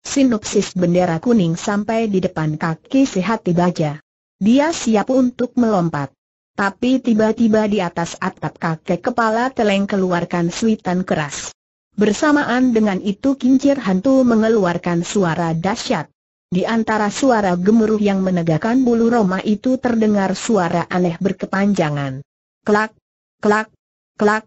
Sinopsis bendera kuning sampai di depan kaki si hati baja. Dia siap untuk melompat. Tapi tiba-tiba di atas atap kakek kepala teleng keluarkan suitan keras. Bersamaan dengan itu kincir hantu mengeluarkan suara dahsyat. Di antara suara gemuruh yang menegakkan bulu roma itu terdengar suara aneh berkepanjangan. Kelak, kelak, kelak.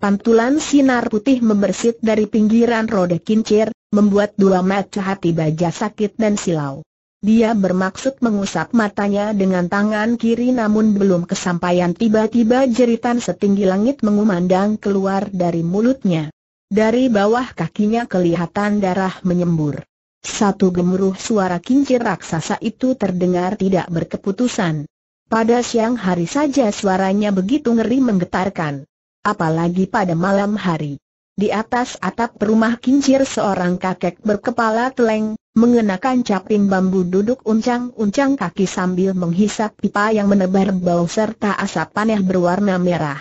Pantulan sinar putih membersit dari pinggiran roda kincir, membuat dua mata hati baja sakit dan silau. Dia bermaksud mengusap matanya dengan tangan kiri namun belum kesampaian tiba-tiba jeritan setinggi langit mengumandang keluar dari mulutnya. Dari bawah kakinya kelihatan darah menyembur. Satu gemuruh suara kincir raksasa itu terdengar tidak berkeputusan. Pada siang hari saja suaranya begitu ngeri menggetarkan. Apalagi pada malam hari. Di atas atap rumah kincir seorang kakek berkepala teleng, mengenakan caping bambu duduk uncang-uncang kaki sambil menghisap pipa yang menebar bau serta asap panah berwarna merah.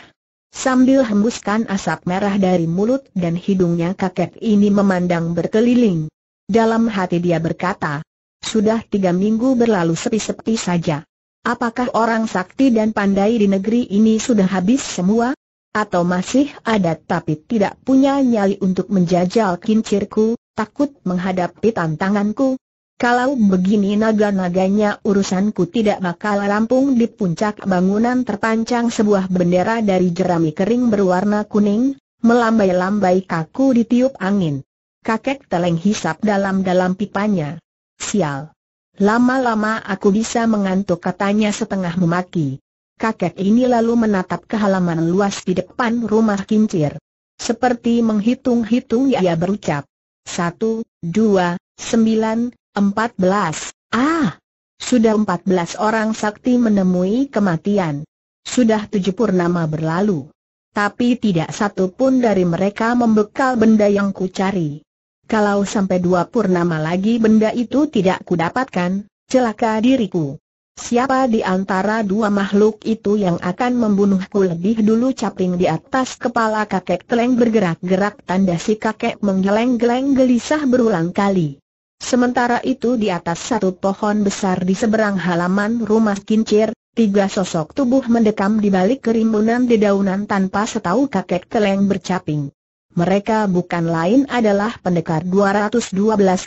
Sambil hembuskan asap merah dari mulut dan hidungnya kakek ini memandang berkeliling. Dalam hati dia berkata, sudah tiga minggu berlalu sepi-sepi saja. Apakah orang sakti dan pandai di negeri ini sudah habis semua? Atau masih ada tapi tidak punya nyali untuk menjajal kincirku, takut menghadapi tantanganku? Kalau begini naga-naganya urusanku tidak bakal rampung di puncak bangunan terpancang sebuah bendera dari jerami kering berwarna kuning, melambai-lambai kaku ditiup angin. Kakek teleng hisap dalam-dalam pipanya. Sial. Lama-lama aku bisa mengantuk katanya setengah memaki. Kakek ini lalu menatap ke halaman luas di depan rumah kincir. Seperti menghitung-hitung ia berucap. Satu, dua, sembilan, empat belas. Ah! Sudah empat belas orang sakti menemui kematian. Sudah tujuh purnama berlalu. Tapi tidak satu pun dari mereka membekal benda yang ku cari. Kalau sampai dua purnama lagi benda itu tidak kudapatkan, celaka diriku. Siapa di antara dua makhluk itu yang akan membunuhku lebih dulu caping di atas kepala kakek teleng bergerak-gerak tanda si kakek menggeleng-geleng gelisah berulang kali. Sementara itu di atas satu pohon besar di seberang halaman rumah kincir, tiga sosok tubuh mendekam di balik kerimbunan dedaunan tanpa setahu kakek teleng bercaping. Mereka bukan lain adalah pendekar 212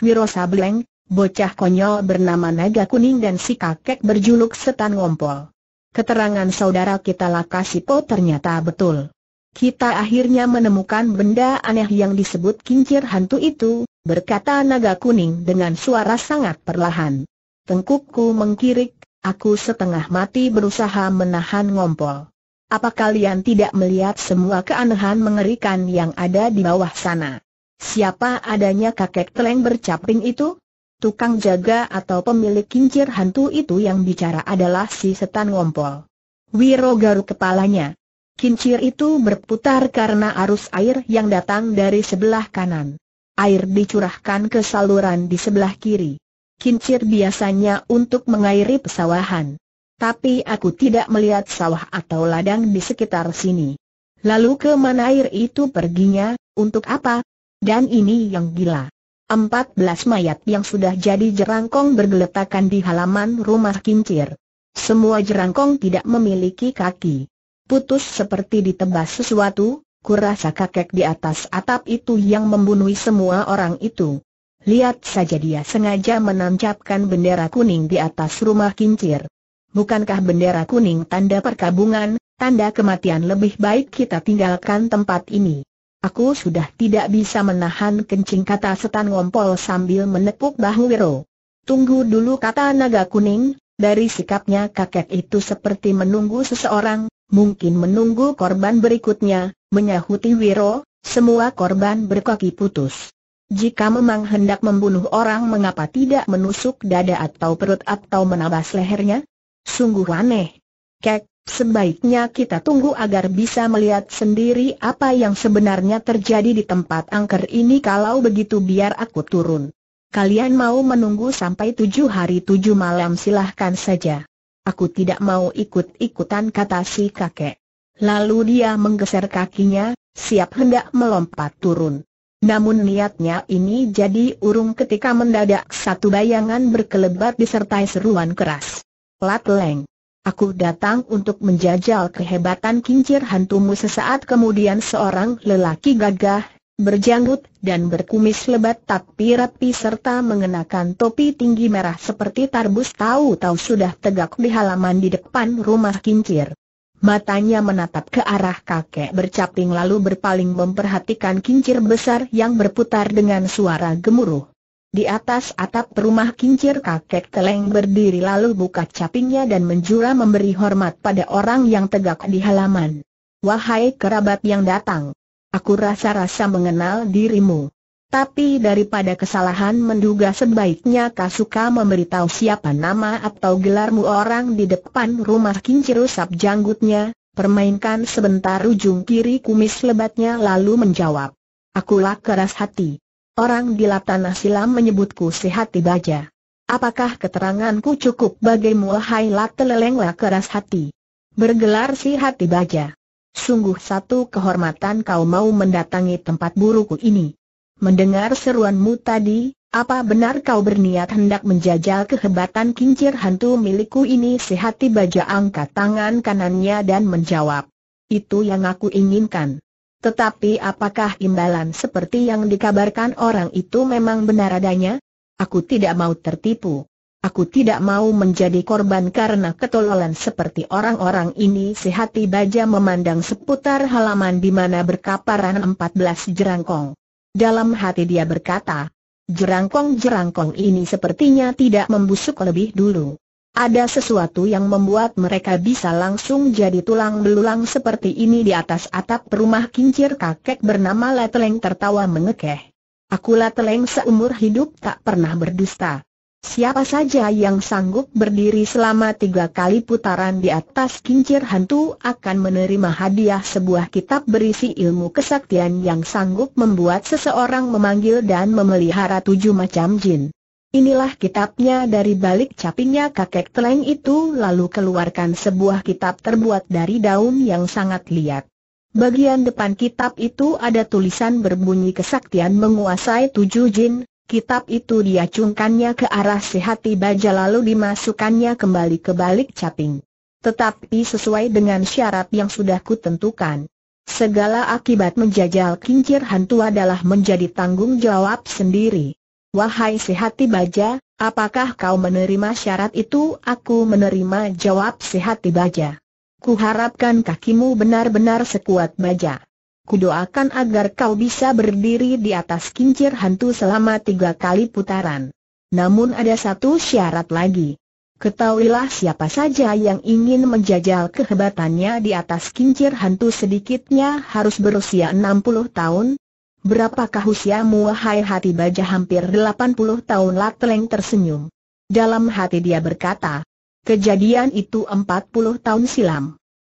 Wiro Sableng, bocah konyol bernama Naga Kuning dan si kakek berjuluk Setan Ngompol. Keterangan saudara kita Lakasipo ternyata betul. Kita akhirnya menemukan benda aneh yang disebut kincir hantu itu, berkata Naga Kuning dengan suara sangat perlahan. Tengkukku mengkirik, aku setengah mati berusaha menahan ngompol. Apa kalian tidak melihat semua keanehan mengerikan yang ada di bawah sana? Siapa adanya kakek teleng bercaping itu? Tukang jaga atau pemilik kincir hantu itu yang bicara adalah si setan ngompol. Wiro garuk kepalanya. Kincir itu berputar karena arus air yang datang dari sebelah kanan. Air dicurahkan ke saluran di sebelah kiri. Kincir biasanya untuk mengairi pesawahan. Tapi aku tidak melihat sawah atau ladang di sekitar sini. Lalu ke mana air itu perginya, untuk apa? Dan ini yang gila. 14 mayat yang sudah jadi jerangkong bergeletakan di halaman rumah kincir. Semua jerangkong tidak memiliki kaki. Putus seperti ditebas sesuatu, kurasa kakek di atas atap itu yang membunuh semua orang itu. Lihat saja dia sengaja menancapkan bendera kuning di atas rumah kincir. Bukankah bendera kuning tanda perkabungan, tanda kematian lebih baik kita tinggalkan tempat ini. Aku sudah tidak bisa menahan kencing kata setan ngompol sambil menepuk bahu Wiro. Tunggu dulu kata naga kuning, dari sikapnya kakek itu seperti menunggu seseorang, mungkin menunggu korban berikutnya, menyahuti Wiro, semua korban berkaki putus. Jika memang hendak membunuh orang mengapa tidak menusuk dada atau perut atau menabas lehernya? Sungguh aneh. Kek, Sebaiknya kita tunggu agar bisa melihat sendiri apa yang sebenarnya terjadi di tempat angker ini kalau begitu biar aku turun. Kalian mau menunggu sampai tujuh hari tujuh malam silahkan saja. Aku tidak mau ikut-ikutan kata si kakek. Lalu dia menggeser kakinya, siap hendak melompat turun. Namun niatnya ini jadi urung ketika mendadak satu bayangan berkelebat disertai seruan keras. Plat leng. Aku datang untuk menjajal kehebatan kincir hantumu sesaat kemudian seorang lelaki gagah, berjanggut dan berkumis lebat tapi rapi serta mengenakan topi tinggi merah seperti tarbus tahu-tahu sudah tegak di halaman di depan rumah kincir. Matanya menatap ke arah kakek bercaping lalu berpaling memperhatikan kincir besar yang berputar dengan suara gemuruh. Di atas atap rumah kincir kakek teleng berdiri lalu buka capingnya dan menjura memberi hormat pada orang yang tegak di halaman. Wahai kerabat yang datang, aku rasa-rasa mengenal dirimu. Tapi daripada kesalahan menduga sebaiknya kau suka memberitahu siapa nama atau gelarmu orang di depan rumah kincir usap janggutnya, permainkan sebentar ujung kiri kumis lebatnya lalu menjawab. Akulah keras hati. Orang di Latana Silam menyebutku sehat baja. Apakah keteranganku cukup mulai hai latelelenglah keras hati? Bergelar si hati baja. Sungguh satu kehormatan kau mau mendatangi tempat buruku ini. Mendengar seruanmu tadi, apa benar kau berniat hendak menjajal kehebatan kincir hantu milikku ini? Si hati baja angkat tangan kanannya dan menjawab. Itu yang aku inginkan. Tetapi apakah imbalan seperti yang dikabarkan orang itu memang benar adanya? Aku tidak mau tertipu. Aku tidak mau menjadi korban karena ketololan seperti orang-orang ini sehati baja memandang seputar halaman di mana berkaparan empat belas jerangkong. Dalam hati dia berkata, jerangkong-jerangkong ini sepertinya tidak membusuk lebih dulu. Ada sesuatu yang membuat mereka bisa langsung jadi tulang belulang seperti ini di atas atap rumah kincir kakek bernama Lateleng tertawa mengekeh. Aku Lateleng seumur hidup tak pernah berdusta. Siapa saja yang sanggup berdiri selama tiga kali putaran di atas kincir hantu akan menerima hadiah sebuah kitab berisi ilmu kesaktian yang sanggup membuat seseorang memanggil dan memelihara tujuh macam jin. Inilah kitabnya dari balik capingnya kakek Teleng itu lalu keluarkan sebuah kitab terbuat dari daun yang sangat liat. Bagian depan kitab itu ada tulisan berbunyi kesaktian menguasai tujuh jin, kitab itu diacungkannya ke arah sehati baja lalu dimasukkannya kembali ke balik caping. Tetapi sesuai dengan syarat yang sudah kutentukan. Segala akibat menjajal kincir hantu adalah menjadi tanggung jawab sendiri. Wahai si hati baja, apakah kau menerima syarat itu? Aku menerima jawab si hati baja. Kuharapkan kakimu benar-benar sekuat baja. Kudoakan agar kau bisa berdiri di atas kincir hantu selama tiga kali putaran. Namun ada satu syarat lagi. Ketahuilah siapa saja yang ingin menjajal kehebatannya di atas kincir hantu sedikitnya harus berusia 60 tahun, Berapakah usiamu wahai hati baja hampir 80 tahun Lateleng tersenyum. Dalam hati dia berkata, kejadian itu 40 tahun silam.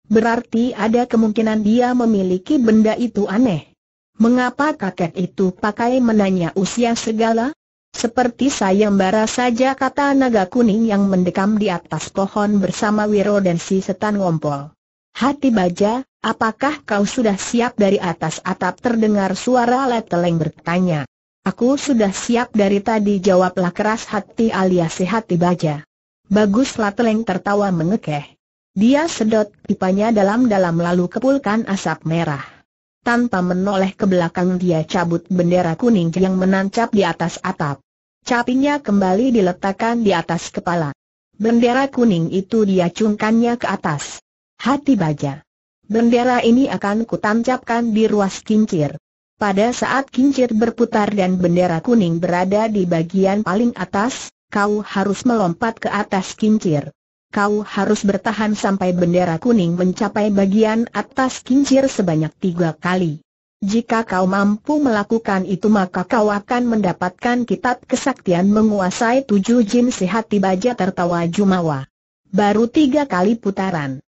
Berarti ada kemungkinan dia memiliki benda itu aneh. Mengapa kakek itu pakai menanya usia segala? Seperti sayembara saja kata naga kuning yang mendekam di atas pohon bersama Wiro dan si setan ngompol. Hati baja, Apakah kau sudah siap dari atas atap terdengar suara Leteleng bertanya. Aku sudah siap dari tadi jawablah keras hati alias hati baja. Bagus Leteleng tertawa mengekeh. Dia sedot pipanya dalam-dalam lalu kepulkan asap merah. Tanpa menoleh ke belakang dia cabut bendera kuning yang menancap di atas atap. Capinya kembali diletakkan di atas kepala. Bendera kuning itu dia cungkannya ke atas. Hati baja. Bendera ini akan kutancapkan di ruas kincir. Pada saat kincir berputar dan bendera kuning berada di bagian paling atas, kau harus melompat ke atas kincir. Kau harus bertahan sampai bendera kuning mencapai bagian atas kincir sebanyak tiga kali. Jika kau mampu melakukan itu maka kau akan mendapatkan kitab kesaktian menguasai tujuh jin sehati baja tertawa Jumawa. Baru tiga kali putaran.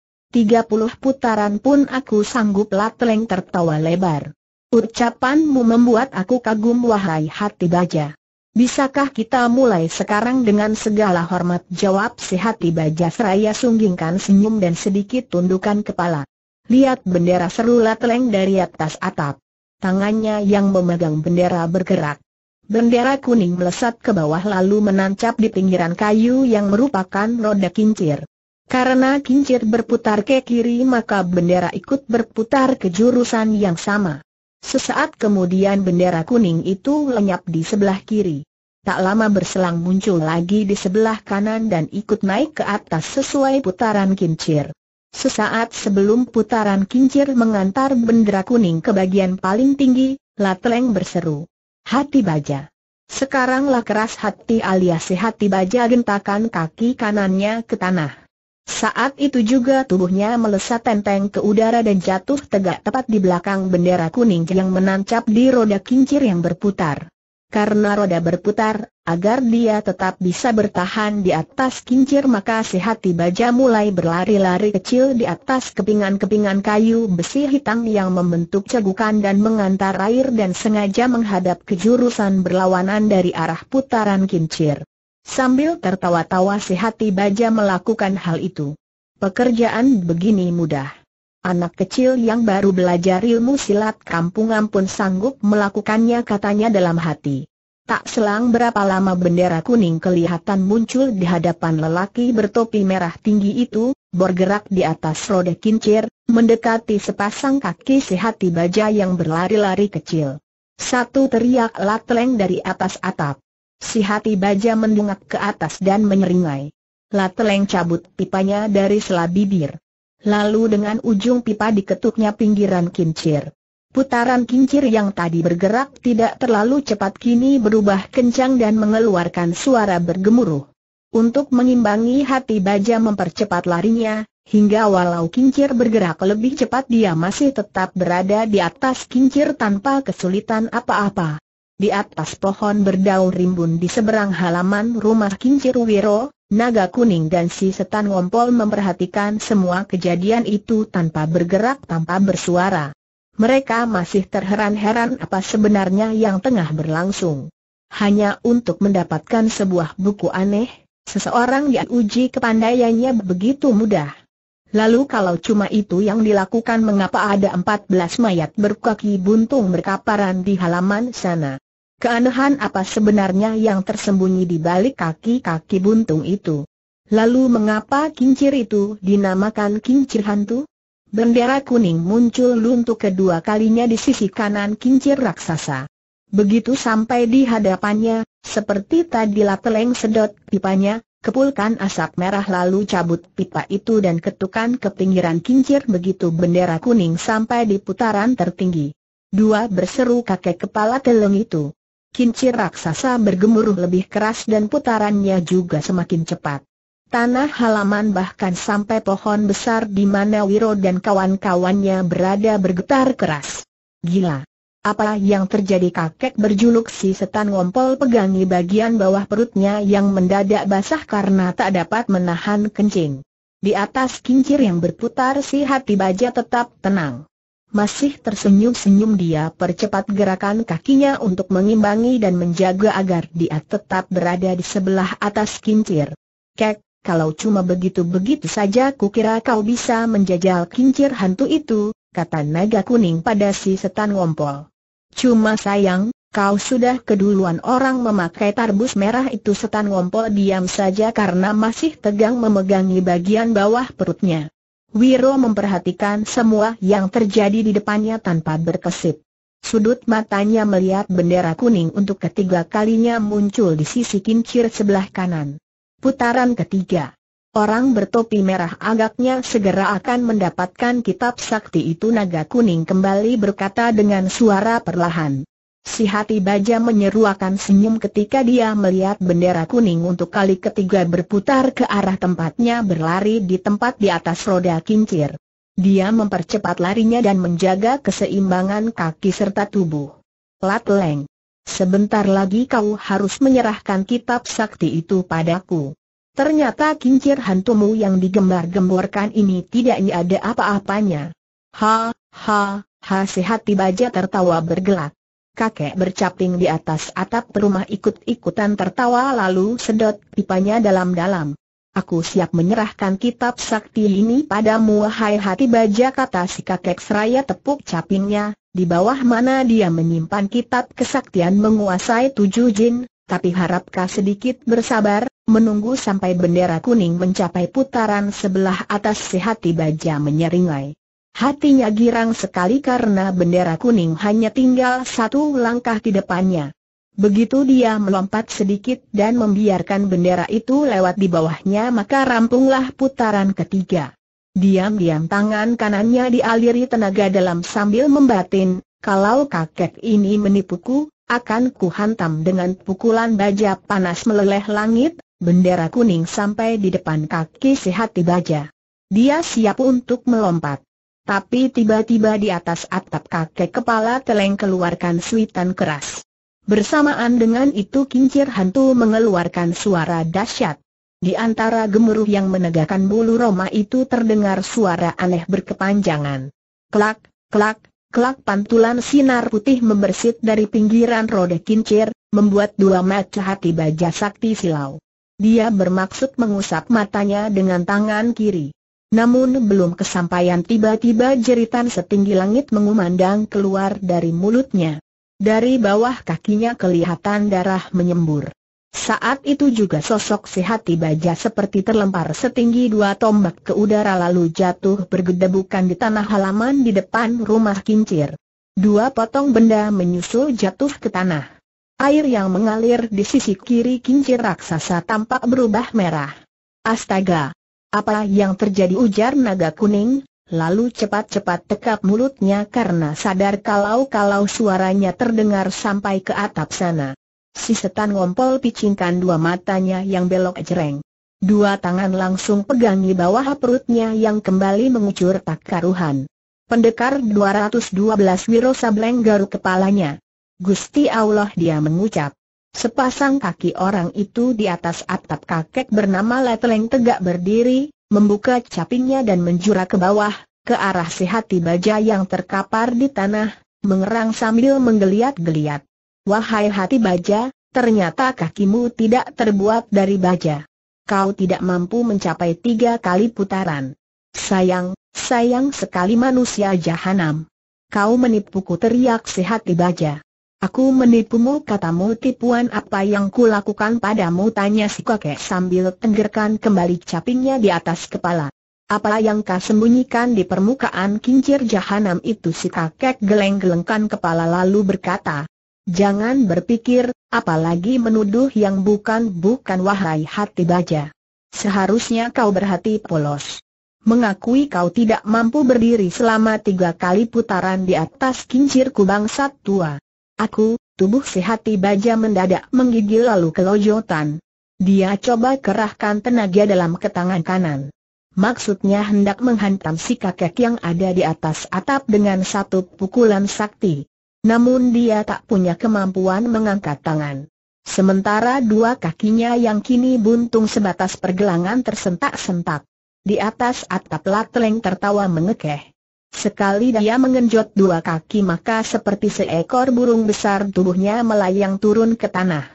Puluh putaran pun aku sanggup lateleng tertawa lebar. Ucapanmu membuat aku kagum wahai hati baja. Bisakah kita mulai sekarang dengan segala hormat jawab si hati baja seraya sunggingkan senyum dan sedikit tundukan kepala. Lihat bendera seru lateleng dari atas atap. Tangannya yang memegang bendera bergerak. Bendera kuning melesat ke bawah lalu menancap di pinggiran kayu yang merupakan roda kincir. Karena kincir berputar ke kiri maka bendera ikut berputar ke jurusan yang sama. Sesaat kemudian bendera kuning itu lenyap di sebelah kiri. Tak lama berselang muncul lagi di sebelah kanan dan ikut naik ke atas sesuai putaran kincir. Sesaat sebelum putaran kincir mengantar bendera kuning ke bagian paling tinggi, Lateleng berseru. Hati baja. Sekaranglah keras hati alias hati baja gentakan kaki kanannya ke tanah. Saat itu juga tubuhnya melesat tenteng ke udara dan jatuh tegak tepat di belakang bendera kuning yang menancap di roda kincir yang berputar. Karena roda berputar, agar dia tetap bisa bertahan di atas kincir maka si hati baja mulai berlari-lari kecil di atas kepingan-kepingan kayu besi hitam yang membentuk cegukan dan mengantar air dan sengaja menghadap ke jurusan berlawanan dari arah putaran kincir. Sambil tertawa-tawa si hati baja melakukan hal itu. Pekerjaan begini mudah. Anak kecil yang baru belajar ilmu silat kampungan pun sanggup melakukannya katanya dalam hati. Tak selang berapa lama bendera kuning kelihatan muncul di hadapan lelaki bertopi merah tinggi itu, bergerak di atas roda kincir, mendekati sepasang kaki si hati baja yang berlari-lari kecil. Satu teriak lateleng dari atas atap. Si hati baja mendungak ke atas dan menyeringai. Lateleng cabut pipanya dari sela bibir. Lalu dengan ujung pipa diketuknya pinggiran kincir. Putaran kincir yang tadi bergerak tidak terlalu cepat kini berubah kencang dan mengeluarkan suara bergemuruh. Untuk mengimbangi hati baja mempercepat larinya, hingga walau kincir bergerak lebih cepat dia masih tetap berada di atas kincir tanpa kesulitan apa-apa. Di atas pohon berdaun rimbun di seberang halaman rumah Kincir Wiro, Naga Kuning dan si Setan Ngompol memperhatikan semua kejadian itu tanpa bergerak tanpa bersuara. Mereka masih terheran-heran apa sebenarnya yang tengah berlangsung. Hanya untuk mendapatkan sebuah buku aneh, seseorang diuji kepandaiannya begitu mudah. Lalu kalau cuma itu yang dilakukan mengapa ada 14 mayat berkaki buntung berkaparan di halaman sana? Keanehan apa sebenarnya yang tersembunyi di balik kaki-kaki buntung itu? Lalu mengapa kincir itu dinamakan kincir hantu? Bendera kuning muncul luntuk kedua kalinya di sisi kanan kincir raksasa. Begitu sampai di hadapannya, seperti tadilah peleng sedot pipanya, kepulkan asap merah lalu cabut pipa itu dan ketukan ke pinggiran kincir begitu bendera kuning sampai di putaran tertinggi. Dua berseru kakek kepala teleng itu. Kincir raksasa bergemuruh lebih keras dan putarannya juga semakin cepat. Tanah halaman bahkan sampai pohon besar di mana Wiro dan kawan-kawannya berada bergetar keras. Gila! Apa yang terjadi kakek berjuluk si setan ngompol pegangi bagian bawah perutnya yang mendadak basah karena tak dapat menahan kencing. Di atas kincir yang berputar si hati baja tetap tenang. Masih tersenyum-senyum dia percepat gerakan kakinya untuk mengimbangi dan menjaga agar dia tetap berada di sebelah atas kincir. Kek, kalau cuma begitu-begitu saja kukira kau bisa menjajal kincir hantu itu, kata naga kuning pada si setan ngompol. Cuma sayang, kau sudah keduluan orang memakai tarbus merah itu setan ngompol diam saja karena masih tegang memegangi bagian bawah perutnya. Wiro memperhatikan semua yang terjadi di depannya tanpa berkesip. Sudut matanya melihat bendera kuning untuk ketiga kalinya muncul di sisi kincir sebelah kanan. Putaran ketiga. Orang bertopi merah agaknya segera akan mendapatkan kitab sakti itu naga kuning kembali berkata dengan suara perlahan. Si hati baja menyeruakan senyum ketika dia melihat bendera kuning untuk kali ketiga berputar ke arah tempatnya berlari di tempat di atas roda kincir. Dia mempercepat larinya dan menjaga keseimbangan kaki serta tubuh. Lat Leng. Sebentar lagi kau harus menyerahkan kitab sakti itu padaku. Ternyata kincir hantumu yang digembar-gemborkan ini tidak ada apa-apanya. Ha, ha, ha si hati baja tertawa bergelak. Kakek bercaping di atas atap rumah ikut-ikutan tertawa lalu sedot pipanya dalam-dalam. Aku siap menyerahkan kitab sakti ini padamu hai hati baja kata si kakek seraya tepuk capingnya, di bawah mana dia menyimpan kitab kesaktian menguasai tujuh jin, tapi harapkah sedikit bersabar, menunggu sampai bendera kuning mencapai putaran sebelah atas si hati baja menyeringai. Hatinya girang sekali karena bendera kuning hanya tinggal satu langkah di depannya. Begitu dia melompat sedikit dan membiarkan bendera itu lewat di bawahnya maka rampunglah putaran ketiga. Diam-diam tangan kanannya dialiri tenaga dalam sambil membatin, kalau kakek ini menipuku, akan kuhantam dengan pukulan baja panas meleleh langit, bendera kuning sampai di depan kaki sehati baja. Dia siap untuk melompat. Tapi tiba-tiba di atas atap kakek kepala teleng keluarkan suitan keras. Bersamaan dengan itu kincir hantu mengeluarkan suara dahsyat. Di antara gemuruh yang menegakkan bulu roma itu terdengar suara aneh berkepanjangan. Klak, klak, klak pantulan sinar putih membersit dari pinggiran roda kincir, membuat dua mata hati baja sakti silau. Dia bermaksud mengusap matanya dengan tangan kiri. Namun belum kesampaian tiba-tiba jeritan setinggi langit mengumandang keluar dari mulutnya. Dari bawah kakinya kelihatan darah menyembur. Saat itu juga sosok si hati baja seperti terlempar setinggi dua tombak ke udara lalu jatuh bergedebukan di tanah halaman di depan rumah kincir. Dua potong benda menyusul jatuh ke tanah. Air yang mengalir di sisi kiri kincir raksasa tampak berubah merah. Astaga! Apa yang terjadi ujar naga kuning, lalu cepat-cepat tekap mulutnya karena sadar kalau-kalau suaranya terdengar sampai ke atap sana. Si setan ngompol picingkan dua matanya yang belok jereng. Dua tangan langsung pegangi bawah perutnya yang kembali mengucur tak karuhan. Pendekar 212 Wiro Sableng garuk kepalanya. Gusti Allah dia mengucap. Sepasang kaki orang itu di atas atap kakek bernama Leteleng tegak berdiri, membuka capingnya dan menjura ke bawah, ke arah si hati baja yang terkapar di tanah, mengerang sambil menggeliat-geliat. Wahai hati baja, ternyata kakimu tidak terbuat dari baja. Kau tidak mampu mencapai tiga kali putaran. Sayang, sayang sekali manusia jahanam. Kau menipuku teriak si hati baja. Aku menipumu katamu tipuan apa yang kulakukan padamu tanya si kakek sambil tenggerkan kembali capingnya di atas kepala. Apa yang kau sembunyikan di permukaan kincir jahanam itu si kakek geleng-gelengkan kepala lalu berkata. Jangan berpikir, apalagi menuduh yang bukan-bukan wahai hati baja. Seharusnya kau berhati polos mengakui kau tidak mampu berdiri selama tiga kali putaran di atas kincir kubang tua. Aku, tubuh si hati baja mendadak menggigil lalu kelojotan. Dia coba kerahkan tenaga dalam ke tangan kanan. Maksudnya hendak menghantam si kakek yang ada di atas atap dengan satu pukulan sakti. Namun dia tak punya kemampuan mengangkat tangan. Sementara dua kakinya yang kini buntung sebatas pergelangan tersentak-sentak. Di atas atap Lateleng tertawa mengekeh. Sekali dia mengenjot dua kaki maka seperti seekor burung besar tubuhnya melayang turun ke tanah.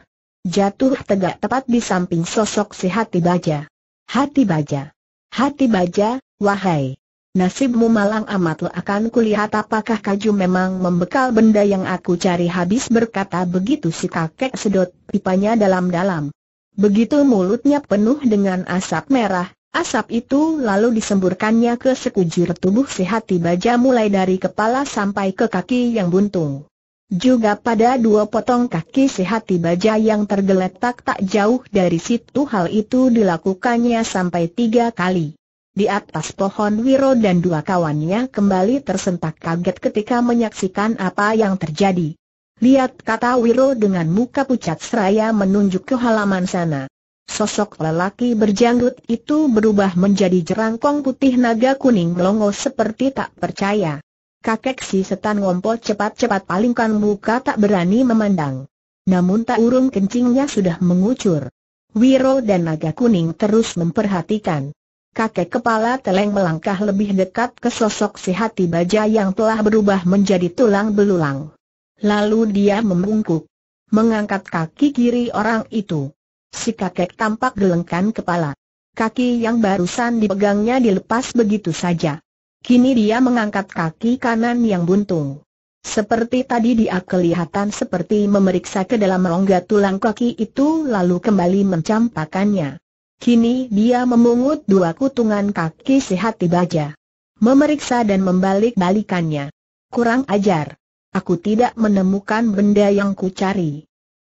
Jatuh tegak tepat di samping sosok si hati baja. Hati baja. Hati baja, wahai. Nasibmu malang amat lo akan kulihat apakah kaju memang membekal benda yang aku cari habis berkata begitu si kakek sedot pipanya dalam-dalam. Begitu mulutnya penuh dengan asap merah, Asap itu lalu disemburkannya ke sekujur tubuh si hati baja mulai dari kepala sampai ke kaki yang buntung. Juga pada dua potong kaki si hati baja yang tergeletak tak jauh dari situ hal itu dilakukannya sampai tiga kali. Di atas pohon Wiro dan dua kawannya kembali tersentak kaget ketika menyaksikan apa yang terjadi. Lihat kata Wiro dengan muka pucat seraya menunjuk ke halaman sana. Sosok lelaki berjanggut itu berubah menjadi jerangkong putih naga kuning melongo seperti tak percaya. Kakek si setan ngompol cepat-cepat palingkan muka tak berani memandang. Namun tak urung kencingnya sudah mengucur. Wiro dan naga kuning terus memperhatikan. Kakek kepala teleng melangkah lebih dekat ke sosok si hati baja yang telah berubah menjadi tulang belulang. Lalu dia membungkuk. Mengangkat kaki kiri orang itu. Si kakek tampak gelengkan kepala. Kaki yang barusan dipegangnya dilepas begitu saja. Kini dia mengangkat kaki kanan yang buntung. Seperti tadi dia kelihatan seperti memeriksa ke dalam rongga tulang kaki itu lalu kembali mencampakannya. Kini dia memungut dua kutungan kaki sehat di baja. Memeriksa dan membalik-balikannya. Kurang ajar. Aku tidak menemukan benda yang ku cari.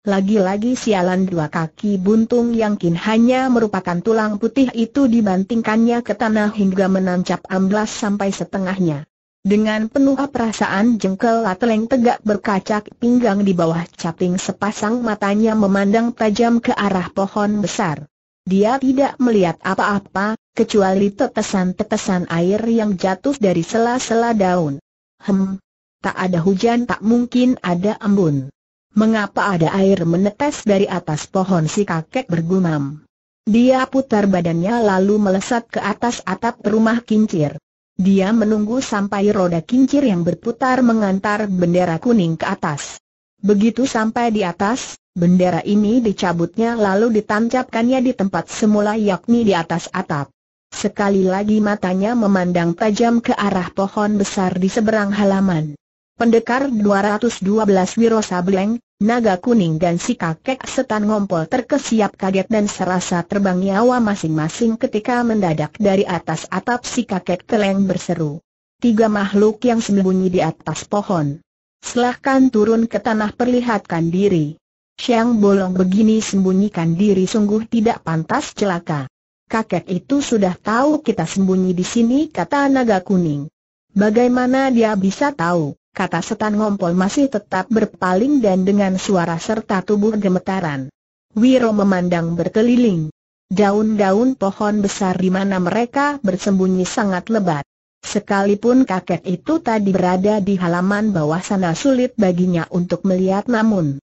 Lagi-lagi sialan dua kaki buntung yang kin hanya merupakan tulang putih itu dibantingkannya ke tanah hingga menancap amblas sampai setengahnya. Dengan penuh perasaan jengkel lateleng tegak berkacak pinggang di bawah caping sepasang matanya memandang tajam ke arah pohon besar. Dia tidak melihat apa-apa, kecuali tetesan-tetesan air yang jatuh dari sela-sela daun. Hmm, tak ada hujan tak mungkin ada embun. Mengapa ada air menetes dari atas pohon si kakek bergumam. Dia putar badannya lalu melesat ke atas atap rumah kincir. Dia menunggu sampai roda kincir yang berputar mengantar bendera kuning ke atas. Begitu sampai di atas, bendera ini dicabutnya lalu ditancapkannya di tempat semula yakni di atas atap. Sekali lagi matanya memandang tajam ke arah pohon besar di seberang halaman. Pendekar 212 Wiro Sableng, Naga Kuning dan si kakek setan ngompol terkesiap kaget dan serasa terbang nyawa masing-masing ketika mendadak dari atas atap si kakek keleng berseru. Tiga makhluk yang sembunyi di atas pohon. Silahkan turun ke tanah perlihatkan diri. Siang bolong begini sembunyikan diri sungguh tidak pantas celaka. Kakek itu sudah tahu kita sembunyi di sini kata naga kuning. Bagaimana dia bisa tahu? kata setan ngompol masih tetap berpaling dan dengan suara serta tubuh gemetaran. Wiro memandang berkeliling. Daun-daun pohon besar di mana mereka bersembunyi sangat lebat. Sekalipun kakek itu tadi berada di halaman bawah sana sulit baginya untuk melihat namun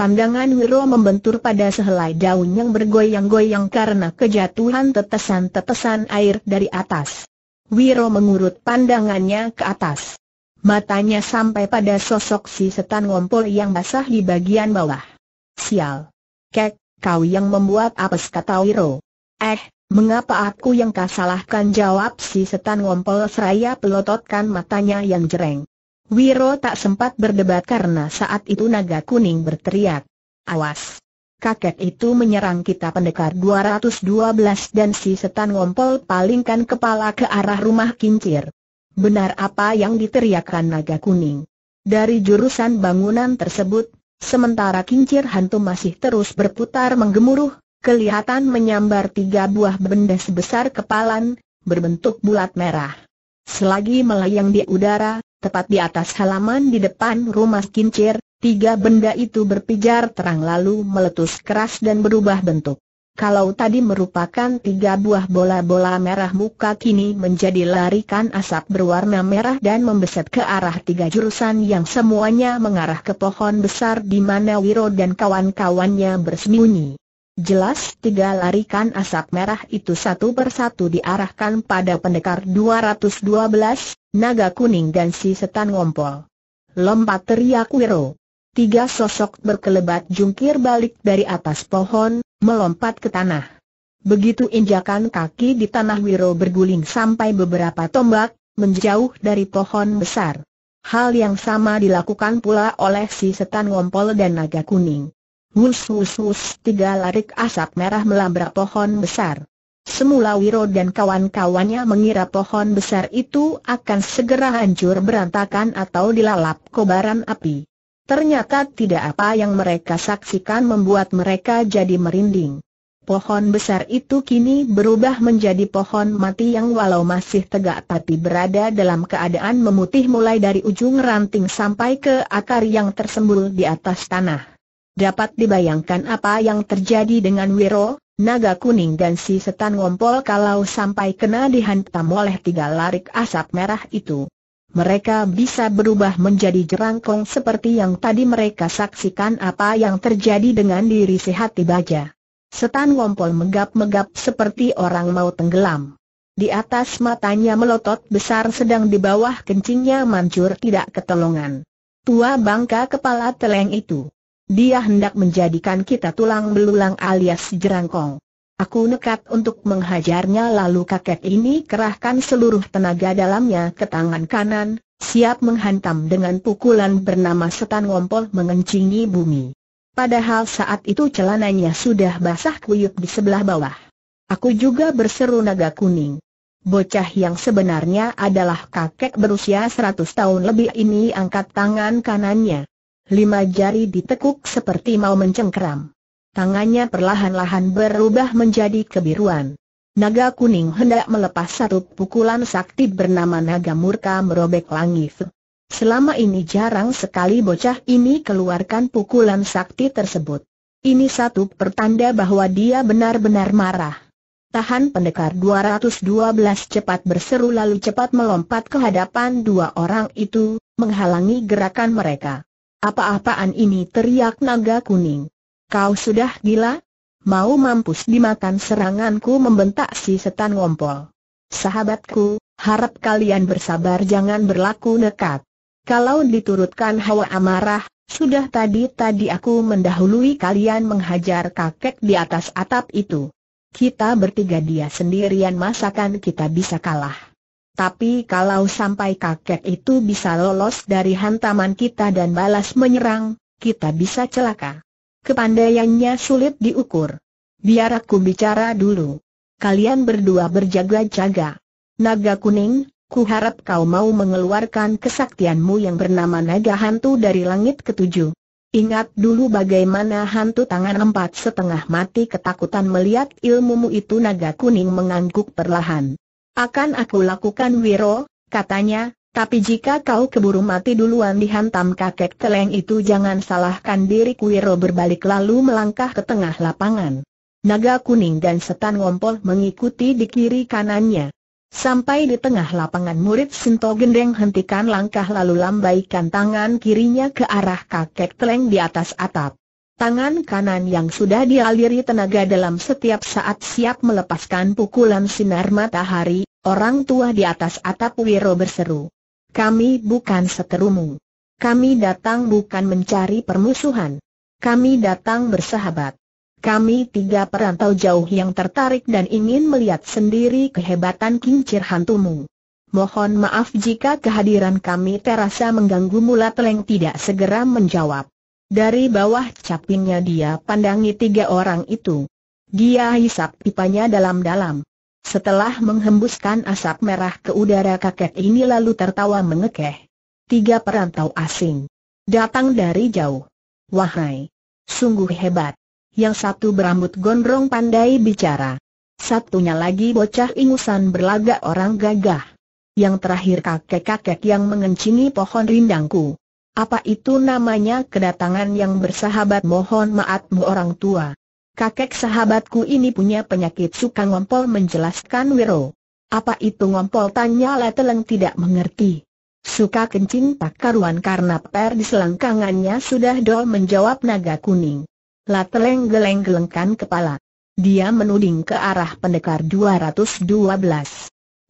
Pandangan Wiro membentur pada sehelai daun yang bergoyang-goyang karena kejatuhan tetesan-tetesan air dari atas. Wiro mengurut pandangannya ke atas. Matanya sampai pada sosok si setan ngompol yang basah di bagian bawah. Sial. Kek, kau yang membuat apes kata Wiro. Eh, mengapa aku yang kasalahkan jawab si setan ngompol seraya pelototkan matanya yang jereng. Wiro tak sempat berdebat karena saat itu naga kuning berteriak. Awas! Kakek itu menyerang kita pendekar 212 dan si setan ngompol palingkan kepala ke arah rumah kincir. Benar apa yang diteriakkan naga kuning. Dari jurusan bangunan tersebut, sementara kincir hantu masih terus berputar menggemuruh, kelihatan menyambar tiga buah benda sebesar kepalan, berbentuk bulat merah. Selagi melayang di udara, tepat di atas halaman di depan rumah kincir, tiga benda itu berpijar terang lalu meletus keras dan berubah bentuk. Kalau tadi merupakan tiga buah bola-bola merah muka kini menjadi larikan asap berwarna merah dan membeset ke arah tiga jurusan yang semuanya mengarah ke pohon besar di mana Wiro dan kawan-kawannya bersembunyi. Jelas tiga larikan asap merah itu satu persatu diarahkan pada pendekar 212, naga kuning dan si setan ngompol. Lompat teriak Wiro. Tiga sosok berkelebat jungkir balik dari atas pohon, melompat ke tanah. Begitu injakan kaki di tanah Wiro berguling sampai beberapa tombak, menjauh dari pohon besar. Hal yang sama dilakukan pula oleh si setan ngompol dan naga kuning. Wus wus wus tiga larik asap merah melabrak pohon besar. Semula Wiro dan kawan-kawannya mengira pohon besar itu akan segera hancur berantakan atau dilalap kobaran api. Ternyata tidak apa yang mereka saksikan membuat mereka jadi merinding. Pohon besar itu kini berubah menjadi pohon mati yang walau masih tegak tapi berada dalam keadaan memutih mulai dari ujung ranting sampai ke akar yang tersembul di atas tanah. Dapat dibayangkan apa yang terjadi dengan Wiro, naga kuning dan si setan ngompol kalau sampai kena dihantam oleh tiga larik asap merah itu mereka bisa berubah menjadi jerangkong seperti yang tadi mereka saksikan apa yang terjadi dengan diri sehati Baja. Setan ngompol megap-megap seperti orang mau tenggelam. Di atas matanya melotot besar sedang di bawah kencingnya mancur tidak ketolongan. Tua bangka kepala teleng itu. Dia hendak menjadikan kita tulang belulang alias jerangkong. Aku nekat untuk menghajarnya lalu kakek ini kerahkan seluruh tenaga dalamnya ke tangan kanan, siap menghantam dengan pukulan bernama setan ngompol mengencingi bumi. Padahal saat itu celananya sudah basah kuyup di sebelah bawah. Aku juga berseru naga kuning. Bocah yang sebenarnya adalah kakek berusia 100 tahun lebih ini angkat tangan kanannya. Lima jari ditekuk seperti mau mencengkeram. Tangannya perlahan-lahan berubah menjadi kebiruan. Naga kuning hendak melepas satu pukulan sakti bernama naga murka merobek langit. Selama ini jarang sekali bocah ini keluarkan pukulan sakti tersebut. Ini satu pertanda bahwa dia benar-benar marah. Tahan pendekar 212 cepat berseru lalu cepat melompat ke hadapan dua orang itu, menghalangi gerakan mereka. Apa-apaan ini teriak naga kuning. Kau sudah gila? Mau mampus dimakan seranganku membentak si setan ngompol. Sahabatku, harap kalian bersabar jangan berlaku nekat. Kalau diturutkan hawa amarah, sudah tadi-tadi aku mendahului kalian menghajar kakek di atas atap itu. Kita bertiga dia sendirian masakan kita bisa kalah. Tapi kalau sampai kakek itu bisa lolos dari hantaman kita dan balas menyerang, kita bisa celaka. Kepandaiannya sulit diukur. Biar aku bicara dulu. Kalian berdua berjaga-jaga. Naga kuning, ku harap kau mau mengeluarkan kesaktianmu yang bernama naga hantu dari langit ketujuh. Ingat dulu bagaimana hantu tangan empat setengah mati ketakutan melihat ilmumu itu naga kuning mengangguk perlahan. Akan aku lakukan Wiro, katanya, tapi jika kau keburu mati duluan dihantam kakek teleng itu jangan salahkan diri Kuiro berbalik lalu melangkah ke tengah lapangan. Naga kuning dan setan ngompol mengikuti di kiri kanannya. Sampai di tengah lapangan murid Sinto Gendeng hentikan langkah lalu lambaikan tangan kirinya ke arah kakek teleng di atas atap. Tangan kanan yang sudah dialiri tenaga dalam setiap saat siap melepaskan pukulan sinar matahari, orang tua di atas atap Wiro berseru. Kami bukan seterumu. Kami datang bukan mencari permusuhan. Kami datang bersahabat. Kami tiga perantau jauh yang tertarik dan ingin melihat sendiri kehebatan kincir hantumu. Mohon maaf jika kehadiran kami terasa mengganggu mula teleng tidak segera menjawab. Dari bawah capingnya dia pandangi tiga orang itu. Dia hisap pipanya dalam-dalam. Setelah menghembuskan asap merah ke udara kakek ini lalu tertawa mengekeh. Tiga perantau asing. Datang dari jauh. Wahai. Sungguh hebat. Yang satu berambut gondrong pandai bicara. Satunya lagi bocah ingusan berlagak orang gagah. Yang terakhir kakek-kakek yang mengencingi pohon rindangku. Apa itu namanya kedatangan yang bersahabat mohon maafmu orang tua kakek sahabatku ini punya penyakit suka ngompol menjelaskan Wiro. Apa itu ngompol tanya Leteleng tidak mengerti. Suka kencing tak karuan karena per di selangkangannya sudah dol menjawab naga kuning. Leteleng geleng-gelengkan kepala. Dia menuding ke arah pendekar 212.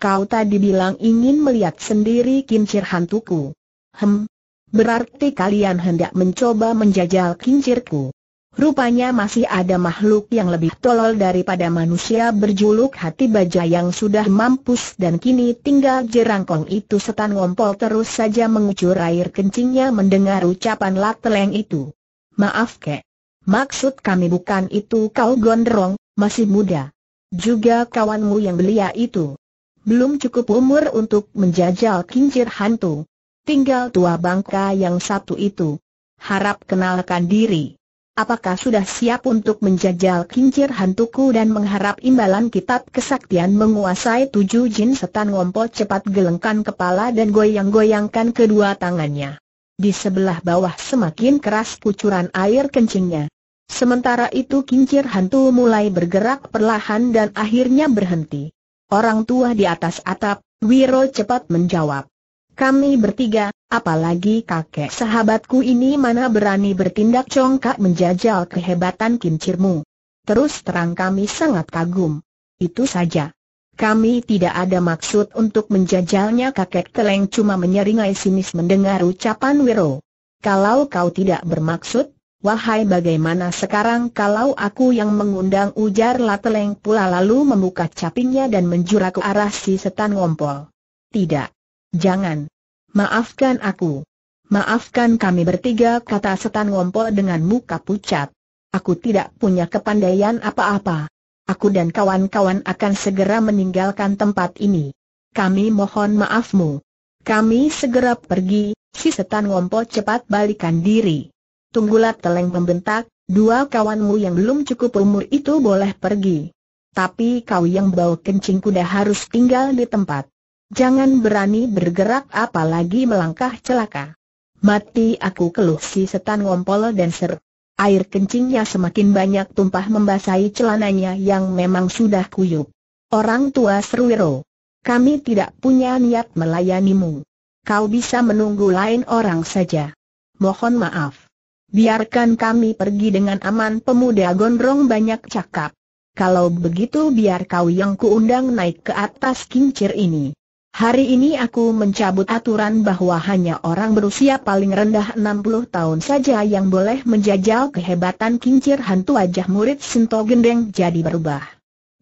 Kau tadi bilang ingin melihat sendiri kincir hantuku. Hem, berarti kalian hendak mencoba menjajal kincirku. Rupanya masih ada makhluk yang lebih tolol daripada manusia berjuluk hati baja yang sudah mampus dan kini tinggal jerangkong itu setan ngompol terus saja mengucur air kencingnya mendengar ucapan lateleng itu. Maaf kek. Maksud kami bukan itu kau gondrong, masih muda. Juga kawanmu yang belia itu. Belum cukup umur untuk menjajal kincir hantu. Tinggal tua bangka yang satu itu. Harap kenalkan diri apakah sudah siap untuk menjajal kincir hantuku dan mengharap imbalan kitab kesaktian menguasai tujuh jin setan ngompol cepat gelengkan kepala dan goyang-goyangkan kedua tangannya. Di sebelah bawah semakin keras kucuran air kencingnya. Sementara itu kincir hantu mulai bergerak perlahan dan akhirnya berhenti. Orang tua di atas atap, Wiro cepat menjawab. Kami bertiga, apalagi kakek sahabatku ini mana berani bertindak congkak menjajal kehebatan kincirmu. Terus terang kami sangat kagum. Itu saja. Kami tidak ada maksud untuk menjajalnya kakek Teleng cuma menyeringai sinis mendengar ucapan Wiro. Kalau kau tidak bermaksud, wahai bagaimana sekarang kalau aku yang mengundang ujar teleng pula lalu membuka capingnya dan menjura ke arah si setan ngompol. Tidak. Jangan. Maafkan aku. Maafkan kami bertiga kata setan ngompol dengan muka pucat. Aku tidak punya kepandaian apa-apa. Aku dan kawan-kawan akan segera meninggalkan tempat ini. Kami mohon maafmu. Kami segera pergi, si setan ngompol cepat balikan diri. Tunggulah teleng membentak, dua kawanmu yang belum cukup umur itu boleh pergi. Tapi kau yang bawa kencing kuda harus tinggal di tempat. Jangan berani bergerak apalagi melangkah celaka. Mati aku keluh si setan ngompol dan ser. Air kencingnya semakin banyak tumpah membasahi celananya yang memang sudah kuyup. Orang tua Serwiro. Kami tidak punya niat melayanimu. Kau bisa menunggu lain orang saja. Mohon maaf. Biarkan kami pergi dengan aman pemuda gondrong banyak cakap. Kalau begitu biar kau yang kuundang naik ke atas kincir ini. Hari ini aku mencabut aturan bahwa hanya orang berusia paling rendah 60 tahun saja yang boleh menjajal kehebatan kincir hantu wajah murid Sinto Gendeng jadi berubah.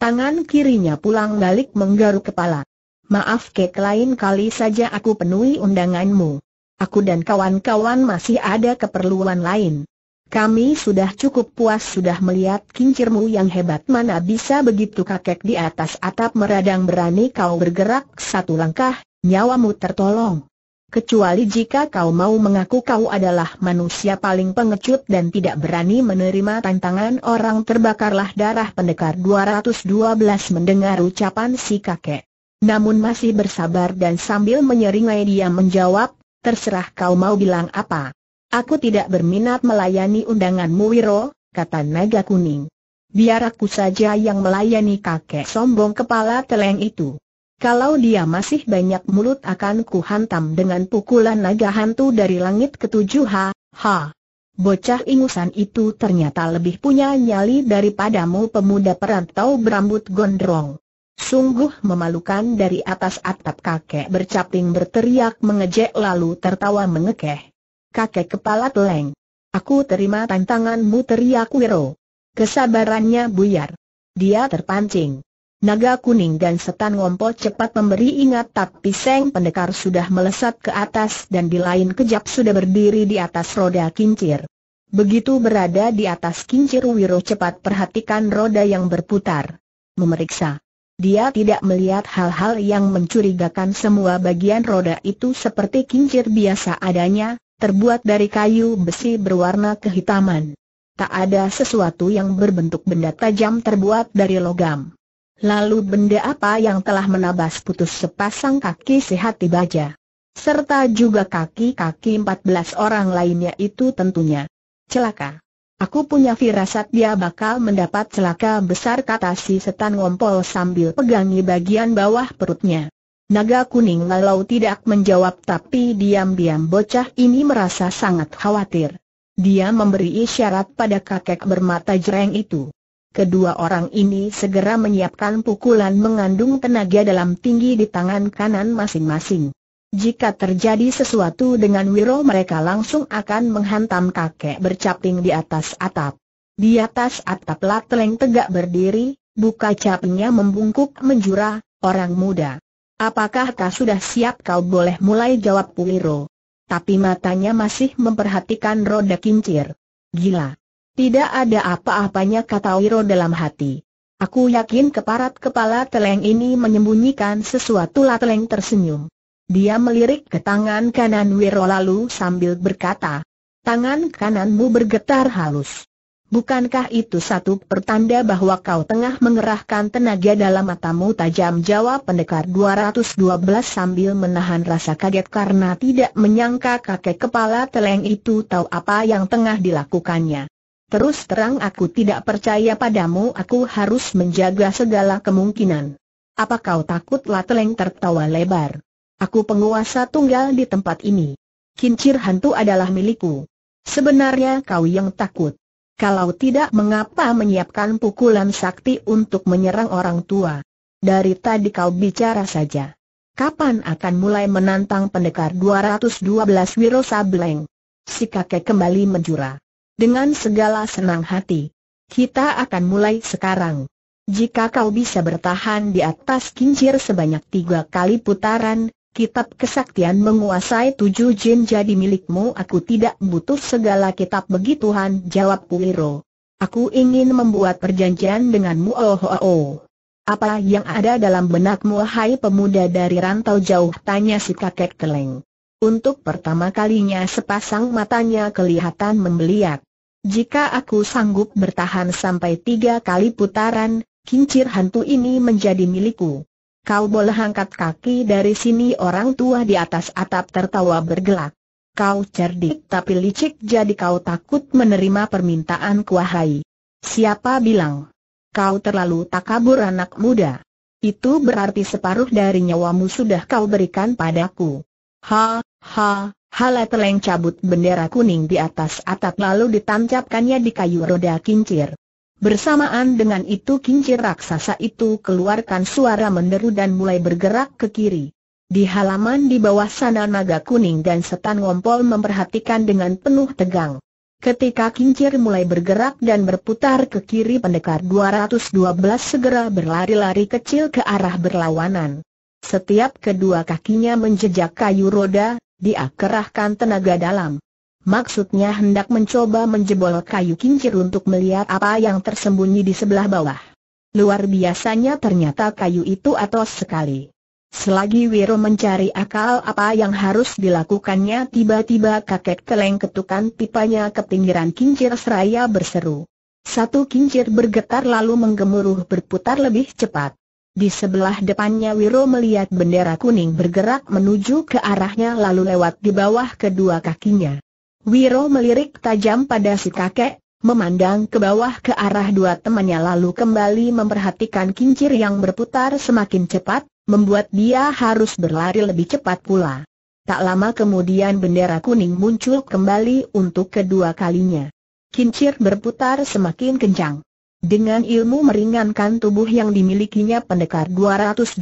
Tangan kirinya pulang balik menggaruk kepala. Maaf kek lain kali saja aku penuhi undanganmu. Aku dan kawan-kawan masih ada keperluan lain. Kami sudah cukup puas sudah melihat kincirmu yang hebat mana bisa begitu kakek di atas atap meradang berani kau bergerak satu langkah, nyawamu tertolong. Kecuali jika kau mau mengaku kau adalah manusia paling pengecut dan tidak berani menerima tantangan orang terbakarlah darah pendekar 212 mendengar ucapan si kakek. Namun masih bersabar dan sambil menyeringai dia menjawab, terserah kau mau bilang apa. Aku tidak berminat melayani undanganmu Wiro, kata naga kuning. Biar aku saja yang melayani kakek sombong kepala teleng itu. Kalau dia masih banyak mulut akan kuhantam dengan pukulan naga hantu dari langit ketujuh ha, ha. Bocah ingusan itu ternyata lebih punya nyali daripadamu pemuda perantau berambut gondrong. Sungguh memalukan dari atas atap kakek bercaping berteriak mengejek lalu tertawa mengekeh kakek kepala teleng. Aku terima tantanganmu teriak Wiro. Kesabarannya buyar. Dia terpancing. Naga kuning dan setan ngompo cepat memberi ingat tapi seng pendekar sudah melesat ke atas dan di lain kejap sudah berdiri di atas roda kincir. Begitu berada di atas kincir Wiro cepat perhatikan roda yang berputar. Memeriksa. Dia tidak melihat hal-hal yang mencurigakan semua bagian roda itu seperti kincir biasa adanya, terbuat dari kayu besi berwarna kehitaman. Tak ada sesuatu yang berbentuk benda tajam terbuat dari logam. Lalu benda apa yang telah menabas putus sepasang kaki si hati baja? Serta juga kaki-kaki 14 orang lainnya itu tentunya. Celaka. Aku punya firasat dia bakal mendapat celaka besar kata si setan ngompol sambil pegangi bagian bawah perutnya. Naga kuning lalu tidak menjawab tapi diam-diam bocah ini merasa sangat khawatir. Dia memberi isyarat pada kakek bermata jereng itu. Kedua orang ini segera menyiapkan pukulan mengandung tenaga dalam tinggi di tangan kanan masing-masing. Jika terjadi sesuatu dengan Wiro mereka langsung akan menghantam kakek bercaping di atas atap. Di atas atap Lateleng tegak berdiri, buka capnya membungkuk menjura, orang muda. Apakah kau sudah siap kau boleh mulai jawab Puiro? Tapi matanya masih memperhatikan roda kincir. Gila. Tidak ada apa-apanya kata Wiro dalam hati. Aku yakin keparat kepala teleng ini menyembunyikan sesuatu lah teleng tersenyum. Dia melirik ke tangan kanan Wiro lalu sambil berkata, Tangan kananmu bergetar halus. Bukankah itu satu pertanda bahwa kau tengah mengerahkan tenaga dalam matamu tajam jawab pendekar 212 sambil menahan rasa kaget karena tidak menyangka kakek kepala teleng itu tahu apa yang tengah dilakukannya. Terus terang aku tidak percaya padamu aku harus menjaga segala kemungkinan. Apa kau takut Lateleng tertawa lebar? Aku penguasa tunggal di tempat ini. Kincir hantu adalah milikku. Sebenarnya kau yang takut kalau tidak mengapa menyiapkan pukulan sakti untuk menyerang orang tua. Dari tadi kau bicara saja. Kapan akan mulai menantang pendekar 212 Wiro Sableng? Si kakek kembali menjura. Dengan segala senang hati. Kita akan mulai sekarang. Jika kau bisa bertahan di atas kincir sebanyak tiga kali putaran, Kitab kesaktian menguasai tujuh jin jadi milikmu aku tidak butuh segala kitab begitu Han jawab Puiro. Aku ingin membuat perjanjian denganmu oh oh oh. Apa yang ada dalam benakmu hai pemuda dari rantau jauh tanya si kakek keleng. Untuk pertama kalinya sepasang matanya kelihatan membeliak. Jika aku sanggup bertahan sampai tiga kali putaran, kincir hantu ini menjadi milikku. Kau boleh angkat kaki dari sini orang tua di atas atap tertawa bergelak. Kau cerdik tapi licik jadi kau takut menerima permintaan kuahai. Siapa bilang? Kau terlalu takabur anak muda. Itu berarti separuh dari nyawamu sudah kau berikan padaku. Ha, ha, hala teleng cabut bendera kuning di atas atap lalu ditancapkannya di kayu roda kincir. Bersamaan dengan itu kincir raksasa itu keluarkan suara menderu dan mulai bergerak ke kiri. Di halaman di bawah sana naga kuning dan setan ngompol memperhatikan dengan penuh tegang. Ketika kincir mulai bergerak dan berputar ke kiri pendekar 212 segera berlari-lari kecil ke arah berlawanan. Setiap kedua kakinya menjejak kayu roda, dia kerahkan tenaga dalam. Maksudnya hendak mencoba menjebol kayu kincir untuk melihat apa yang tersembunyi di sebelah bawah. Luar biasanya ternyata kayu itu atos sekali. Selagi Wiro mencari akal apa yang harus dilakukannya tiba-tiba kakek teleng ketukan pipanya ke pinggiran kincir seraya berseru. Satu kincir bergetar lalu menggemuruh berputar lebih cepat. Di sebelah depannya Wiro melihat bendera kuning bergerak menuju ke arahnya lalu lewat di bawah kedua kakinya. Wiro melirik tajam pada si kakek, memandang ke bawah ke arah dua temannya lalu kembali memperhatikan kincir yang berputar semakin cepat, membuat dia harus berlari lebih cepat pula. Tak lama kemudian bendera kuning muncul kembali untuk kedua kalinya. Kincir berputar semakin kencang. Dengan ilmu meringankan tubuh yang dimilikinya pendekar 212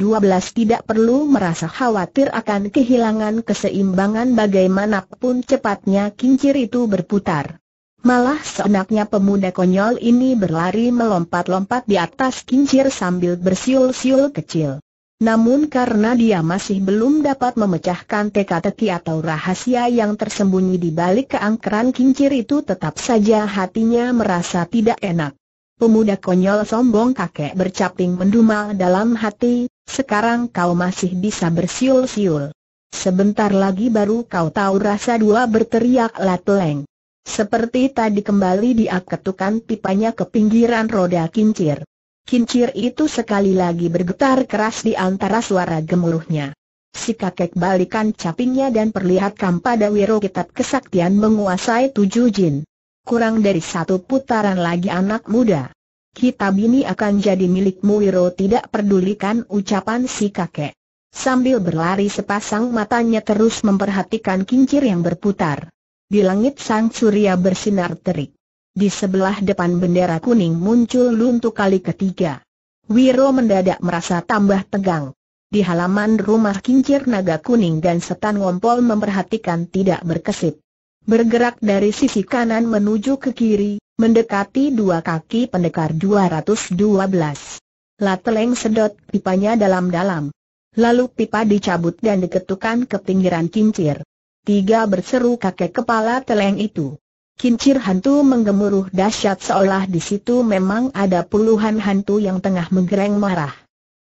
tidak perlu merasa khawatir akan kehilangan keseimbangan bagaimanapun cepatnya kincir itu berputar. Malah seenaknya pemuda konyol ini berlari melompat-lompat di atas kincir sambil bersiul-siul kecil. Namun karena dia masih belum dapat memecahkan teka-teki atau rahasia yang tersembunyi di balik keangkeran kincir itu tetap saja hatinya merasa tidak enak. Pemuda konyol sombong kakek bercaping mendumal dalam hati, sekarang kau masih bisa bersiul-siul. Sebentar lagi baru kau tahu rasa dua berteriak lateleng. Seperti tadi kembali dia ketukan pipanya ke pinggiran roda kincir. Kincir itu sekali lagi bergetar keras di antara suara gemuruhnya. Si kakek balikan capingnya dan perlihatkan pada Wiro kitab kesaktian menguasai tujuh jin kurang dari satu putaran lagi anak muda. Kitab ini akan jadi milikmu Wiro tidak pedulikan ucapan si kakek. Sambil berlari sepasang matanya terus memperhatikan kincir yang berputar. Di langit sang surya bersinar terik. Di sebelah depan bendera kuning muncul luntuk kali ketiga. Wiro mendadak merasa tambah tegang. Di halaman rumah kincir naga kuning dan setan ngompol memperhatikan tidak berkesip bergerak dari sisi kanan menuju ke kiri, mendekati dua kaki pendekar 212. Lateleng sedot pipanya dalam-dalam. Lalu pipa dicabut dan diketukan ke pinggiran kincir. Tiga berseru kakek kepala teleng itu. Kincir hantu menggemuruh dahsyat seolah di situ memang ada puluhan hantu yang tengah menggereng marah.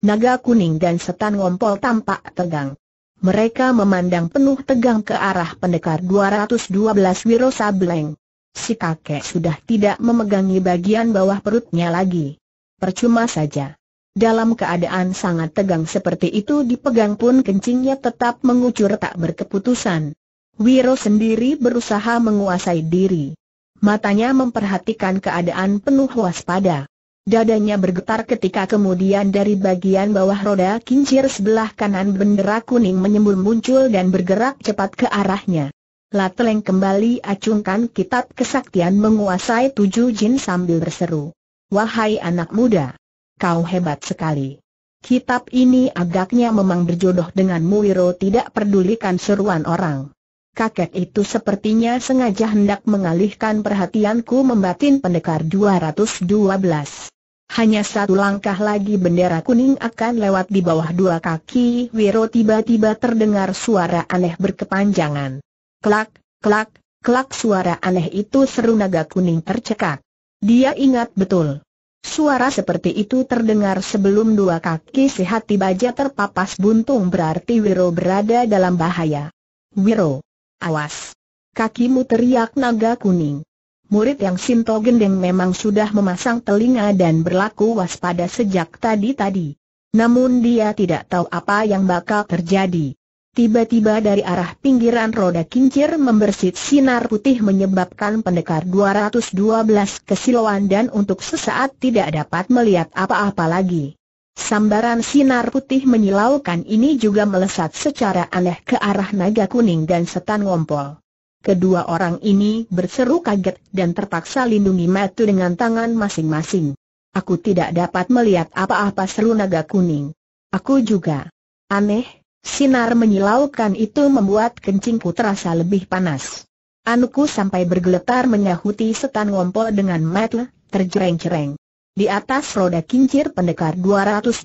Naga kuning dan setan ngompol tampak tegang. Mereka memandang penuh tegang ke arah pendekar 212 Wiro Sableng. Si kakek sudah tidak memegangi bagian bawah perutnya lagi. Percuma saja. Dalam keadaan sangat tegang seperti itu dipegang pun kencingnya tetap mengucur tak berkeputusan. Wiro sendiri berusaha menguasai diri. Matanya memperhatikan keadaan penuh waspada. Dadanya bergetar ketika kemudian dari bagian bawah roda kincir sebelah kanan bendera kuning menyembul muncul dan bergerak cepat ke arahnya. Lateleng kembali acungkan kitab kesaktian menguasai tujuh jin sambil berseru. Wahai anak muda, kau hebat sekali. Kitab ini agaknya memang berjodoh dengan Muiro tidak pedulikan seruan orang. Kakek itu sepertinya sengaja hendak mengalihkan perhatianku membatin pendekar 212. Hanya satu langkah lagi bendera kuning akan lewat di bawah dua kaki Wiro tiba-tiba terdengar suara aneh berkepanjangan. Klak, klak, klak suara aneh itu seru naga kuning tercekak. Dia ingat betul. Suara seperti itu terdengar sebelum dua kaki si hati baja terpapas buntung berarti Wiro berada dalam bahaya. Wiro, awas! Kakimu teriak naga kuning. Murid yang Sinto Gendeng memang sudah memasang telinga dan berlaku waspada sejak tadi-tadi. Namun dia tidak tahu apa yang bakal terjadi. Tiba-tiba dari arah pinggiran roda kincir membersit sinar putih menyebabkan pendekar 212 kesiluan dan untuk sesaat tidak dapat melihat apa-apa lagi. Sambaran sinar putih menyilaukan ini juga melesat secara aneh ke arah naga kuning dan setan ngompol. Kedua orang ini berseru kaget dan terpaksa lindungi Matu dengan tangan masing-masing. Aku tidak dapat melihat apa-apa seru naga kuning. Aku juga. Aneh, sinar menyilaukan itu membuat kencingku terasa lebih panas. Anuku sampai bergeletar menyahuti setan ngompol dengan Matu, terjereng-jereng. Di atas roda kincir pendekar 212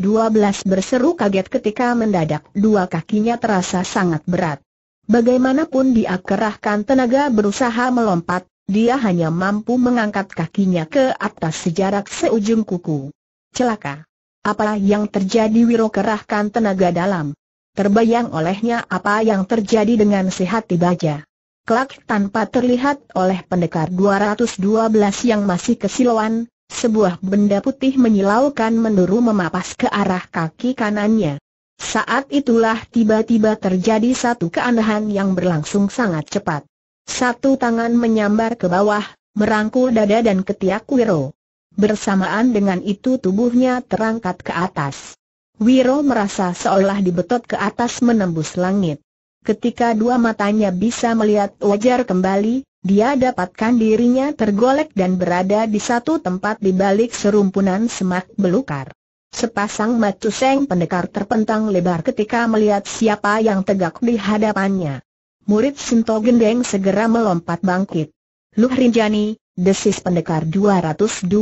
berseru kaget ketika mendadak dua kakinya terasa sangat berat. Bagaimanapun dia kerahkan tenaga berusaha melompat, dia hanya mampu mengangkat kakinya ke atas sejarak seujung kuku. Celaka! Apa yang terjadi Wiro kerahkan tenaga dalam? Terbayang olehnya apa yang terjadi dengan si hati baja. Kelak tanpa terlihat oleh pendekar 212 yang masih kesiluan, sebuah benda putih menyilaukan menduru memapas ke arah kaki kanannya. Saat itulah tiba-tiba terjadi satu keanehan yang berlangsung sangat cepat. Satu tangan menyambar ke bawah, merangkul dada dan ketiak Wiro. Bersamaan dengan itu tubuhnya terangkat ke atas. Wiro merasa seolah dibetot ke atas menembus langit. Ketika dua matanya bisa melihat wajar kembali, dia dapatkan dirinya tergolek dan berada di satu tempat di balik serumpunan semak belukar. Sepasang mata seng pendekar terpentang lebar ketika melihat siapa yang tegak di hadapannya. Murid Sinto Gendeng segera melompat bangkit. Luh Rinjani, desis pendekar 212.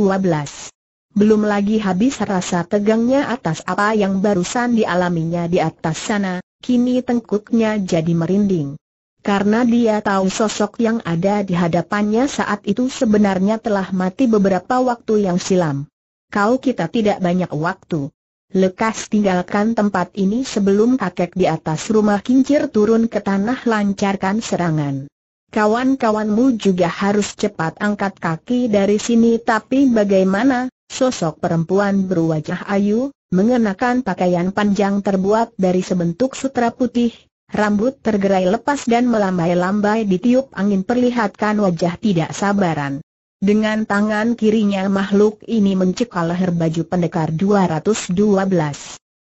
Belum lagi habis rasa tegangnya atas apa yang barusan dialaminya di atas sana, kini tengkuknya jadi merinding. Karena dia tahu sosok yang ada di hadapannya saat itu sebenarnya telah mati beberapa waktu yang silam kau kita tidak banyak waktu. Lekas tinggalkan tempat ini sebelum kakek di atas rumah kincir turun ke tanah lancarkan serangan. Kawan-kawanmu juga harus cepat angkat kaki dari sini tapi bagaimana, sosok perempuan berwajah ayu, mengenakan pakaian panjang terbuat dari sebentuk sutra putih, rambut tergerai lepas dan melambai-lambai ditiup angin perlihatkan wajah tidak sabaran. Dengan tangan kirinya makhluk ini mencekal leher baju pendekar 212.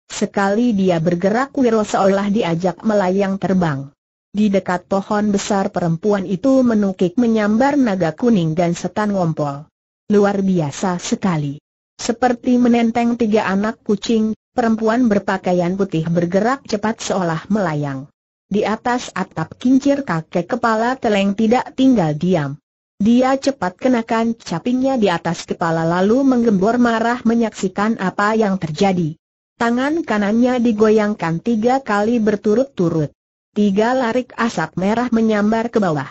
Sekali dia bergerak wiro seolah diajak melayang terbang. Di dekat pohon besar perempuan itu menukik menyambar naga kuning dan setan ngompol. Luar biasa sekali. Seperti menenteng tiga anak kucing, perempuan berpakaian putih bergerak cepat seolah melayang. Di atas atap kincir kakek kepala teleng tidak tinggal diam. Dia cepat kenakan capingnya di atas kepala lalu menggembor marah menyaksikan apa yang terjadi. Tangan kanannya digoyangkan tiga kali berturut-turut. Tiga larik asap merah menyambar ke bawah.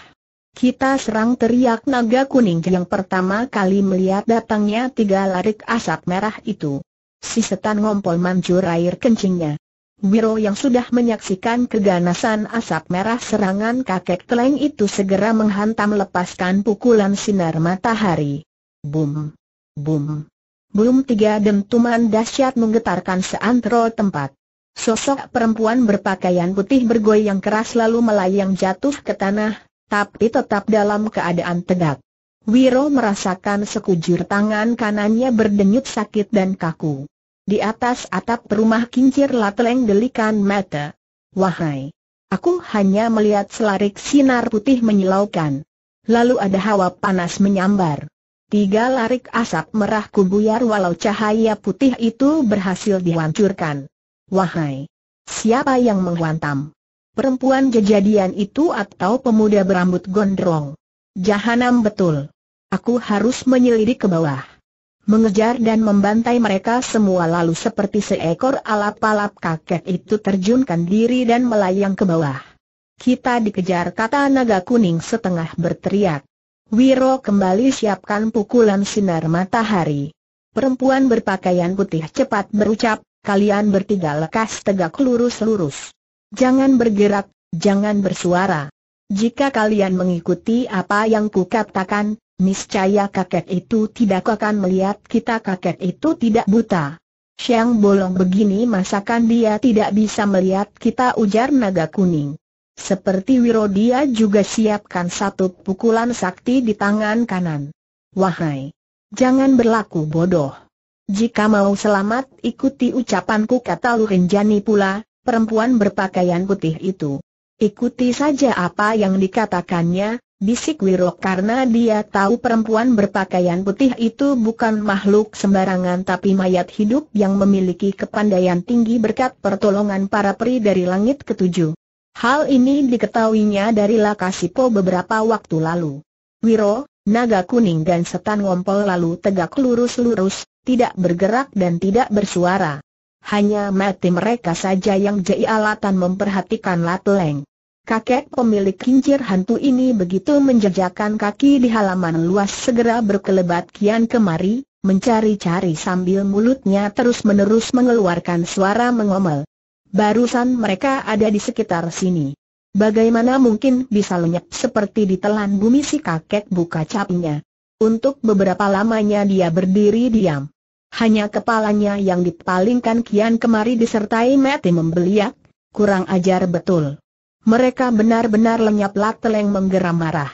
Kita serang teriak naga kuning yang pertama kali melihat datangnya tiga larik asap merah itu. Si setan ngompol manjur air kencingnya. Wiro yang sudah menyaksikan keganasan asap merah serangan kakek Teleng itu segera menghantam lepaskan pukulan sinar matahari. Boom, boom, boom tiga dentuman dahsyat menggetarkan seantero tempat. Sosok perempuan berpakaian putih bergoyang keras lalu melayang jatuh ke tanah, tapi tetap dalam keadaan tegak. Wiro merasakan sekujur tangan kanannya berdenyut sakit dan kaku. Di atas atap rumah kincir lateleng delikan mata. Wahai! Aku hanya melihat selarik sinar putih menyilaukan. Lalu ada hawa panas menyambar. Tiga larik asap merah kubuyar walau cahaya putih itu berhasil dihancurkan. Wahai! Siapa yang menghantam? Perempuan jejadian itu atau pemuda berambut gondrong? Jahanam betul. Aku harus menyelidik ke bawah mengejar dan membantai mereka semua lalu seperti seekor alap-alap kakek itu terjunkan diri dan melayang ke bawah. Kita dikejar kata naga kuning setengah berteriak. Wiro kembali siapkan pukulan sinar matahari. Perempuan berpakaian putih cepat berucap, kalian bertiga lekas tegak lurus-lurus. Jangan bergerak, jangan bersuara. Jika kalian mengikuti apa yang kukatakan, Niscaya kakek itu tidak akan melihat kita kakek itu tidak buta. Siang bolong begini masakan dia tidak bisa melihat kita ujar naga kuning. Seperti Wiro dia juga siapkan satu pukulan sakti di tangan kanan. Wahai! Jangan berlaku bodoh. Jika mau selamat ikuti ucapanku kata Lurinjani pula, perempuan berpakaian putih itu. Ikuti saja apa yang dikatakannya, bisik Wiro karena dia tahu perempuan berpakaian putih itu bukan makhluk sembarangan tapi mayat hidup yang memiliki kepandaian tinggi berkat pertolongan para peri dari langit ketujuh. Hal ini diketahuinya dari Lakasipo beberapa waktu lalu. Wiro, naga kuning dan setan ngompol lalu tegak lurus-lurus, tidak bergerak dan tidak bersuara. Hanya mati mereka saja yang jai alatan memperhatikan Lateleng. Kakek pemilik kincir hantu ini begitu menjejakkan kaki di halaman luas segera berkelebat kian kemari, mencari-cari sambil mulutnya terus-menerus mengeluarkan suara mengomel. Barusan mereka ada di sekitar sini. Bagaimana mungkin bisa lenyap seperti ditelan bumi si kakek buka capnya. Untuk beberapa lamanya dia berdiri diam. Hanya kepalanya yang dipalingkan kian kemari disertai mati membeliak, kurang ajar betul. Mereka benar-benar lenyap Lateleng menggeram marah.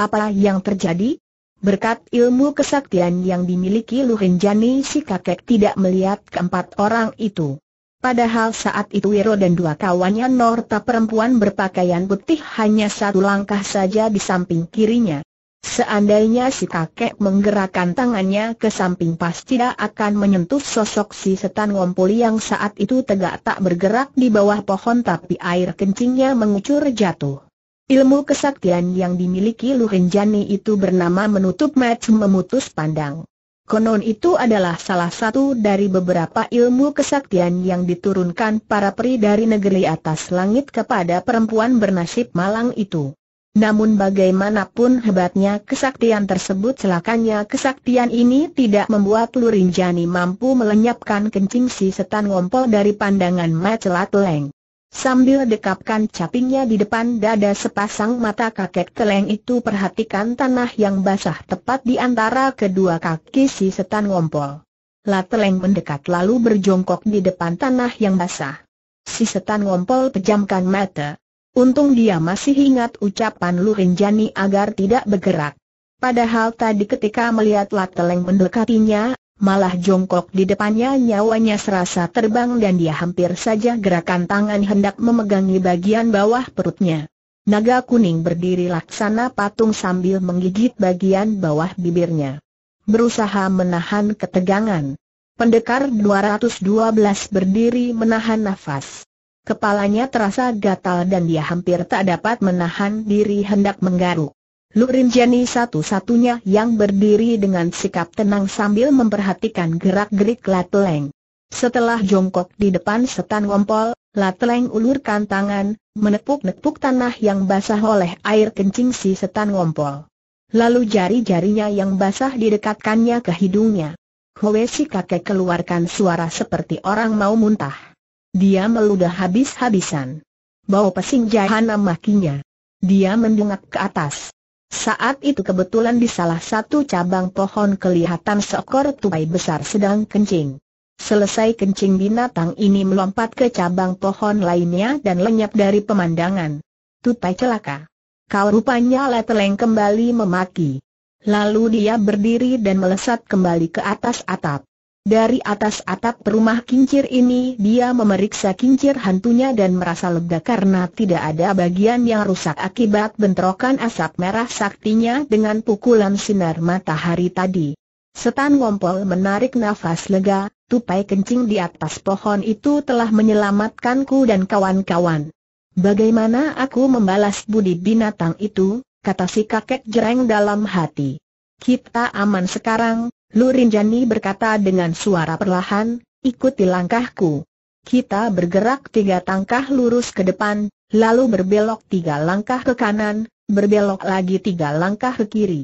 Apa yang terjadi? Berkat ilmu kesaktian yang dimiliki Luhinjani, si kakek tidak melihat keempat orang itu. Padahal saat itu Wiro dan dua kawannya Norta perempuan berpakaian putih hanya satu langkah saja di samping kirinya. Seandainya si kakek menggerakkan tangannya ke samping pasti tidak akan menyentuh sosok si setan ngompoli yang saat itu tegak tak bergerak di bawah pohon tapi air kencingnya mengucur jatuh. Ilmu kesaktian yang dimiliki Lurinjani itu bernama menutup match memutus pandang. Konon itu adalah salah satu dari beberapa ilmu kesaktian yang diturunkan para peri dari negeri atas langit kepada perempuan bernasib malang itu. Namun bagaimanapun hebatnya kesaktian tersebut celakanya kesaktian ini tidak membuat Lurinjani mampu melenyapkan kencing si setan ngompol dari pandangan Macelat Leng. Sambil dekapkan capingnya di depan dada sepasang mata kakek teleng itu perhatikan tanah yang basah tepat di antara kedua kaki si setan ngompol. Lateleng mendekat lalu berjongkok di depan tanah yang basah. Si setan ngompol pejamkan mata. Untung dia masih ingat ucapan Lurinjani agar tidak bergerak. Padahal tadi ketika melihat Lateleng mendekatinya, malah jongkok di depannya nyawanya serasa terbang dan dia hampir saja gerakan tangan hendak memegangi bagian bawah perutnya. Naga kuning berdiri laksana patung sambil menggigit bagian bawah bibirnya. Berusaha menahan ketegangan. Pendekar 212 berdiri menahan nafas. Kepalanya terasa gatal dan dia hampir tak dapat menahan diri hendak menggaruk. Lurin Jenny satu-satunya yang berdiri dengan sikap tenang sambil memperhatikan gerak-gerik Lateleng. Setelah jongkok di depan setan ngompol, Lateleng ulurkan tangan, menepuk-nepuk tanah yang basah oleh air kencing si setan ngompol. Lalu jari-jarinya yang basah didekatkannya ke hidungnya. Hwe si kakek keluarkan suara seperti orang mau muntah. Dia meludah habis-habisan. Bau pesing jahana makinya. Dia mendengak ke atas. Saat itu kebetulan di salah satu cabang pohon kelihatan seekor tupai besar sedang kencing. Selesai kencing binatang ini melompat ke cabang pohon lainnya dan lenyap dari pemandangan. Tupai celaka. Kau rupanya leteleng kembali memaki. Lalu dia berdiri dan melesat kembali ke atas atap. Dari atas atap rumah kincir ini dia memeriksa kincir hantunya dan merasa lega karena tidak ada bagian yang rusak akibat bentrokan asap merah saktinya dengan pukulan sinar matahari tadi. Setan Ngompol menarik nafas lega, tupai kencing di atas pohon itu telah menyelamatkanku dan kawan-kawan. Bagaimana aku membalas budi binatang itu, kata si kakek jereng dalam hati. Kita aman sekarang, Lurinjani berkata dengan suara perlahan, ikuti langkahku. Kita bergerak tiga tangkah lurus ke depan, lalu berbelok tiga langkah ke kanan, berbelok lagi tiga langkah ke kiri.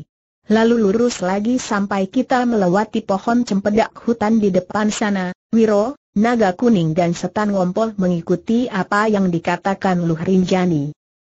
Lalu lurus lagi sampai kita melewati pohon cempedak hutan di depan sana, Wiro, Naga Kuning dan Setan Ngompol mengikuti apa yang dikatakan Luh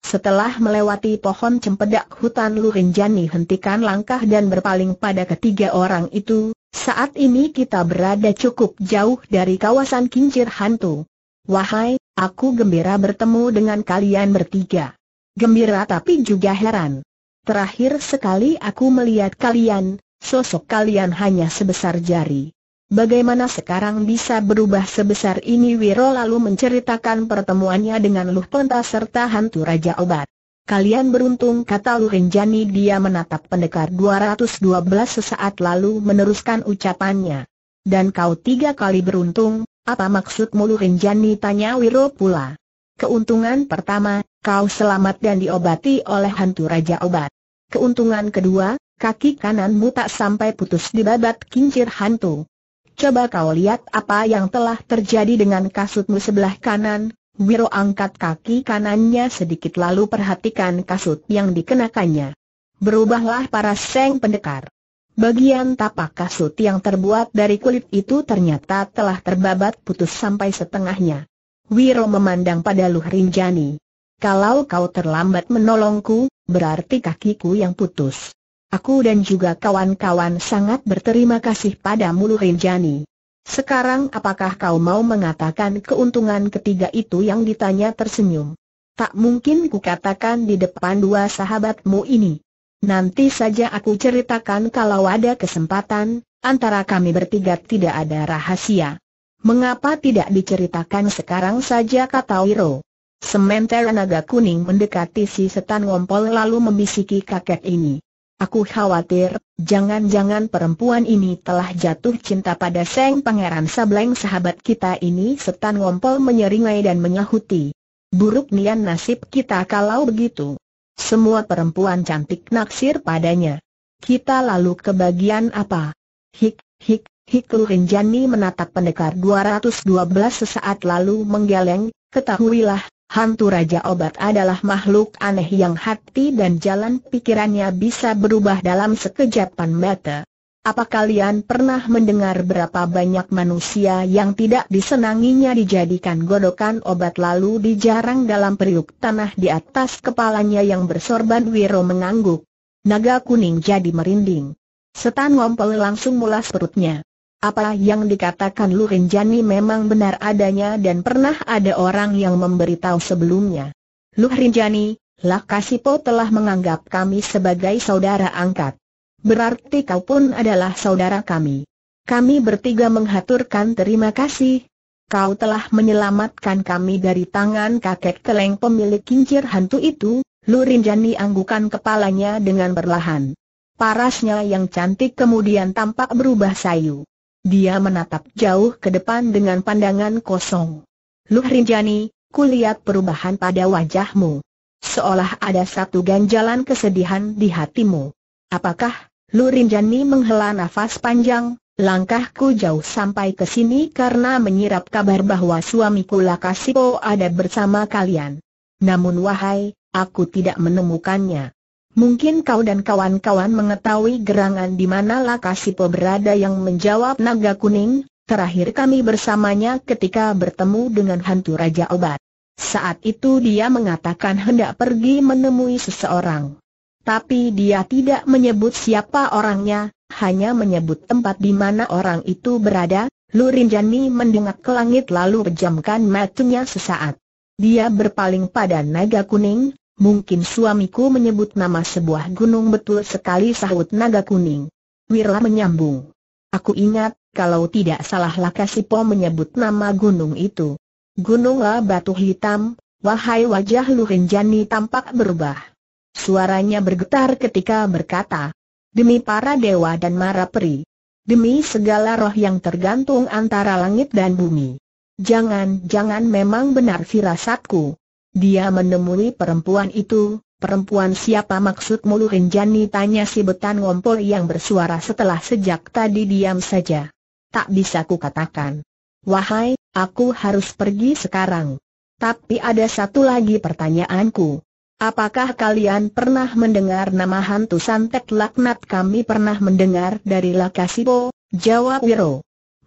setelah melewati pohon cempedak hutan Lurinjani hentikan langkah dan berpaling pada ketiga orang itu, saat ini kita berada cukup jauh dari kawasan kincir hantu. Wahai, aku gembira bertemu dengan kalian bertiga. Gembira tapi juga heran. Terakhir sekali aku melihat kalian, sosok kalian hanya sebesar jari. Bagaimana sekarang bisa berubah sebesar ini Wiro lalu menceritakan pertemuannya dengan Luh Penta serta hantu Raja Obat. Kalian beruntung kata Lurinjani dia menatap pendekar 212 sesaat lalu meneruskan ucapannya. Dan kau tiga kali beruntung, apa maksudmu Lurinjani tanya Wiro pula. Keuntungan pertama, kau selamat dan diobati oleh hantu Raja Obat. Keuntungan kedua, kaki kananmu tak sampai putus di babat kincir hantu. Coba kau lihat apa yang telah terjadi dengan kasutmu sebelah kanan. Wiro angkat kaki kanannya sedikit lalu perhatikan kasut yang dikenakannya. Berubahlah para seng pendekar. Bagian tapak kasut yang terbuat dari kulit itu ternyata telah terbabat putus sampai setengahnya. Wiro memandang pada Luh Rinjani. Kalau kau terlambat menolongku, berarti kakiku yang putus. Aku dan juga kawan-kawan sangat berterima kasih pada padamu Rinjani. Sekarang apakah kau mau mengatakan keuntungan ketiga itu yang ditanya tersenyum? Tak mungkin ku katakan di depan dua sahabatmu ini. Nanti saja aku ceritakan kalau ada kesempatan, antara kami bertiga tidak ada rahasia. Mengapa tidak diceritakan sekarang saja kata Wiro? Sementara naga kuning mendekati si setan ngompol lalu membisiki kakek ini. Aku khawatir, jangan-jangan perempuan ini telah jatuh cinta pada Seng Pangeran Sableng sahabat kita ini setan ngompol menyeringai dan menyahuti. Buruk nian nasib kita kalau begitu. Semua perempuan cantik naksir padanya. Kita lalu ke bagian apa? Hik, hik, hik Lurinjani menatap pendekar 212 sesaat lalu menggeleng, ketahuilah, Hantu Raja Obat adalah makhluk aneh yang hati dan jalan pikirannya bisa berubah dalam sekejapan mata. Apa kalian pernah mendengar berapa banyak manusia yang tidak disenanginya dijadikan godokan obat lalu dijarang dalam periuk tanah di atas kepalanya yang bersorban Wiro mengangguk. Naga kuning jadi merinding. Setan wampel langsung mulas perutnya. Apa yang dikatakan Lu Rinjani memang benar adanya dan pernah ada orang yang memberitahu sebelumnya. Lu Rinjani, Lah Lakasipo telah menganggap kami sebagai saudara angkat. Berarti kau pun adalah saudara kami. Kami bertiga menghaturkan terima kasih. Kau telah menyelamatkan kami dari tangan kakek keleng pemilik kincir hantu itu, Lu Rinjani anggukan kepalanya dengan perlahan. Parasnya yang cantik kemudian tampak berubah sayu. Dia menatap jauh ke depan dengan pandangan kosong. Luh Rinjani, kulihat perubahan pada wajahmu. Seolah ada satu ganjalan kesedihan di hatimu. Apakah, Luh Rinjani menghela nafas panjang, Langkahku jauh sampai ke sini karena menyirap kabar bahwa suamiku Lakasipo ada bersama kalian. Namun wahai, aku tidak menemukannya. Mungkin kau dan kawan-kawan mengetahui gerangan di mana Po berada yang menjawab naga kuning, terakhir kami bersamanya ketika bertemu dengan hantu Raja Obat. Saat itu dia mengatakan hendak pergi menemui seseorang. Tapi dia tidak menyebut siapa orangnya, hanya menyebut tempat di mana orang itu berada, Lurin Jani mendengar ke langit lalu pejamkan matanya sesaat. Dia berpaling pada naga kuning, Mungkin suamiku menyebut nama sebuah gunung betul sekali sahut naga kuning. Wira menyambung. Aku ingat, kalau tidak salah Lakasipo menyebut nama gunung itu. Gunung Batu Hitam, wahai wajah Luhenjani tampak berubah. Suaranya bergetar ketika berkata, Demi para dewa dan mara peri. Demi segala roh yang tergantung antara langit dan bumi. Jangan-jangan memang benar firasatku. Dia menemui perempuan itu, perempuan siapa maksudmu Lu Rinjani tanya si Betan Ngompol yang bersuara setelah sejak tadi diam saja. Tak bisa ku katakan. Wahai, aku harus pergi sekarang. Tapi ada satu lagi pertanyaanku. Apakah kalian pernah mendengar nama hantu santet laknat kami pernah mendengar dari Lakasibo? Jawab Wiro.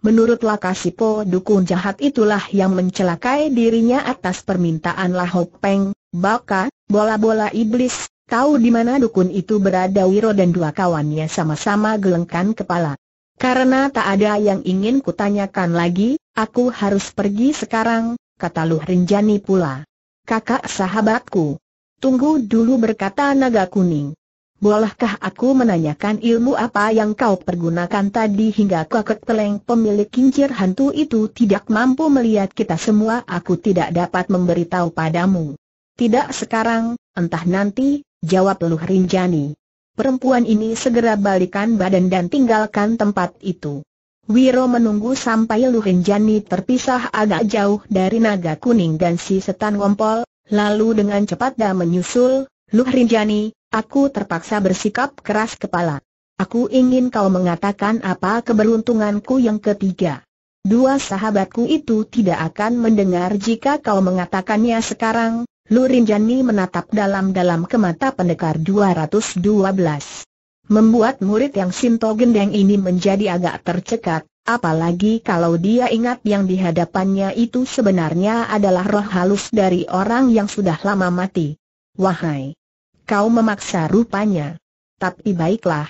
Menurut Lakasipo dukun jahat itulah yang mencelakai dirinya atas permintaan Lahok Peng, Baka, bola-bola iblis, tahu di mana dukun itu berada Wiro dan dua kawannya sama-sama gelengkan kepala. Karena tak ada yang ingin kutanyakan lagi, aku harus pergi sekarang, kata Luh Rinjani pula. Kakak sahabatku. Tunggu dulu berkata naga kuning. Bolehkah aku menanyakan ilmu apa yang kau pergunakan tadi hingga kakek peleng pemilik kincir hantu itu tidak mampu melihat kita semua aku tidak dapat memberitahu padamu. Tidak sekarang, entah nanti, jawab Luh Rinjani. Perempuan ini segera balikan badan dan tinggalkan tempat itu. Wiro menunggu sampai Luh Rinjani terpisah agak jauh dari naga kuning dan si setan ngompol, lalu dengan cepat dia menyusul, Luh Rinjani, Aku terpaksa bersikap keras kepala. Aku ingin kau mengatakan apa keberuntunganku yang ketiga. Dua sahabatku itu tidak akan mendengar jika kau mengatakannya sekarang, Lurinjani menatap dalam-dalam ke mata pendekar 212. Membuat murid yang Sinto Gendeng ini menjadi agak tercekat, apalagi kalau dia ingat yang dihadapannya itu sebenarnya adalah roh halus dari orang yang sudah lama mati. Wahai! kau memaksa rupanya. Tapi baiklah.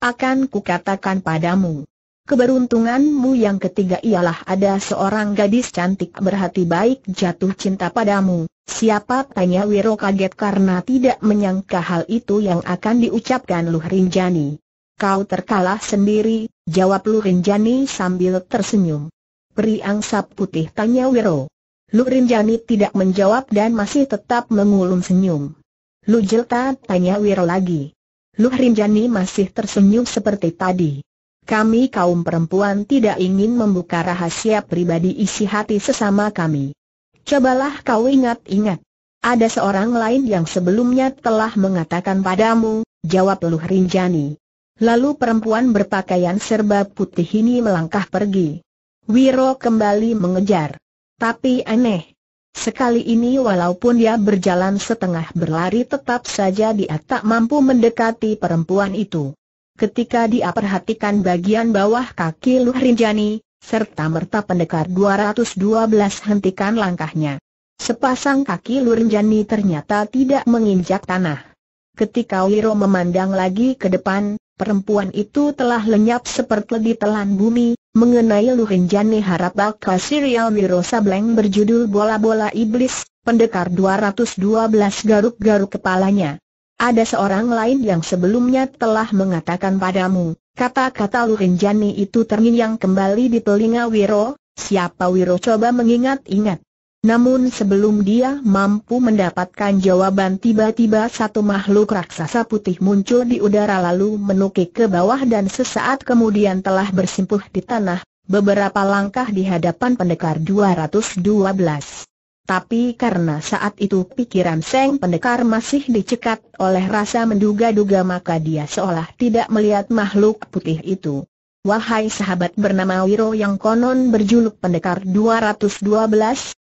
Akan kukatakan padamu. Keberuntunganmu yang ketiga ialah ada seorang gadis cantik berhati baik jatuh cinta padamu. Siapa tanya Wiro kaget karena tidak menyangka hal itu yang akan diucapkan Luh Rinjani. Kau terkalah sendiri, jawab Luh Rinjani sambil tersenyum. Peri angsa putih tanya Wiro. Luh Rinjani tidak menjawab dan masih tetap mengulung senyum. Lu Jelta tanya Wiro lagi. Lu Rinjani masih tersenyum seperti tadi. Kami kaum perempuan tidak ingin membuka rahasia pribadi isi hati sesama kami. Cobalah kau ingat-ingat. Ada seorang lain yang sebelumnya telah mengatakan padamu, jawab Luh Rinjani. Lalu perempuan berpakaian serba putih ini melangkah pergi. Wiro kembali mengejar. Tapi aneh, Sekali ini walaupun dia berjalan setengah berlari tetap saja dia tak mampu mendekati perempuan itu. Ketika dia perhatikan bagian bawah kaki Luhrinjani, serta merta pendekar 212 hentikan langkahnya. Sepasang kaki Luhrinjani ternyata tidak menginjak tanah. Ketika Wiro memandang lagi ke depan, perempuan itu telah lenyap seperti ditelan bumi, mengenai Jani harap bakal serial Miro Sableng berjudul Bola-Bola Iblis, pendekar 212 garuk-garuk kepalanya. Ada seorang lain yang sebelumnya telah mengatakan padamu, kata-kata Jani itu terngiang kembali di telinga Wiro, siapa Wiro coba mengingat-ingat. Namun sebelum dia mampu mendapatkan jawaban tiba-tiba satu makhluk raksasa putih muncul di udara lalu menukik ke bawah dan sesaat kemudian telah bersimpuh di tanah, beberapa langkah di hadapan pendekar 212. Tapi karena saat itu pikiran Seng Pendekar masih dicekat oleh rasa menduga-duga maka dia seolah tidak melihat makhluk putih itu. Wahai sahabat bernama Wiro yang konon berjuluk pendekar 212,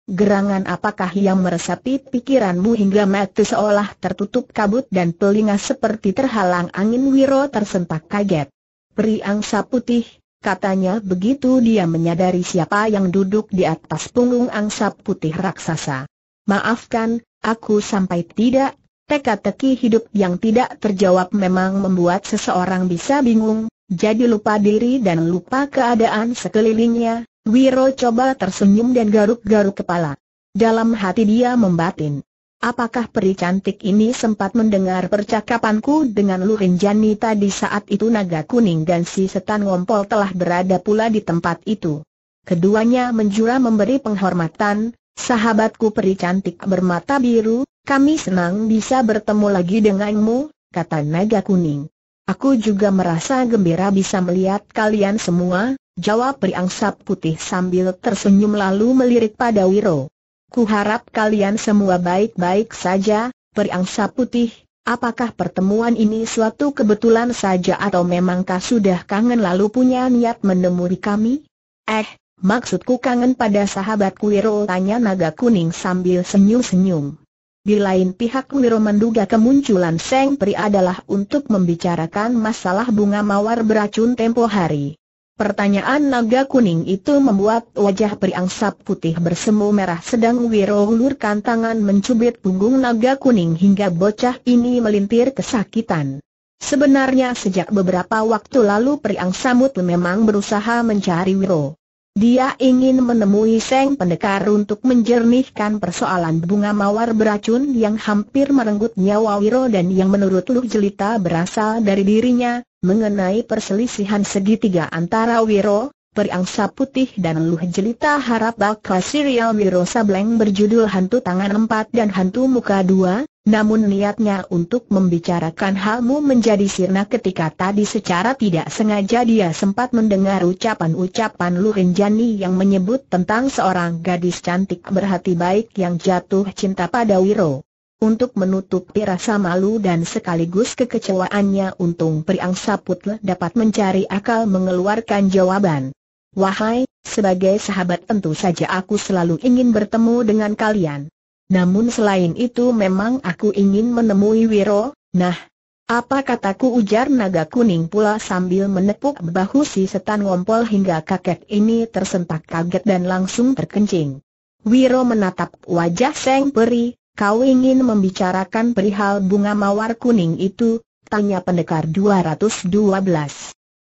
gerangan apakah yang meresapi pikiranmu hingga mati seolah tertutup kabut dan telinga seperti terhalang angin Wiro tersentak kaget. Peri Angsa putih, katanya begitu dia menyadari siapa yang duduk di atas punggung angsa putih raksasa. Maafkan, aku sampai tidak, teka-teki hidup yang tidak terjawab memang membuat seseorang bisa bingung, jadi lupa diri dan lupa keadaan sekelilingnya, Wiro coba tersenyum dan garuk-garuk kepala. Dalam hati dia membatin. Apakah peri cantik ini sempat mendengar percakapanku dengan Lurin Jani tadi saat itu naga kuning dan si setan ngompol telah berada pula di tempat itu. Keduanya menjura memberi penghormatan, sahabatku peri cantik bermata biru, kami senang bisa bertemu lagi denganmu, kata naga kuning. Aku juga merasa gembira bisa melihat kalian semua, jawab Priangsap Putih sambil tersenyum lalu melirik pada Wiro. Kuharap kalian semua baik-baik saja, Priangsap Putih, apakah pertemuan ini suatu kebetulan saja atau memangkah sudah kangen lalu punya niat menemui kami? Eh, maksudku kangen pada sahabatku Wiro tanya naga kuning sambil senyum-senyum. Di lain pihak Wiro menduga kemunculan Seng Pri adalah untuk membicarakan masalah bunga mawar beracun tempo hari. Pertanyaan naga kuning itu membuat wajah Pri Angsap putih bersemu merah sedang Wiro ulurkan tangan mencubit punggung naga kuning hingga bocah ini melintir kesakitan. Sebenarnya sejak beberapa waktu lalu Pri Samut memang berusaha mencari Wiro. Dia ingin menemui Seng Pendekar untuk menjernihkan persoalan bunga mawar beracun yang hampir merenggut nyawa Wiro dan yang menurut Luh Jelita berasal dari dirinya, mengenai perselisihan segitiga antara Wiro, Perangsa Putih dan Luh Jelita harap bakal serial Wiro Sableng berjudul Hantu Tangan Empat dan Hantu Muka Dua, namun niatnya untuk membicarakan halmu menjadi sirna ketika tadi secara tidak sengaja dia sempat mendengar ucapan-ucapan Rinjani yang menyebut tentang seorang gadis cantik berhati baik yang jatuh cinta pada Wiro. Untuk menutup rasa malu dan sekaligus kekecewaannya untung Priang Saputle dapat mencari akal mengeluarkan jawaban. Wahai, sebagai sahabat tentu saja aku selalu ingin bertemu dengan kalian. Namun selain itu memang aku ingin menemui Wiro, nah, apa kataku ujar naga kuning pula sambil menepuk bahu si setan ngompol hingga kakek ini tersentak kaget dan langsung terkencing. Wiro menatap wajah Seng Peri, kau ingin membicarakan perihal bunga mawar kuning itu, tanya pendekar 212.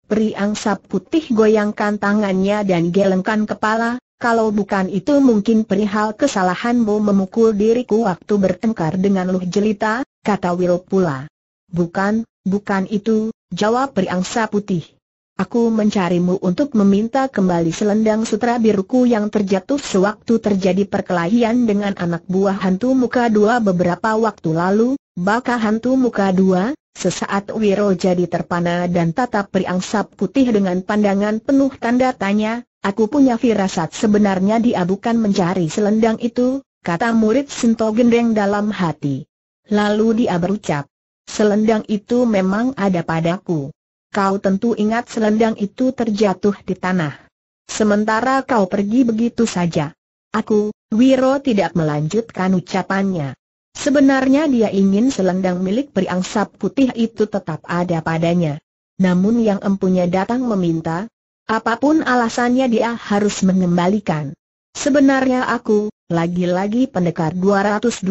Peri angsa putih goyangkan tangannya dan gelengkan kepala, kalau bukan itu mungkin perihal kesalahanmu memukul diriku waktu bertengkar dengan Luh Jelita, kata Will pula. Bukan, bukan itu, jawab periangsa putih. Aku mencarimu untuk meminta kembali selendang sutra biruku yang terjatuh sewaktu terjadi perkelahian dengan anak buah hantu muka dua beberapa waktu lalu, baka hantu muka dua, sesaat Wiro jadi terpana dan tatap periangsa putih dengan pandangan penuh tanda tanya, Aku punya firasat sebenarnya dia bukan mencari selendang itu, kata murid Sinto Gendeng dalam hati. Lalu dia berucap, selendang itu memang ada padaku. Kau tentu ingat selendang itu terjatuh di tanah. Sementara kau pergi begitu saja. Aku, Wiro tidak melanjutkan ucapannya. Sebenarnya dia ingin selendang milik periangsap putih itu tetap ada padanya. Namun yang empunya datang meminta, Apapun alasannya dia harus mengembalikan. Sebenarnya aku, lagi-lagi pendekar 212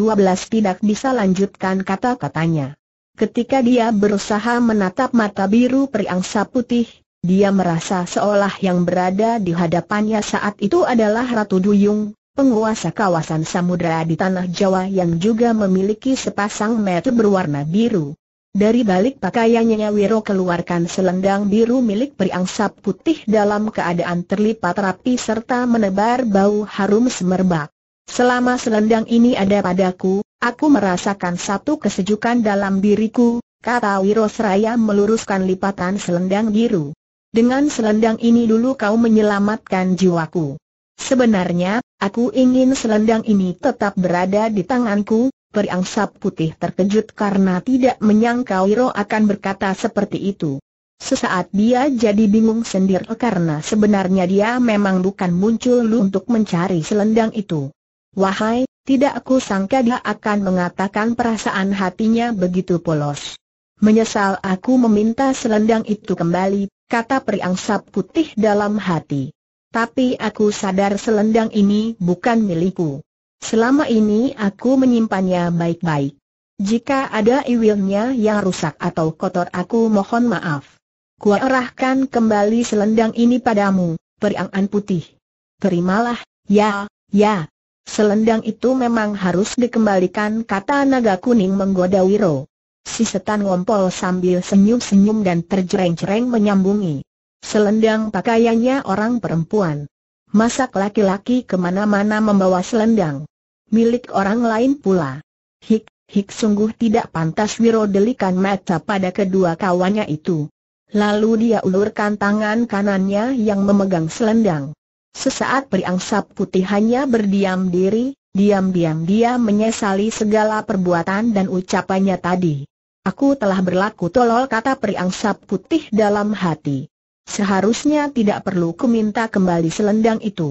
tidak bisa lanjutkan kata-katanya. Ketika dia berusaha menatap mata biru periangsa putih, dia merasa seolah yang berada di hadapannya saat itu adalah Ratu Duyung, penguasa kawasan samudera di tanah Jawa yang juga memiliki sepasang mata berwarna biru. Dari balik pakaiannya Wiro keluarkan selendang biru milik periangsa putih dalam keadaan terlipat rapi serta menebar bau harum semerbak. Selama selendang ini ada padaku, aku merasakan satu kesejukan dalam diriku, kata Wiro seraya meluruskan lipatan selendang biru. Dengan selendang ini dulu kau menyelamatkan jiwaku. Sebenarnya, aku ingin selendang ini tetap berada di tanganku, Periangsa putih terkejut karena tidak menyangka Wiro akan berkata seperti itu. Sesaat dia jadi bingung sendiri karena sebenarnya dia memang bukan muncul untuk mencari selendang itu. Wahai, tidak aku sangka dia akan mengatakan perasaan hatinya begitu polos. Menyesal aku meminta selendang itu kembali, kata periangsa putih dalam hati. Tapi aku sadar selendang ini bukan milikku. Selama ini aku menyimpannya baik-baik. Jika ada iwilnya yang rusak atau kotor aku mohon maaf. Kuarahkan kembali selendang ini padamu, periangan putih. Terimalah, ya, ya. Selendang itu memang harus dikembalikan kata naga kuning menggoda Wiro. Si setan ngompol sambil senyum-senyum dan terjereng-jereng menyambungi. Selendang pakaiannya orang perempuan. Masak laki-laki kemana-mana membawa selendang. Milik orang lain pula. Hik, hik sungguh tidak pantas Wiro delikan mata pada kedua kawannya itu. Lalu dia ulurkan tangan kanannya yang memegang selendang. Sesaat periangsap putih hanya berdiam diri, diam-diam dia menyesali segala perbuatan dan ucapannya tadi. Aku telah berlaku tolol kata periangsap putih dalam hati. Seharusnya tidak perlu kuminta kembali selendang itu.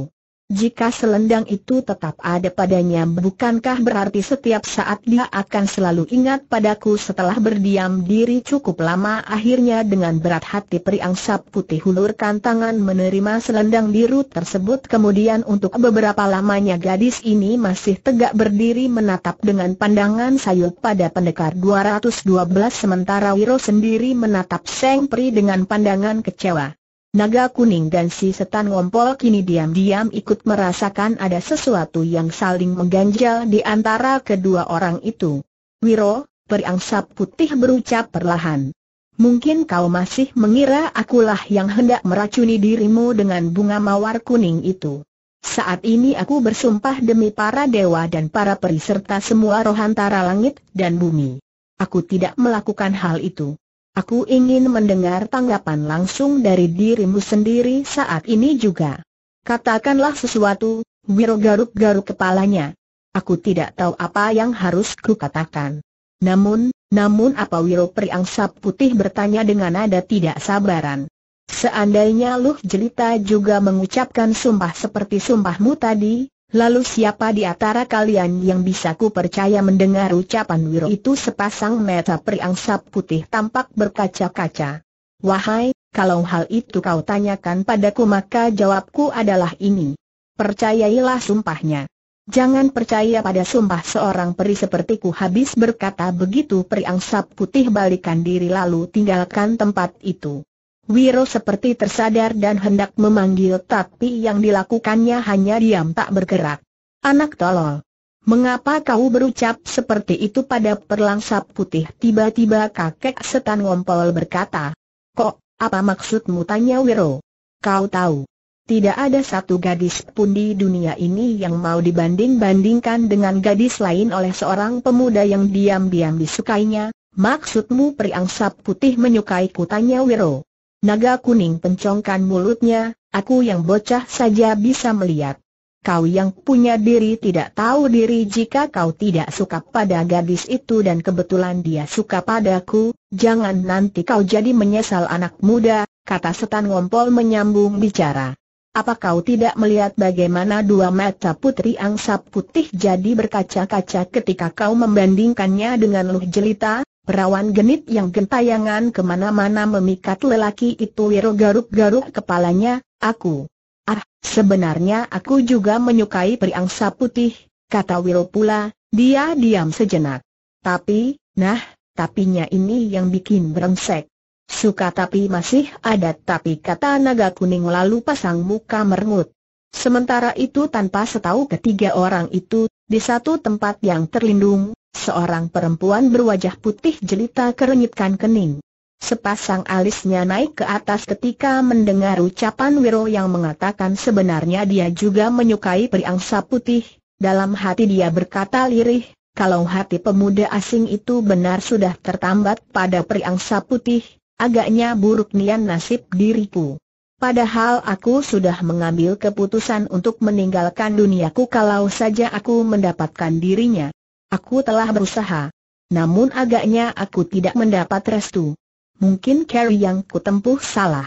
Jika selendang itu tetap ada padanya bukankah berarti setiap saat dia akan selalu ingat padaku setelah berdiam diri cukup lama akhirnya dengan berat hati periangsap putih hulurkan tangan menerima selendang biru tersebut kemudian untuk beberapa lamanya gadis ini masih tegak berdiri menatap dengan pandangan sayut pada pendekar 212 sementara Wiro sendiri menatap Seng Pri dengan pandangan kecewa. Naga kuning dan si setan ngompol kini diam-diam ikut merasakan ada sesuatu yang saling mengganjal di antara kedua orang itu. Wiro, periangsap putih berucap perlahan. Mungkin kau masih mengira akulah yang hendak meracuni dirimu dengan bunga mawar kuning itu. Saat ini aku bersumpah demi para dewa dan para peri serta semua roh antara langit dan bumi. Aku tidak melakukan hal itu. Aku ingin mendengar tanggapan langsung dari dirimu sendiri saat ini juga. Katakanlah sesuatu, Wiro garuk-garuk kepalanya. Aku tidak tahu apa yang harus katakan. Namun, namun apa Wiro Priangsa Putih bertanya dengan nada tidak sabaran. Seandainya Luh Jelita juga mengucapkan sumpah seperti sumpahmu tadi, Lalu siapa di antara kalian yang bisa ku percaya mendengar ucapan Wiro itu sepasang mata periangsap putih tampak berkaca-kaca. Wahai, kalau hal itu kau tanyakan padaku maka jawabku adalah ini. Percayailah sumpahnya. Jangan percaya pada sumpah seorang peri sepertiku habis berkata begitu periangsap putih balikan diri lalu tinggalkan tempat itu. Wiro seperti tersadar dan hendak memanggil tapi yang dilakukannya hanya diam tak bergerak. Anak tolol. Mengapa kau berucap seperti itu pada perlangsap putih? Tiba-tiba kakek setan ngompol berkata. Kok, apa maksudmu tanya Wiro? Kau tahu. Tidak ada satu gadis pun di dunia ini yang mau dibanding-bandingkan dengan gadis lain oleh seorang pemuda yang diam-diam disukainya. Maksudmu periangsap putih menyukai kutanya Wiro? Naga kuning pencongkan mulutnya, aku yang bocah saja bisa melihat. Kau yang punya diri tidak tahu diri jika kau tidak suka pada gadis itu dan kebetulan dia suka padaku, jangan nanti kau jadi menyesal anak muda, kata setan ngompol menyambung bicara. Apa kau tidak melihat bagaimana dua mata putri angsa putih jadi berkaca-kaca ketika kau membandingkannya dengan luh jelita? Perawan genit yang gentayangan kemana-mana memikat lelaki itu Wiro garuk-garuk kepalanya, aku. Ah, sebenarnya aku juga menyukai periangsa putih, kata Wiro pula, dia diam sejenak. Tapi, nah, tapinya ini yang bikin berengsek. Suka tapi masih ada tapi kata naga kuning lalu pasang muka merengut. Sementara itu tanpa setahu ketiga orang itu, di satu tempat yang terlindung, Seorang perempuan berwajah putih jelita kerenyitkan kening. Sepasang alisnya naik ke atas ketika mendengar ucapan Wiro yang mengatakan sebenarnya dia juga menyukai periangsa putih. Dalam hati dia berkata lirih, kalau hati pemuda asing itu benar sudah tertambat pada periangsa putih, agaknya buruk nian nasib diriku. Padahal aku sudah mengambil keputusan untuk meninggalkan duniaku kalau saja aku mendapatkan dirinya. Aku telah berusaha. Namun agaknya aku tidak mendapat restu. Mungkin carry yang kutempuh salah.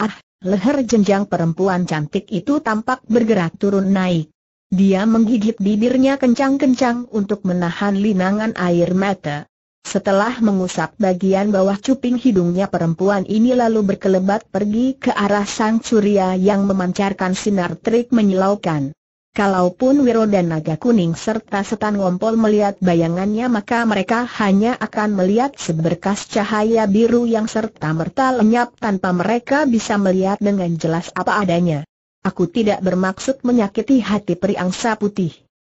Ah, leher jenjang perempuan cantik itu tampak bergerak turun naik. Dia menggigit bibirnya kencang-kencang untuk menahan linangan air mata. Setelah mengusap bagian bawah cuping hidungnya perempuan ini lalu berkelebat pergi ke arah sang surya yang memancarkan sinar trik menyilaukan. Kalaupun Wiro dan Naga Kuning serta Setan Ngompol melihat bayangannya maka mereka hanya akan melihat seberkas cahaya biru yang serta-merta lenyap tanpa mereka bisa melihat dengan jelas apa adanya. Aku tidak bermaksud menyakiti hati peri angsa putih.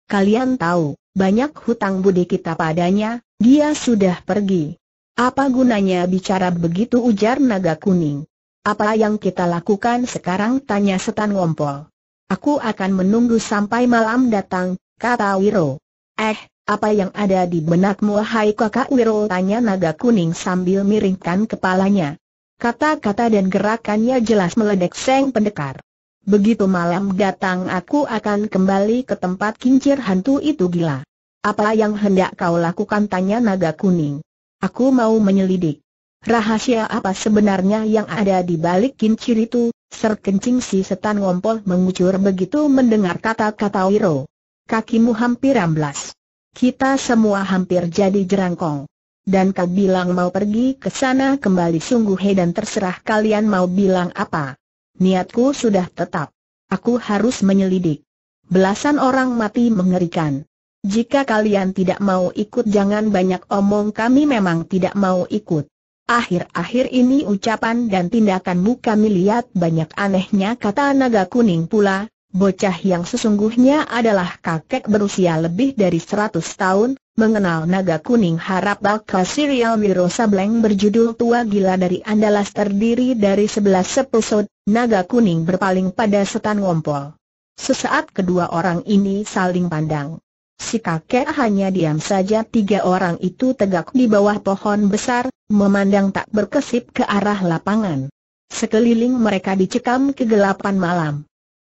Kalian tahu, banyak hutang budi kita padanya, dia sudah pergi. Apa gunanya bicara begitu ujar Naga Kuning? Apa yang kita lakukan sekarang tanya Setan Ngompol. Aku akan menunggu sampai malam datang, kata Wiro. Eh, apa yang ada di benakmu hai kakak Wiro tanya naga kuning sambil miringkan kepalanya. Kata-kata dan gerakannya jelas meledek seng pendekar. Begitu malam datang aku akan kembali ke tempat kincir hantu itu gila. Apa yang hendak kau lakukan tanya naga kuning. Aku mau menyelidik. Rahasia apa sebenarnya yang ada di balik kincir itu? Serkencing si setan ngompol mengucur begitu mendengar kata-kata Wiro. Kakimu hampir amblas. Kita semua hampir jadi jerangkong. Dan kau bilang mau pergi ke sana kembali sungguh he dan terserah kalian mau bilang apa. Niatku sudah tetap. Aku harus menyelidik. Belasan orang mati mengerikan. Jika kalian tidak mau ikut jangan banyak omong kami memang tidak mau ikut. Akhir-akhir ini ucapan dan tindakanmu kami lihat banyak anehnya kata naga kuning pula, bocah yang sesungguhnya adalah kakek berusia lebih dari 100 tahun, mengenal naga kuning harap bakal serial Wiro Sableng berjudul Tua Gila dari Andalas terdiri dari 11 episode, naga kuning berpaling pada setan ngompol. Sesaat kedua orang ini saling pandang. Si kakek hanya diam saja tiga orang itu tegak di bawah pohon besar, memandang tak berkesip ke arah lapangan. Sekeliling mereka dicekam kegelapan malam.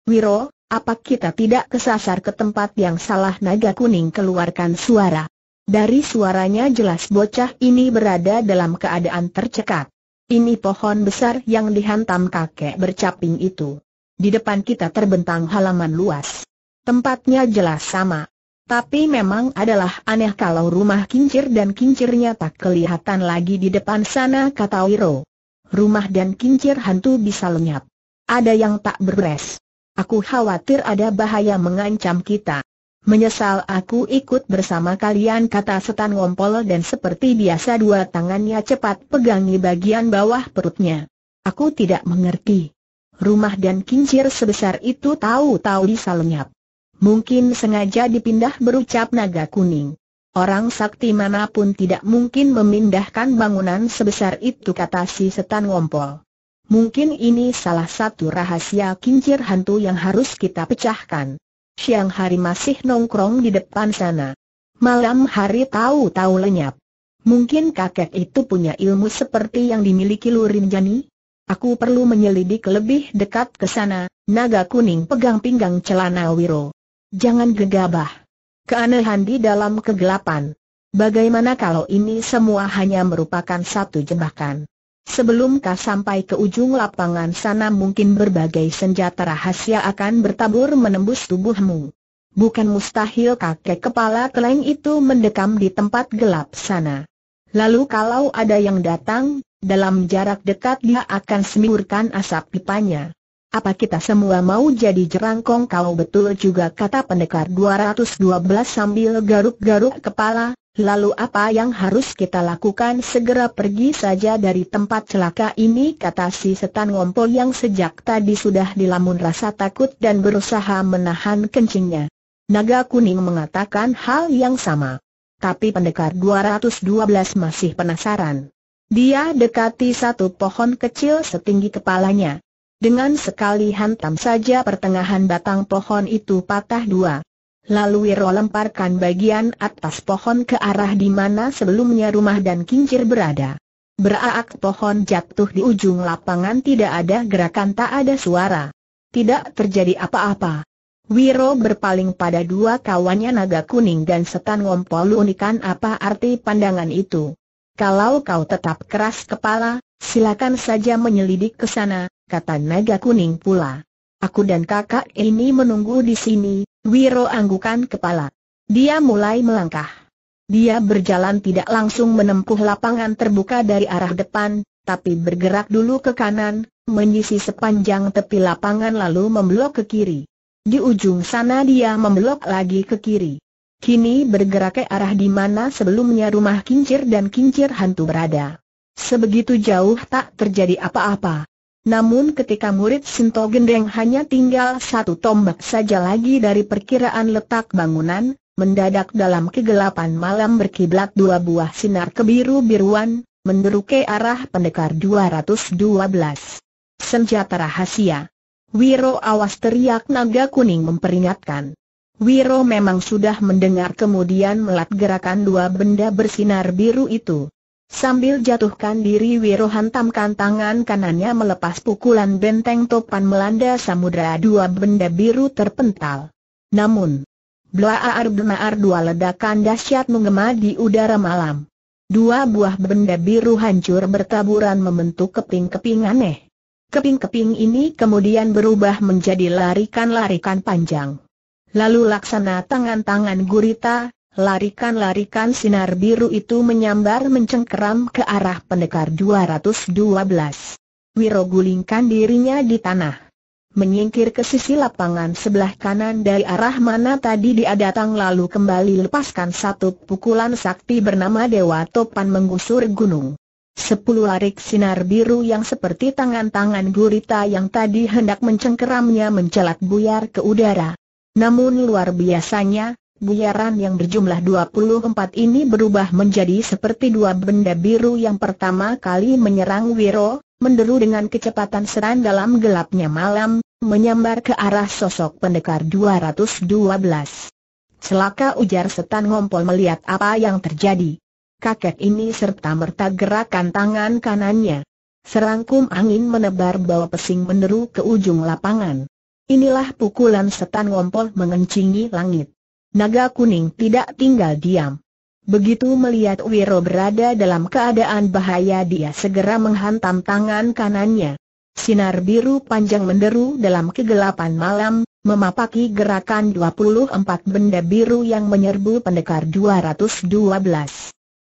Wiro, apa kita tidak kesasar ke tempat yang salah naga kuning keluarkan suara? Dari suaranya jelas bocah ini berada dalam keadaan tercekat. Ini pohon besar yang dihantam kakek bercaping itu. Di depan kita terbentang halaman luas. Tempatnya jelas sama, tapi memang adalah aneh kalau rumah kincir dan kincirnya tak kelihatan lagi di depan sana kata Wiro. Rumah dan kincir hantu bisa lenyap. Ada yang tak beres. Aku khawatir ada bahaya mengancam kita. Menyesal aku ikut bersama kalian kata setan ngompol dan seperti biasa dua tangannya cepat pegangi bagian bawah perutnya. Aku tidak mengerti. Rumah dan kincir sebesar itu tahu-tahu bisa lenyap. Mungkin sengaja dipindah berucap naga kuning. Orang sakti manapun tidak mungkin memindahkan bangunan sebesar itu kata si setan ngompol. Mungkin ini salah satu rahasia kincir hantu yang harus kita pecahkan. Siang hari masih nongkrong di depan sana. Malam hari tahu-tahu lenyap. Mungkin kakek itu punya ilmu seperti yang dimiliki Lurin Jani? Aku perlu menyelidik lebih dekat ke sana. Naga kuning pegang pinggang celana Wiro. Jangan gegabah. Keanehan di dalam kegelapan. Bagaimana kalau ini semua hanya merupakan satu jebakan? Sebelum kau sampai ke ujung lapangan sana mungkin berbagai senjata rahasia akan bertabur menembus tubuhmu. Bukan mustahil kakek kepala keleng itu mendekam di tempat gelap sana. Lalu kalau ada yang datang, dalam jarak dekat dia akan semburkan asap pipanya. Apa kita semua mau jadi jerangkong kalau betul juga kata pendekar 212 sambil garuk-garuk kepala, lalu apa yang harus kita lakukan segera pergi saja dari tempat celaka ini kata si setan ngompol yang sejak tadi sudah dilamun rasa takut dan berusaha menahan kencingnya. Naga kuning mengatakan hal yang sama. Tapi pendekar 212 masih penasaran. Dia dekati satu pohon kecil setinggi kepalanya. Dengan sekali hantam saja pertengahan batang pohon itu patah dua. Lalu Wiro lemparkan bagian atas pohon ke arah di mana sebelumnya rumah dan kincir berada. Beraak pohon jatuh di ujung lapangan tidak ada gerakan tak ada suara. Tidak terjadi apa-apa. Wiro berpaling pada dua kawannya naga kuning dan setan ngompol unikan apa arti pandangan itu. Kalau kau tetap keras kepala, silakan saja menyelidik ke sana, kata naga kuning pula. Aku dan kakak ini menunggu di sini, Wiro anggukan kepala. Dia mulai melangkah. Dia berjalan tidak langsung menempuh lapangan terbuka dari arah depan, tapi bergerak dulu ke kanan, menyisi sepanjang tepi lapangan lalu memblok ke kiri. Di ujung sana dia memblok lagi ke kiri. Kini bergerak ke arah di mana sebelumnya rumah kincir dan kincir hantu berada. Sebegitu jauh tak terjadi apa-apa. Namun ketika murid Sinto Gendeng hanya tinggal satu tombak saja lagi dari perkiraan letak bangunan, mendadak dalam kegelapan malam berkiblat dua buah sinar kebiru-biruan, menderu ke arah pendekar 212. Senjata rahasia. Wiro awas teriak naga kuning memperingatkan. Wiro memang sudah mendengar kemudian melat gerakan dua benda bersinar biru itu. Sambil jatuhkan diri Wiro hantamkan tangan kanannya melepas pukulan benteng topan melanda samudera dua benda biru terpental. Namun, blaar benar dua ledakan dahsyat menggema di udara malam. Dua buah benda biru hancur bertaburan membentuk keping-keping aneh. Keping-keping ini kemudian berubah menjadi larikan-larikan panjang. Lalu laksana tangan-tangan gurita, Larikan-larikan sinar biru itu menyambar mencengkeram ke arah pendekar 212. Wiro gulingkan dirinya di tanah. Menyingkir ke sisi lapangan sebelah kanan dari arah mana tadi dia datang lalu kembali lepaskan satu pukulan sakti bernama Dewa Topan menggusur gunung. Sepuluh larik sinar biru yang seperti tangan-tangan gurita yang tadi hendak mencengkeramnya mencelat buyar ke udara. Namun luar biasanya, Buyaran yang berjumlah 24 ini berubah menjadi seperti dua benda biru yang pertama kali menyerang Wiro, menderu dengan kecepatan seran dalam gelapnya malam, menyambar ke arah sosok pendekar 212. Selaka ujar setan ngompol melihat apa yang terjadi. Kakek ini serta merta gerakan tangan kanannya. Serangkum angin menebar bawa pesing menderu ke ujung lapangan. Inilah pukulan setan ngompol mengencingi langit. Naga kuning tidak tinggal diam. Begitu melihat Wiro berada dalam keadaan bahaya dia segera menghantam tangan kanannya. Sinar biru panjang menderu dalam kegelapan malam, memapaki gerakan 24 benda biru yang menyerbu pendekar 212.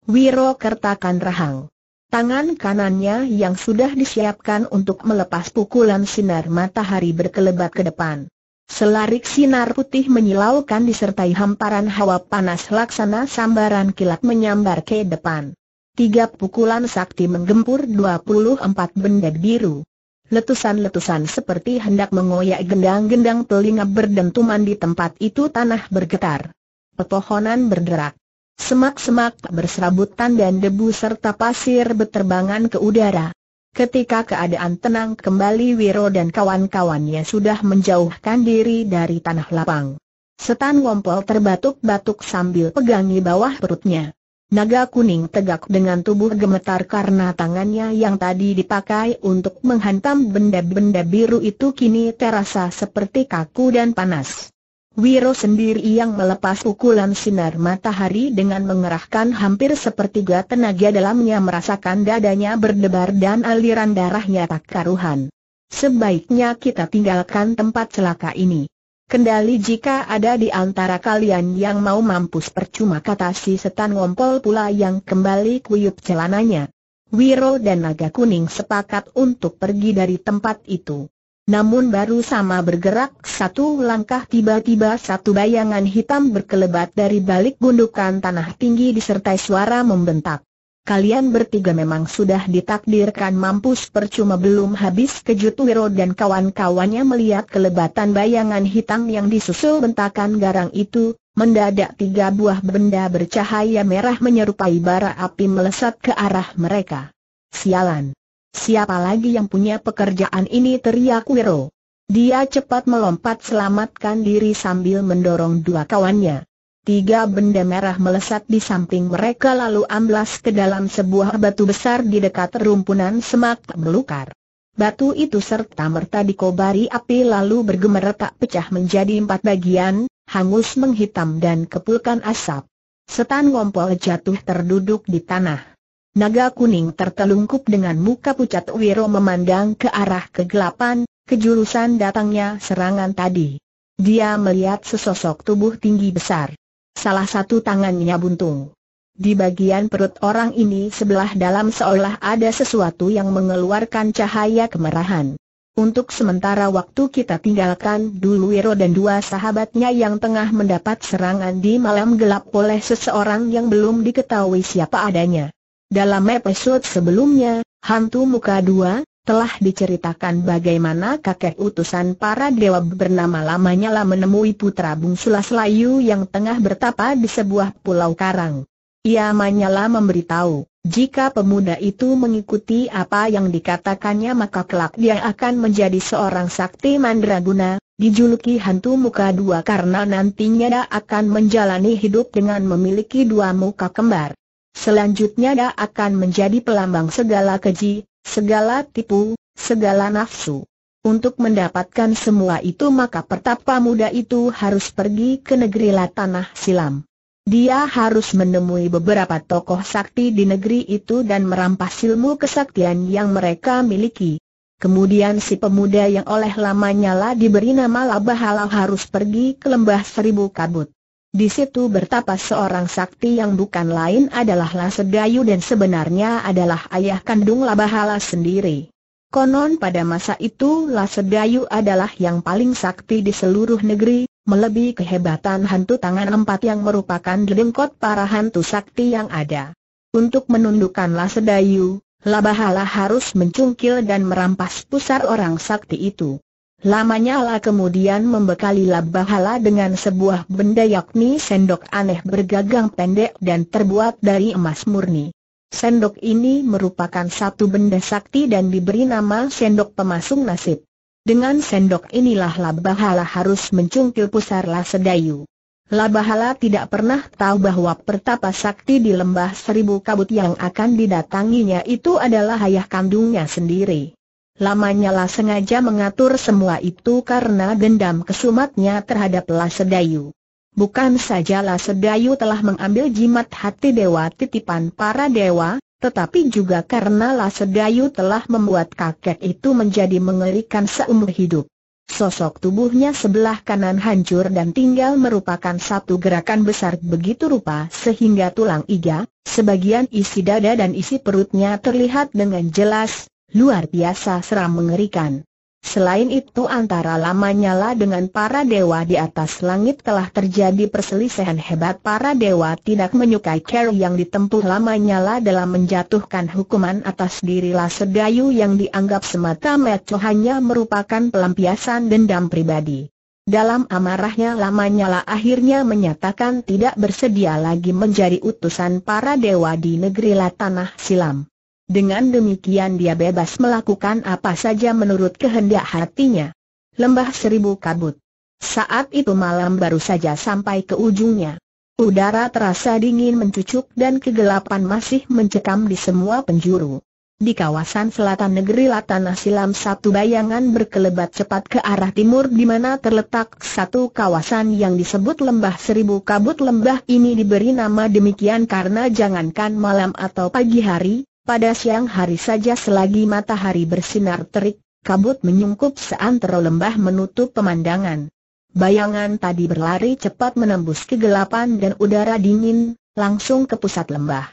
Wiro kertakan rahang. Tangan kanannya yang sudah disiapkan untuk melepas pukulan sinar matahari berkelebat ke depan. Selarik sinar putih menyilaukan disertai hamparan hawa panas laksana sambaran kilat menyambar ke depan. Tiga pukulan sakti menggempur 24 benda biru. Letusan-letusan seperti hendak mengoyak gendang-gendang telinga berdentuman di tempat itu tanah bergetar. Pepohonan berderak. Semak-semak berserabutan dan debu serta pasir berterbangan ke udara. Ketika keadaan tenang kembali Wiro dan kawan-kawannya sudah menjauhkan diri dari tanah lapang. Setan Wompol terbatuk-batuk sambil pegangi bawah perutnya. Naga kuning tegak dengan tubuh gemetar karena tangannya yang tadi dipakai untuk menghantam benda-benda biru itu kini terasa seperti kaku dan panas. Wiro sendiri yang melepas pukulan sinar matahari dengan mengerahkan hampir sepertiga tenaga dalamnya merasakan dadanya berdebar dan aliran darahnya tak karuhan. Sebaiknya kita tinggalkan tempat celaka ini. Kendali jika ada di antara kalian yang mau mampus percuma kata si setan ngompol pula yang kembali kuyup celananya. Wiro dan naga kuning sepakat untuk pergi dari tempat itu. Namun baru sama bergerak satu langkah tiba-tiba satu bayangan hitam berkelebat dari balik gundukan tanah tinggi disertai suara membentak. Kalian bertiga memang sudah ditakdirkan mampus percuma belum habis kejut Wiro dan kawan-kawannya melihat kelebatan bayangan hitam yang disusul bentakan garang itu, mendadak tiga buah benda bercahaya merah menyerupai bara api melesat ke arah mereka. Sialan! Siapa lagi yang punya pekerjaan ini teriak Wiro. Dia cepat melompat selamatkan diri sambil mendorong dua kawannya. Tiga benda merah melesat di samping mereka lalu amblas ke dalam sebuah batu besar di dekat rumpunan semak belukar. Batu itu serta merta dikobari api lalu bergemeretak tak pecah menjadi empat bagian, hangus menghitam dan kepulkan asap. Setan ngompol jatuh terduduk di tanah. Naga kuning tertelungkup dengan muka pucat Wiro memandang ke arah kegelapan, kejurusan datangnya serangan tadi. Dia melihat sesosok tubuh tinggi besar. Salah satu tangannya buntung. Di bagian perut orang ini sebelah dalam seolah ada sesuatu yang mengeluarkan cahaya kemerahan. Untuk sementara waktu kita tinggalkan dulu Wiro dan dua sahabatnya yang tengah mendapat serangan di malam gelap oleh seseorang yang belum diketahui siapa adanya. Dalam episode sebelumnya, hantu muka dua, telah diceritakan bagaimana kakek utusan para dewa bernama Lamanyala menemui putra bungsu Laslayu yang tengah bertapa di sebuah pulau karang. Ia Manyala memberitahu, jika pemuda itu mengikuti apa yang dikatakannya maka kelak dia akan menjadi seorang sakti mandraguna, dijuluki hantu muka dua karena nantinya dia akan menjalani hidup dengan memiliki dua muka kembar. Selanjutnya dia akan menjadi pelambang segala keji, segala tipu, segala nafsu. Untuk mendapatkan semua itu maka pertapa muda itu harus pergi ke negeri Latanah Silam. Dia harus menemui beberapa tokoh sakti di negeri itu dan merampas ilmu kesaktian yang mereka miliki. Kemudian si pemuda yang oleh lamanya lah diberi nama Labahala harus pergi ke lembah seribu kabut. Di situ bertapa seorang sakti yang bukan lain adalah Lasedayu dan sebenarnya adalah ayah kandung Labahala sendiri. Konon pada masa itu Lasedayu adalah yang paling sakti di seluruh negeri, melebihi kehebatan hantu tangan empat yang merupakan dedengkot para hantu sakti yang ada. Untuk menundukkan Lasedayu, Labahala harus mencungkil dan merampas pusar orang sakti itu. Lamanya lah kemudian membekali Labahala dengan sebuah benda yakni sendok aneh bergagang pendek dan terbuat dari emas murni. Sendok ini merupakan satu benda sakti dan diberi nama sendok pemasung nasib. Dengan sendok inilah Labahala harus mencungkil pusarlah sedayu. Labahala tidak pernah tahu bahwa pertapa sakti di lembah seribu kabut yang akan didatanginya itu adalah ayah kandungnya sendiri. Lamanya Lamanyalah sengaja mengatur semua itu karena dendam kesumatnya terhadap Lasedayu. Bukan saja Lasedayu telah mengambil jimat hati dewa titipan para dewa, tetapi juga karena Lasedayu telah membuat kakek itu menjadi mengerikan seumur hidup. Sosok tubuhnya sebelah kanan hancur dan tinggal merupakan satu gerakan besar begitu rupa sehingga tulang iga, sebagian isi dada dan isi perutnya terlihat dengan jelas, Luar biasa seram mengerikan. Selain itu antara Lamanyala dengan para dewa di atas langit telah terjadi perselisihan hebat Para dewa tidak menyukai cara yang ditempuh Lamanyala dalam menjatuhkan hukuman atas diri Sedayu yang dianggap semata-mata hanya merupakan pelampiasan dendam pribadi Dalam amarahnya Lamanyala akhirnya menyatakan tidak bersedia lagi menjadi utusan para dewa di negeri tanah Silam dengan demikian dia bebas melakukan apa saja menurut kehendak hatinya. Lembah seribu kabut. Saat itu malam baru saja sampai ke ujungnya. Udara terasa dingin mencucuk dan kegelapan masih mencekam di semua penjuru. Di kawasan selatan negeri Latana Silam satu bayangan berkelebat cepat ke arah timur di mana terletak satu kawasan yang disebut Lembah Seribu Kabut Lembah ini diberi nama demikian karena jangankan malam atau pagi hari, pada siang hari saja selagi matahari bersinar terik, kabut menyungkup seantero lembah menutup pemandangan. Bayangan tadi berlari cepat menembus kegelapan dan udara dingin, langsung ke pusat lembah.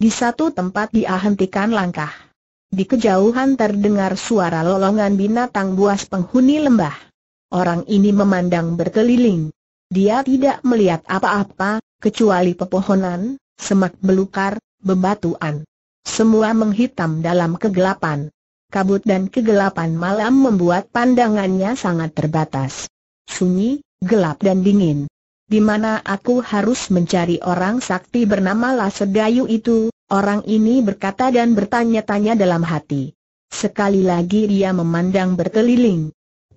Di satu tempat dia hentikan langkah. Di kejauhan terdengar suara lolongan binatang buas penghuni lembah. Orang ini memandang berkeliling. Dia tidak melihat apa-apa, kecuali pepohonan, semak belukar, bebatuan. Semua menghitam dalam kegelapan. Kabut dan kegelapan malam membuat pandangannya sangat terbatas. Sunyi, gelap dan dingin. Di mana aku harus mencari orang sakti bernama Lasedayu itu, orang ini berkata dan bertanya-tanya dalam hati. Sekali lagi dia memandang berkeliling.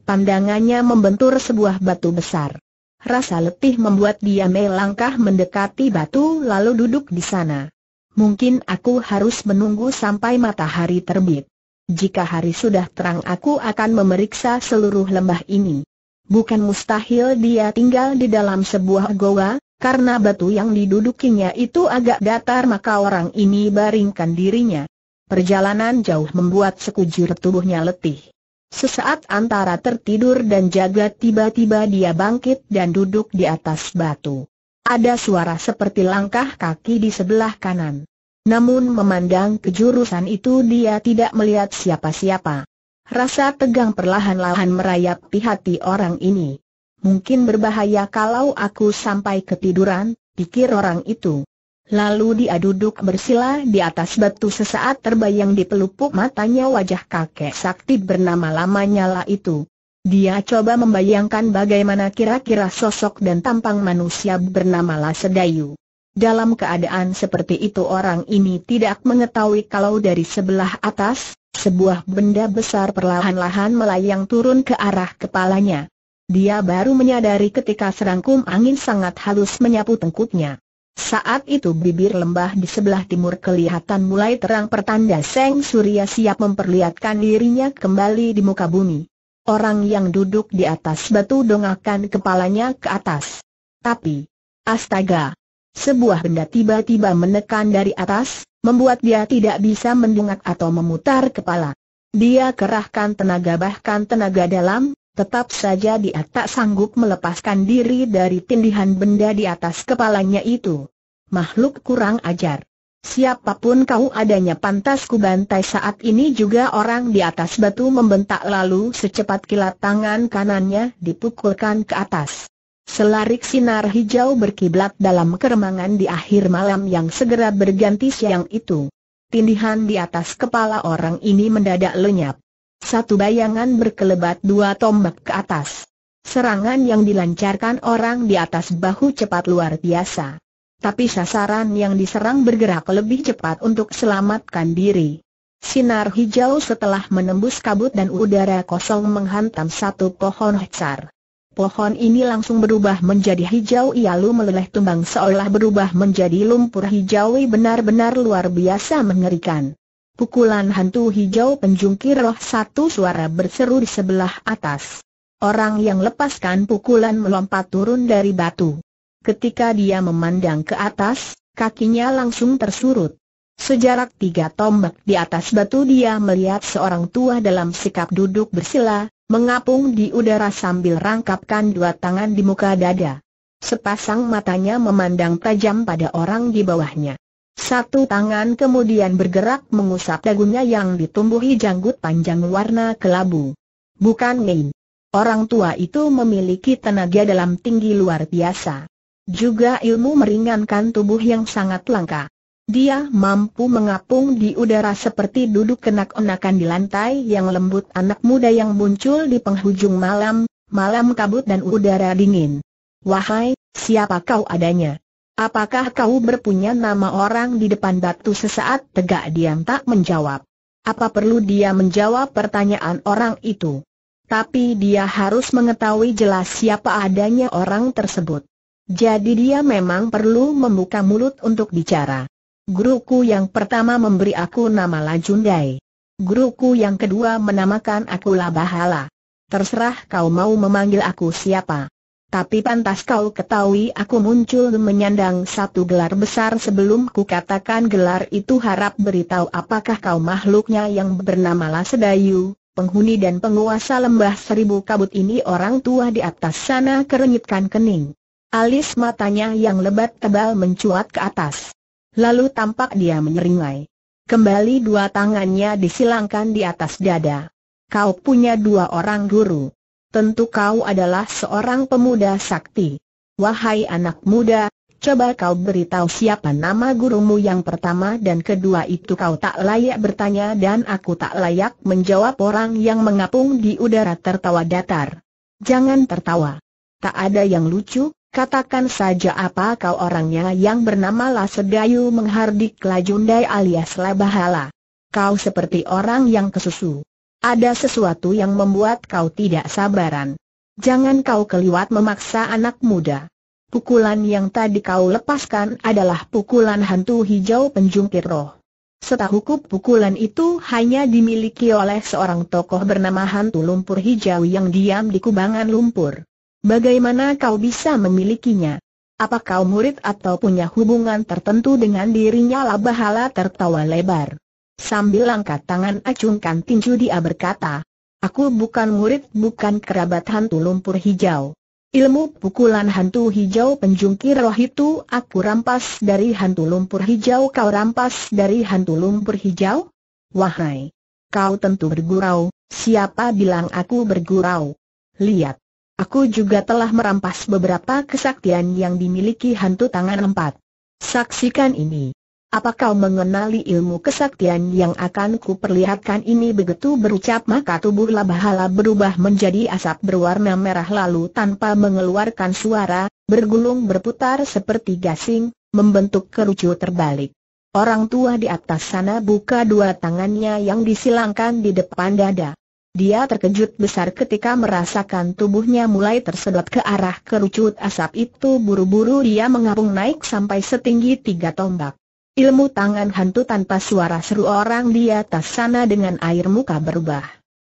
Pandangannya membentur sebuah batu besar. Rasa letih membuat dia melangkah mendekati batu lalu duduk di sana. Mungkin aku harus menunggu sampai matahari terbit. Jika hari sudah terang aku akan memeriksa seluruh lembah ini. Bukan mustahil dia tinggal di dalam sebuah goa, karena batu yang didudukinya itu agak datar maka orang ini baringkan dirinya. Perjalanan jauh membuat sekujur tubuhnya letih. Sesaat antara tertidur dan jaga tiba-tiba dia bangkit dan duduk di atas batu. Ada suara seperti langkah kaki di sebelah kanan. Namun memandang kejurusan itu dia tidak melihat siapa-siapa. Rasa tegang perlahan-lahan merayap di hati orang ini. Mungkin berbahaya kalau aku sampai ketiduran, pikir orang itu. Lalu dia duduk bersila di atas batu sesaat terbayang di pelupuk matanya wajah kakek sakti bernama lamanya lah itu. Dia coba membayangkan bagaimana kira-kira sosok dan tampang manusia bernama Lasedayu. Dalam keadaan seperti itu orang ini tidak mengetahui kalau dari sebelah atas, sebuah benda besar perlahan-lahan melayang turun ke arah kepalanya. Dia baru menyadari ketika serangkum angin sangat halus menyapu tengkuknya. Saat itu bibir lembah di sebelah timur kelihatan mulai terang pertanda Seng Surya siap memperlihatkan dirinya kembali di muka bumi. Orang yang duduk di atas batu dongakan kepalanya ke atas. Tapi, astaga! Sebuah benda tiba-tiba menekan dari atas, membuat dia tidak bisa mendongak atau memutar kepala. Dia kerahkan tenaga bahkan tenaga dalam, tetap saja dia tak sanggup melepaskan diri dari tindihan benda di atas kepalanya itu. Makhluk kurang ajar. Siapapun kau adanya pantas ku bantai saat ini juga orang di atas batu membentak lalu secepat kilat tangan kanannya dipukulkan ke atas. Selarik sinar hijau berkiblat dalam keremangan di akhir malam yang segera berganti siang itu. Tindihan di atas kepala orang ini mendadak lenyap. Satu bayangan berkelebat dua tombak ke atas. Serangan yang dilancarkan orang di atas bahu cepat luar biasa tapi sasaran yang diserang bergerak lebih cepat untuk selamatkan diri. Sinar hijau setelah menembus kabut dan udara kosong menghantam satu pohon hektar. Pohon ini langsung berubah menjadi hijau lalu meleleh tumbang seolah berubah menjadi lumpur hijau benar-benar luar biasa mengerikan. Pukulan hantu hijau penjungkir roh satu suara berseru di sebelah atas. Orang yang lepaskan pukulan melompat turun dari batu. Ketika dia memandang ke atas, kakinya langsung tersurut. Sejarak tiga tombak di atas batu dia melihat seorang tua dalam sikap duduk bersila, mengapung di udara sambil rangkapkan dua tangan di muka dada. Sepasang matanya memandang tajam pada orang di bawahnya. Satu tangan kemudian bergerak mengusap dagunya yang ditumbuhi janggut panjang warna kelabu. Bukan main. Orang tua itu memiliki tenaga dalam tinggi luar biasa. Juga ilmu meringankan tubuh yang sangat langka. Dia mampu mengapung di udara seperti duduk kenak enakan di lantai yang lembut anak muda yang muncul di penghujung malam, malam kabut dan udara dingin. Wahai, siapa kau adanya? Apakah kau berpunya nama orang di depan batu sesaat tegak diam tak menjawab? Apa perlu dia menjawab pertanyaan orang itu? Tapi dia harus mengetahui jelas siapa adanya orang tersebut. Jadi dia memang perlu membuka mulut untuk bicara. Guruku yang pertama memberi aku nama Lajundai. Guruku yang kedua menamakan aku Labahala. Terserah kau mau memanggil aku siapa. Tapi pantas kau ketahui aku muncul menyandang satu gelar besar sebelum ku katakan gelar itu harap beritahu apakah kau makhluknya yang bernama Lasedayu, penghuni dan penguasa lembah seribu kabut ini orang tua di atas sana kerenyitkan kening. Alis matanya yang lebat tebal mencuat ke atas. Lalu tampak dia menyeringai. Kembali dua tangannya disilangkan di atas dada. Kau punya dua orang guru. Tentu kau adalah seorang pemuda sakti. Wahai anak muda, coba kau beritahu siapa nama gurumu yang pertama dan kedua itu kau tak layak bertanya dan aku tak layak menjawab orang yang mengapung di udara tertawa datar. Jangan tertawa. Tak ada yang lucu, Katakan saja apa kau orangnya yang bernama Lasedayu menghardik Lajundai alias Labahala. Kau seperti orang yang kesusu. Ada sesuatu yang membuat kau tidak sabaran. Jangan kau keliwat memaksa anak muda. Pukulan yang tadi kau lepaskan adalah pukulan hantu hijau penjungkir roh. Setahuku pukulan itu hanya dimiliki oleh seorang tokoh bernama hantu lumpur hijau yang diam di kubangan lumpur. Bagaimana kau bisa memilikinya? Apa kau murid atau punya hubungan tertentu dengan dirinya? Labahala tertawa lebar. Sambil angkat tangan acungkan tinju dia berkata, Aku bukan murid bukan kerabat hantu lumpur hijau. Ilmu pukulan hantu hijau penjungkir roh itu aku rampas dari hantu lumpur hijau kau rampas dari hantu lumpur hijau? Wahai! Kau tentu bergurau, siapa bilang aku bergurau? Lihat! Aku juga telah merampas beberapa kesaktian yang dimiliki hantu tangan empat. Saksikan ini. Apa kau mengenali ilmu kesaktian yang akan kuperlihatkan ini begitu berucap maka tubuh labahala berubah menjadi asap berwarna merah lalu tanpa mengeluarkan suara, bergulung berputar seperti gasing, membentuk kerucut terbalik. Orang tua di atas sana buka dua tangannya yang disilangkan di depan dada. Dia terkejut besar ketika merasakan tubuhnya mulai tersedot ke arah kerucut asap itu buru-buru dia mengapung naik sampai setinggi tiga tombak. Ilmu tangan hantu tanpa suara seru orang di atas sana dengan air muka berubah.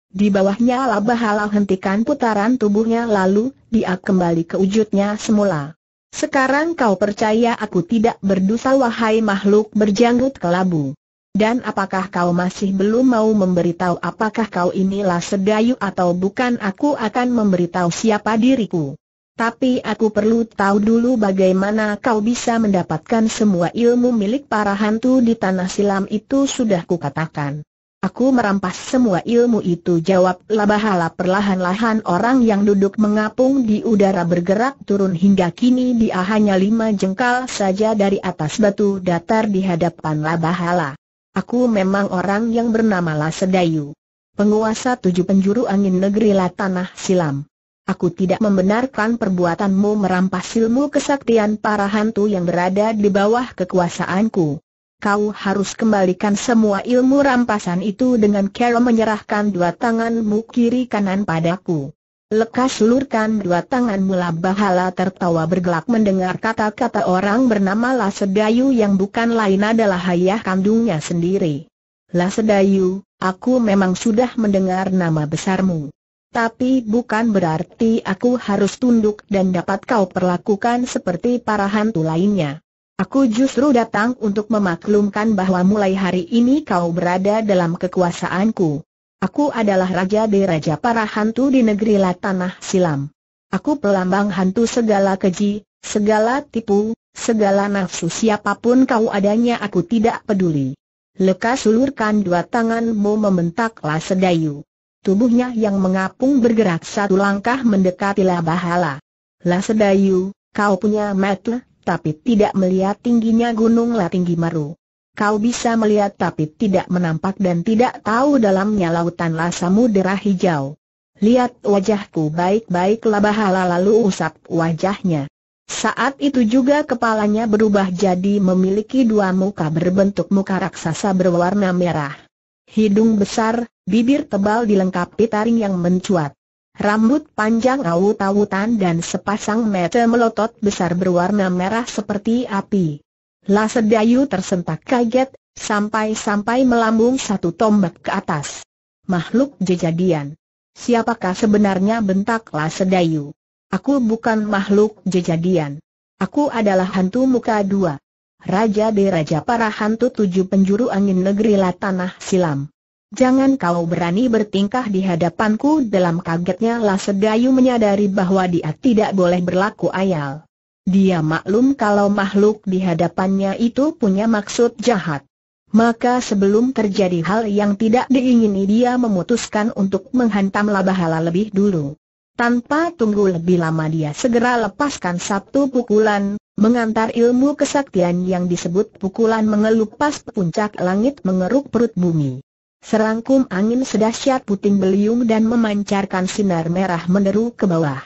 Di bawahnya Labahala hentikan putaran tubuhnya lalu, dia kembali ke wujudnya semula. Sekarang kau percaya aku tidak berdosa wahai makhluk berjanggut kelabu. Dan apakah kau masih belum mau memberitahu apakah kau inilah sedayu atau bukan aku akan memberitahu siapa diriku. Tapi aku perlu tahu dulu bagaimana kau bisa mendapatkan semua ilmu milik para hantu di tanah silam itu sudah kukatakan. Aku merampas semua ilmu itu jawab Labahala perlahan-lahan orang yang duduk mengapung di udara bergerak turun hingga kini dia hanya lima jengkal saja dari atas batu datar di hadapan Labahala. Aku memang orang yang bernama Lasedayu. Penguasa tujuh penjuru angin negeri Latanah Silam. Aku tidak membenarkan perbuatanmu merampas ilmu kesaktian para hantu yang berada di bawah kekuasaanku. Kau harus kembalikan semua ilmu rampasan itu dengan cara menyerahkan dua tanganmu kiri kanan padaku. Lekas lurkan dua tangan mula bahala tertawa bergelak mendengar kata-kata orang bernama Lasedayu yang bukan lain adalah ayah kandungnya sendiri. Lasedayu, aku memang sudah mendengar nama besarmu. Tapi bukan berarti aku harus tunduk dan dapat kau perlakukan seperti para hantu lainnya. Aku justru datang untuk memaklumkan bahwa mulai hari ini kau berada dalam kekuasaanku. Aku adalah Raja di Raja para hantu di negeri la tanah Silam. Aku pelambang hantu segala keji, segala tipu, segala nafsu siapapun kau adanya aku tidak peduli. Lekas ulurkan dua tanganmu membentaklah sedayu. Tubuhnya yang mengapung bergerak satu langkah mendekati Bahala. La sedayu, kau punya mata, tapi tidak melihat tingginya gunung La Tinggi Maru. Kau bisa melihat tapi tidak menampak dan tidak tahu dalamnya lautan lasamu derah hijau. Lihat wajahku baik-baik labahala lalu usap wajahnya. Saat itu juga kepalanya berubah jadi memiliki dua muka berbentuk muka raksasa berwarna merah. Hidung besar, bibir tebal dilengkapi taring yang mencuat. Rambut panjang awut-awutan dan sepasang mata melotot besar berwarna merah seperti api. Lasedayu tersentak kaget, sampai-sampai melambung satu tombak ke atas. Makhluk jejadian. Siapakah sebenarnya bentak Lasedayu? Aku bukan makhluk jejadian. Aku adalah hantu muka dua. Raja de Raja para hantu tujuh penjuru angin negeri La tanah silam. Jangan kau berani bertingkah di hadapanku dalam kagetnya Lasedayu menyadari bahwa dia tidak boleh berlaku ayal. Dia maklum kalau makhluk di hadapannya itu punya maksud jahat. Maka sebelum terjadi hal yang tidak diingini dia memutuskan untuk menghantam Labahala lebih dulu. Tanpa tunggu lebih lama dia segera lepaskan satu pukulan, mengantar ilmu kesaktian yang disebut pukulan mengelupas puncak langit mengeruk perut bumi. Serangkum angin sedahsyat puting beliung dan memancarkan sinar merah meneru ke bawah.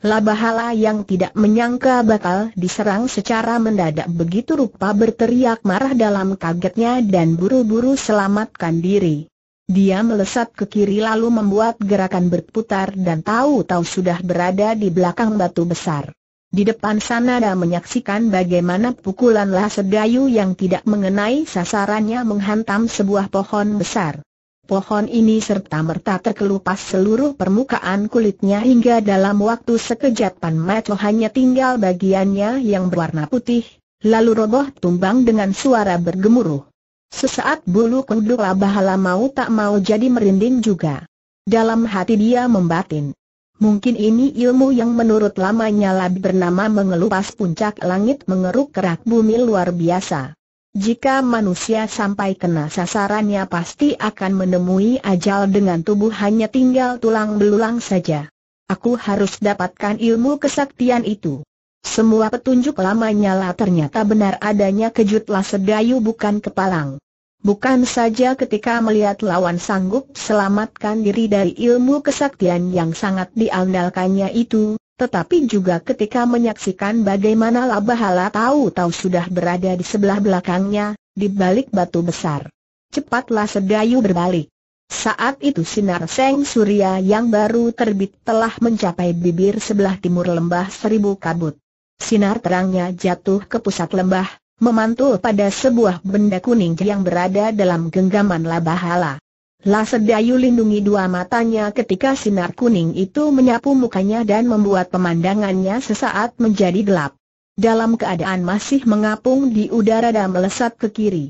Labahala yang tidak menyangka bakal diserang secara mendadak begitu rupa berteriak marah dalam kagetnya dan buru-buru selamatkan diri. Dia melesat ke kiri lalu membuat gerakan berputar dan tahu-tahu sudah berada di belakang batu besar. Di depan sana ada menyaksikan bagaimana pukulan lah sedayu yang tidak mengenai sasarannya menghantam sebuah pohon besar pohon ini serta-merta terkelupas seluruh permukaan kulitnya hingga dalam waktu sekejap Pan hanya tinggal bagiannya yang berwarna putih, lalu roboh tumbang dengan suara bergemuruh. Sesaat bulu kuduk Abahala mau tak mau jadi merinding juga. Dalam hati dia membatin. Mungkin ini ilmu yang menurut lamanya lab bernama mengelupas puncak langit mengeruk kerak bumi luar biasa. Jika manusia sampai kena sasarannya pasti akan menemui ajal dengan tubuh hanya tinggal tulang belulang saja. Aku harus dapatkan ilmu kesaktian itu. Semua petunjuk lamanya lah ternyata benar adanya kejutlah sedayu bukan kepalang. Bukan saja ketika melihat lawan sanggup selamatkan diri dari ilmu kesaktian yang sangat diandalkannya itu, tetapi juga ketika menyaksikan bagaimana Labahala tahu-tahu sudah berada di sebelah belakangnya, di balik batu besar. Cepatlah sedayu berbalik. Saat itu sinar Seng Surya yang baru terbit telah mencapai bibir sebelah timur lembah seribu kabut. Sinar terangnya jatuh ke pusat lembah, memantul pada sebuah benda kuning yang berada dalam genggaman Labahala. Lasedayu lindungi dua matanya ketika sinar kuning itu menyapu mukanya dan membuat pemandangannya sesaat menjadi gelap. Dalam keadaan masih mengapung di udara dan melesat ke kiri.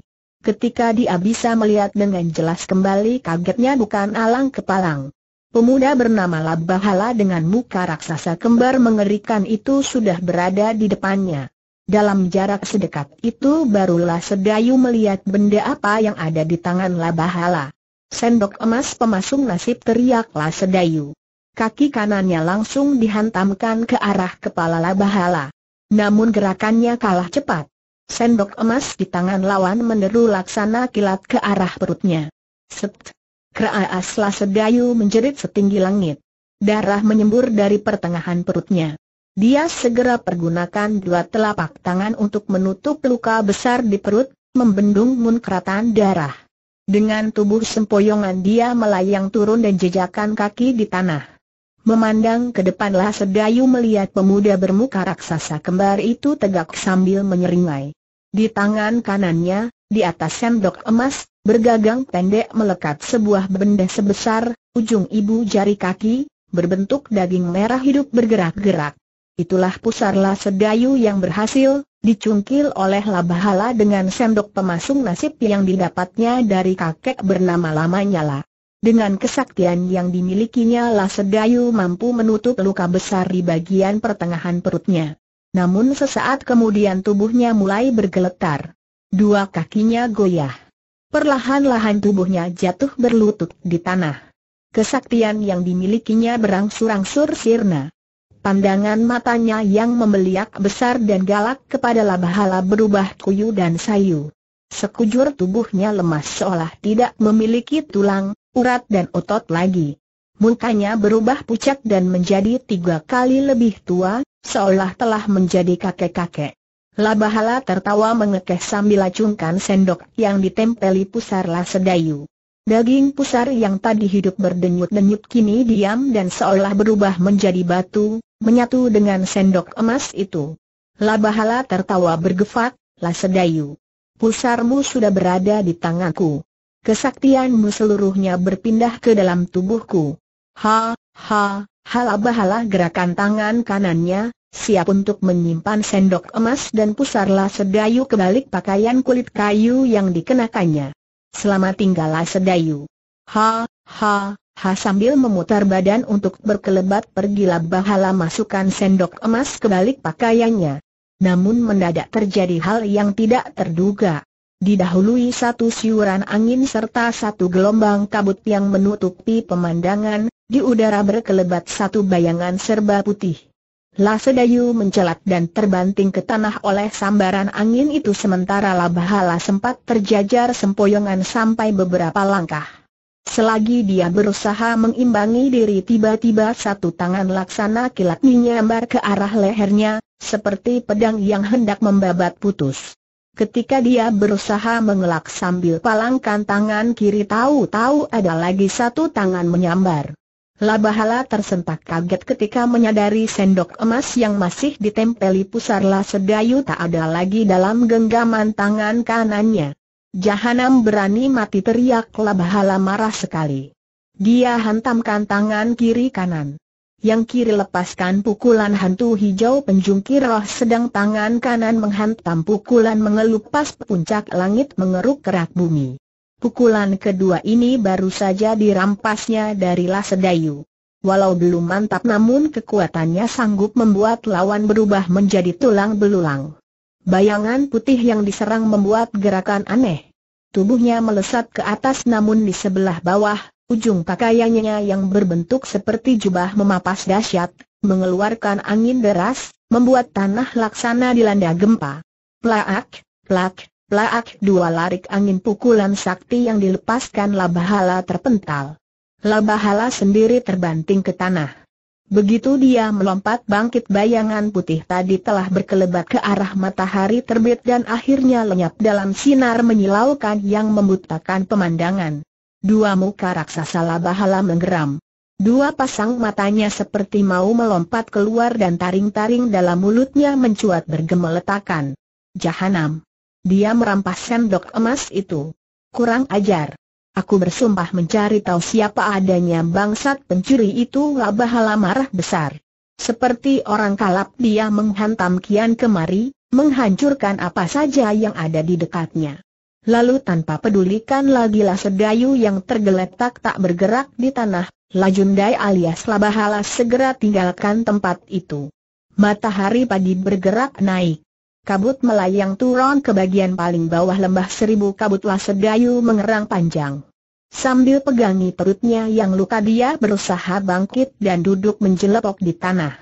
Ketika dia bisa melihat dengan jelas kembali kagetnya bukan alang kepalang. Pemuda bernama Labahala dengan muka raksasa kembar mengerikan itu sudah berada di depannya. Dalam jarak sedekat itu barulah Sedayu melihat benda apa yang ada di tangan Labahala. Sendok emas pemasung nasib teriaklah sedayu. Kaki kanannya langsung dihantamkan ke arah kepala labahala. Namun gerakannya kalah cepat. Sendok emas di tangan lawan meneru laksana kilat ke arah perutnya. Set. asla sedayu menjerit setinggi langit. Darah menyembur dari pertengahan perutnya. Dia segera pergunakan dua telapak tangan untuk menutup luka besar di perut, membendung munkratan darah. Dengan tubuh sempoyongan dia melayang turun dan jejakan kaki di tanah. Memandang ke depanlah Sedayu melihat pemuda bermuka raksasa kembar itu tegak sambil menyeringai. Di tangan kanannya, di atas sendok emas, bergagang pendek melekat sebuah benda sebesar, ujung ibu jari kaki, berbentuk daging merah hidup bergerak-gerak. Itulah pusarlah Sedayu yang berhasil, dicungkil oleh Labahala dengan sendok pemasung nasib yang didapatnya dari kakek bernama Lamanyala. Dengan kesaktian yang dimilikinya lah mampu menutup luka besar di bagian pertengahan perutnya. Namun sesaat kemudian tubuhnya mulai bergeletar. Dua kakinya goyah. Perlahan-lahan tubuhnya jatuh berlutut di tanah. Kesaktian yang dimilikinya berangsur-angsur sirna. Pandangan matanya yang membeliak besar dan galak kepada labahala berubah kuyu dan sayu. Sekujur tubuhnya lemas seolah tidak memiliki tulang, urat dan otot lagi. Mukanya berubah pucat dan menjadi tiga kali lebih tua, seolah telah menjadi kakek-kakek. Labahala tertawa mengekeh sambil acungkan sendok yang ditempeli pusar lasedayu. Daging pusar yang tadi hidup berdenyut-denyut kini diam dan seolah berubah menjadi batu, menyatu dengan sendok emas itu. Labahala tertawa bergefak, Lasedayu. Pusarmu sudah berada di tanganku. Kesaktianmu seluruhnya berpindah ke dalam tubuhku. Ha, ha, ha Labahala gerakan tangan kanannya, siap untuk menyimpan sendok emas dan pusar Lasedayu balik pakaian kulit kayu yang dikenakannya. Selamat tinggal Lasedayu. Ha, ha, Ha sambil memutar badan untuk berkelebat pergilah Bahala masukkan sendok emas ke balik pakaiannya. Namun mendadak terjadi hal yang tidak terduga. Didahului satu siuran angin serta satu gelombang kabut yang menutupi pemandangan, di udara berkelebat satu bayangan serba putih. Lasedayu mencelat dan terbanting ke tanah oleh sambaran angin itu sementara Labahala sempat terjajar sempoyongan sampai beberapa langkah. Selagi dia berusaha mengimbangi diri tiba-tiba satu tangan laksana kilat menyambar ke arah lehernya, seperti pedang yang hendak membabat putus. Ketika dia berusaha mengelak sambil palangkan tangan kiri tahu-tahu ada lagi satu tangan menyambar. Labahala tersentak kaget ketika menyadari sendok emas yang masih ditempeli pusarlah sedayu tak ada lagi dalam genggaman tangan kanannya. Jahanam berani mati teriak Labahala marah sekali. Dia hantamkan tangan kiri kanan. Yang kiri lepaskan pukulan hantu hijau penjungkir roh sedang tangan kanan menghantam pukulan mengelupas puncak langit mengeruk kerak bumi. Pukulan kedua ini baru saja dirampasnya dari Lasedayu. Walau belum mantap namun kekuatannya sanggup membuat lawan berubah menjadi tulang belulang. Bayangan putih yang diserang membuat gerakan aneh. Tubuhnya melesat ke atas namun di sebelah bawah, ujung pakaiannya yang berbentuk seperti jubah memapas dahsyat, mengeluarkan angin deras, membuat tanah laksana dilanda gempa. Plak, plak, plak, dua larik angin pukulan sakti yang dilepaskan Labahala terpental. Labahala sendiri terbanting ke tanah. Begitu dia melompat bangkit bayangan putih tadi telah berkelebat ke arah matahari terbit dan akhirnya lenyap dalam sinar menyilaukan yang membutakan pemandangan. Dua muka raksasa labahala menggeram. Dua pasang matanya seperti mau melompat keluar dan taring-taring dalam mulutnya mencuat bergemeletakan. Jahanam. Dia merampas sendok emas itu. Kurang ajar. Aku bersumpah mencari tahu siapa adanya bangsat pencuri itu Labahala marah besar. Seperti orang kalap dia menghantam kian kemari, menghancurkan apa saja yang ada di dekatnya. Lalu tanpa pedulikan lagi lah sedayu yang tergeletak tak bergerak di tanah, Lajundai alias Labahala segera tinggalkan tempat itu. Matahari pagi bergerak naik kabut melayang turun ke bagian paling bawah lembah seribu kabut dayu mengerang panjang. Sambil pegangi perutnya yang luka dia berusaha bangkit dan duduk menjelepok di tanah.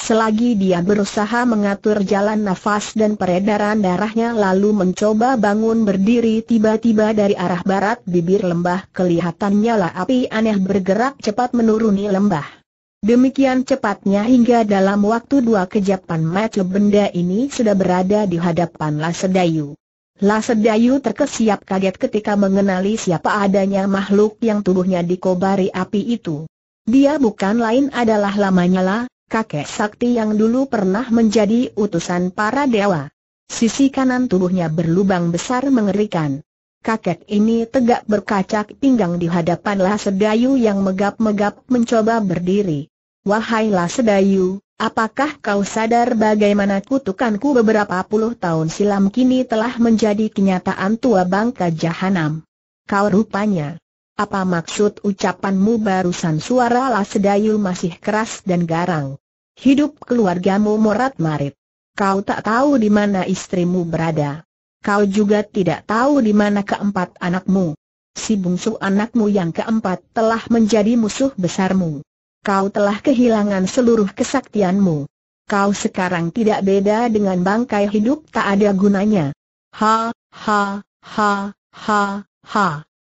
Selagi dia berusaha mengatur jalan nafas dan peredaran darahnya lalu mencoba bangun berdiri tiba-tiba dari arah barat bibir lembah kelihatannya nyala api aneh bergerak cepat menuruni lembah. Demikian cepatnya hingga dalam waktu dua kejapan mata benda ini sudah berada di hadapan Lasedayu. Lasedayu terkesiap kaget ketika mengenali siapa adanya makhluk yang tubuhnya dikobari api itu. Dia bukan lain adalah Lamanyala, kakek sakti yang dulu pernah menjadi utusan para dewa. Sisi kanan tubuhnya berlubang besar mengerikan. Kakek ini tegak berkacak pinggang di hadapan Lasedayu yang megap-megap mencoba berdiri. Wahai Wahailah sedayu, apakah kau sadar bagaimana kutukanku beberapa puluh tahun silam kini telah menjadi kenyataan tua bangka jahanam? Kau rupanya. Apa maksud ucapanmu barusan suara lah sedayu masih keras dan garang? Hidup keluargamu morat marit. Kau tak tahu di mana istrimu berada. Kau juga tidak tahu di mana keempat anakmu. Si bungsu anakmu yang keempat telah menjadi musuh besarmu. Kau telah kehilangan seluruh kesaktianmu. Kau sekarang tidak beda dengan bangkai hidup tak ada gunanya. Ha, ha, ha, ha, ha.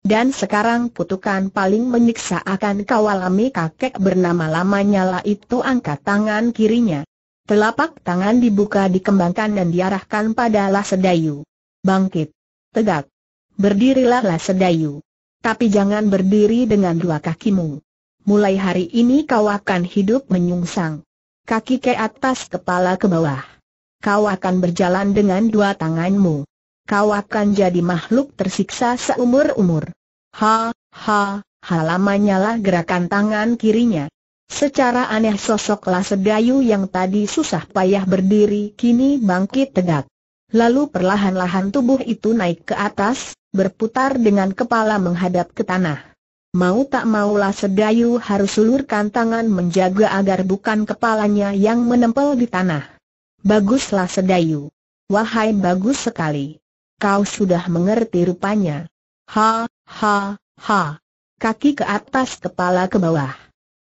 Dan sekarang kutukan paling menyiksa akan kau alami kakek bernama lamanya lah itu angkat tangan kirinya. Telapak tangan dibuka dikembangkan dan diarahkan pada Lasedayu. Bangkit. Tegak. Berdirilah Lasedayu. Tapi jangan berdiri dengan dua kakimu mulai hari ini kau akan hidup menyungsang. Kaki ke atas kepala ke bawah. Kau akan berjalan dengan dua tanganmu. Kau akan jadi makhluk tersiksa seumur-umur. Ha, ha, halamannya lah gerakan tangan kirinya. Secara aneh sosoklah sedayu yang tadi susah payah berdiri kini bangkit tegak. Lalu perlahan-lahan tubuh itu naik ke atas, berputar dengan kepala menghadap ke tanah. Mau tak maulah Sedayu harus ulurkan tangan menjaga agar bukan kepalanya yang menempel di tanah. Baguslah Sedayu. Wahai bagus sekali. Kau sudah mengerti rupanya. Ha, ha, ha. Kaki ke atas kepala ke bawah.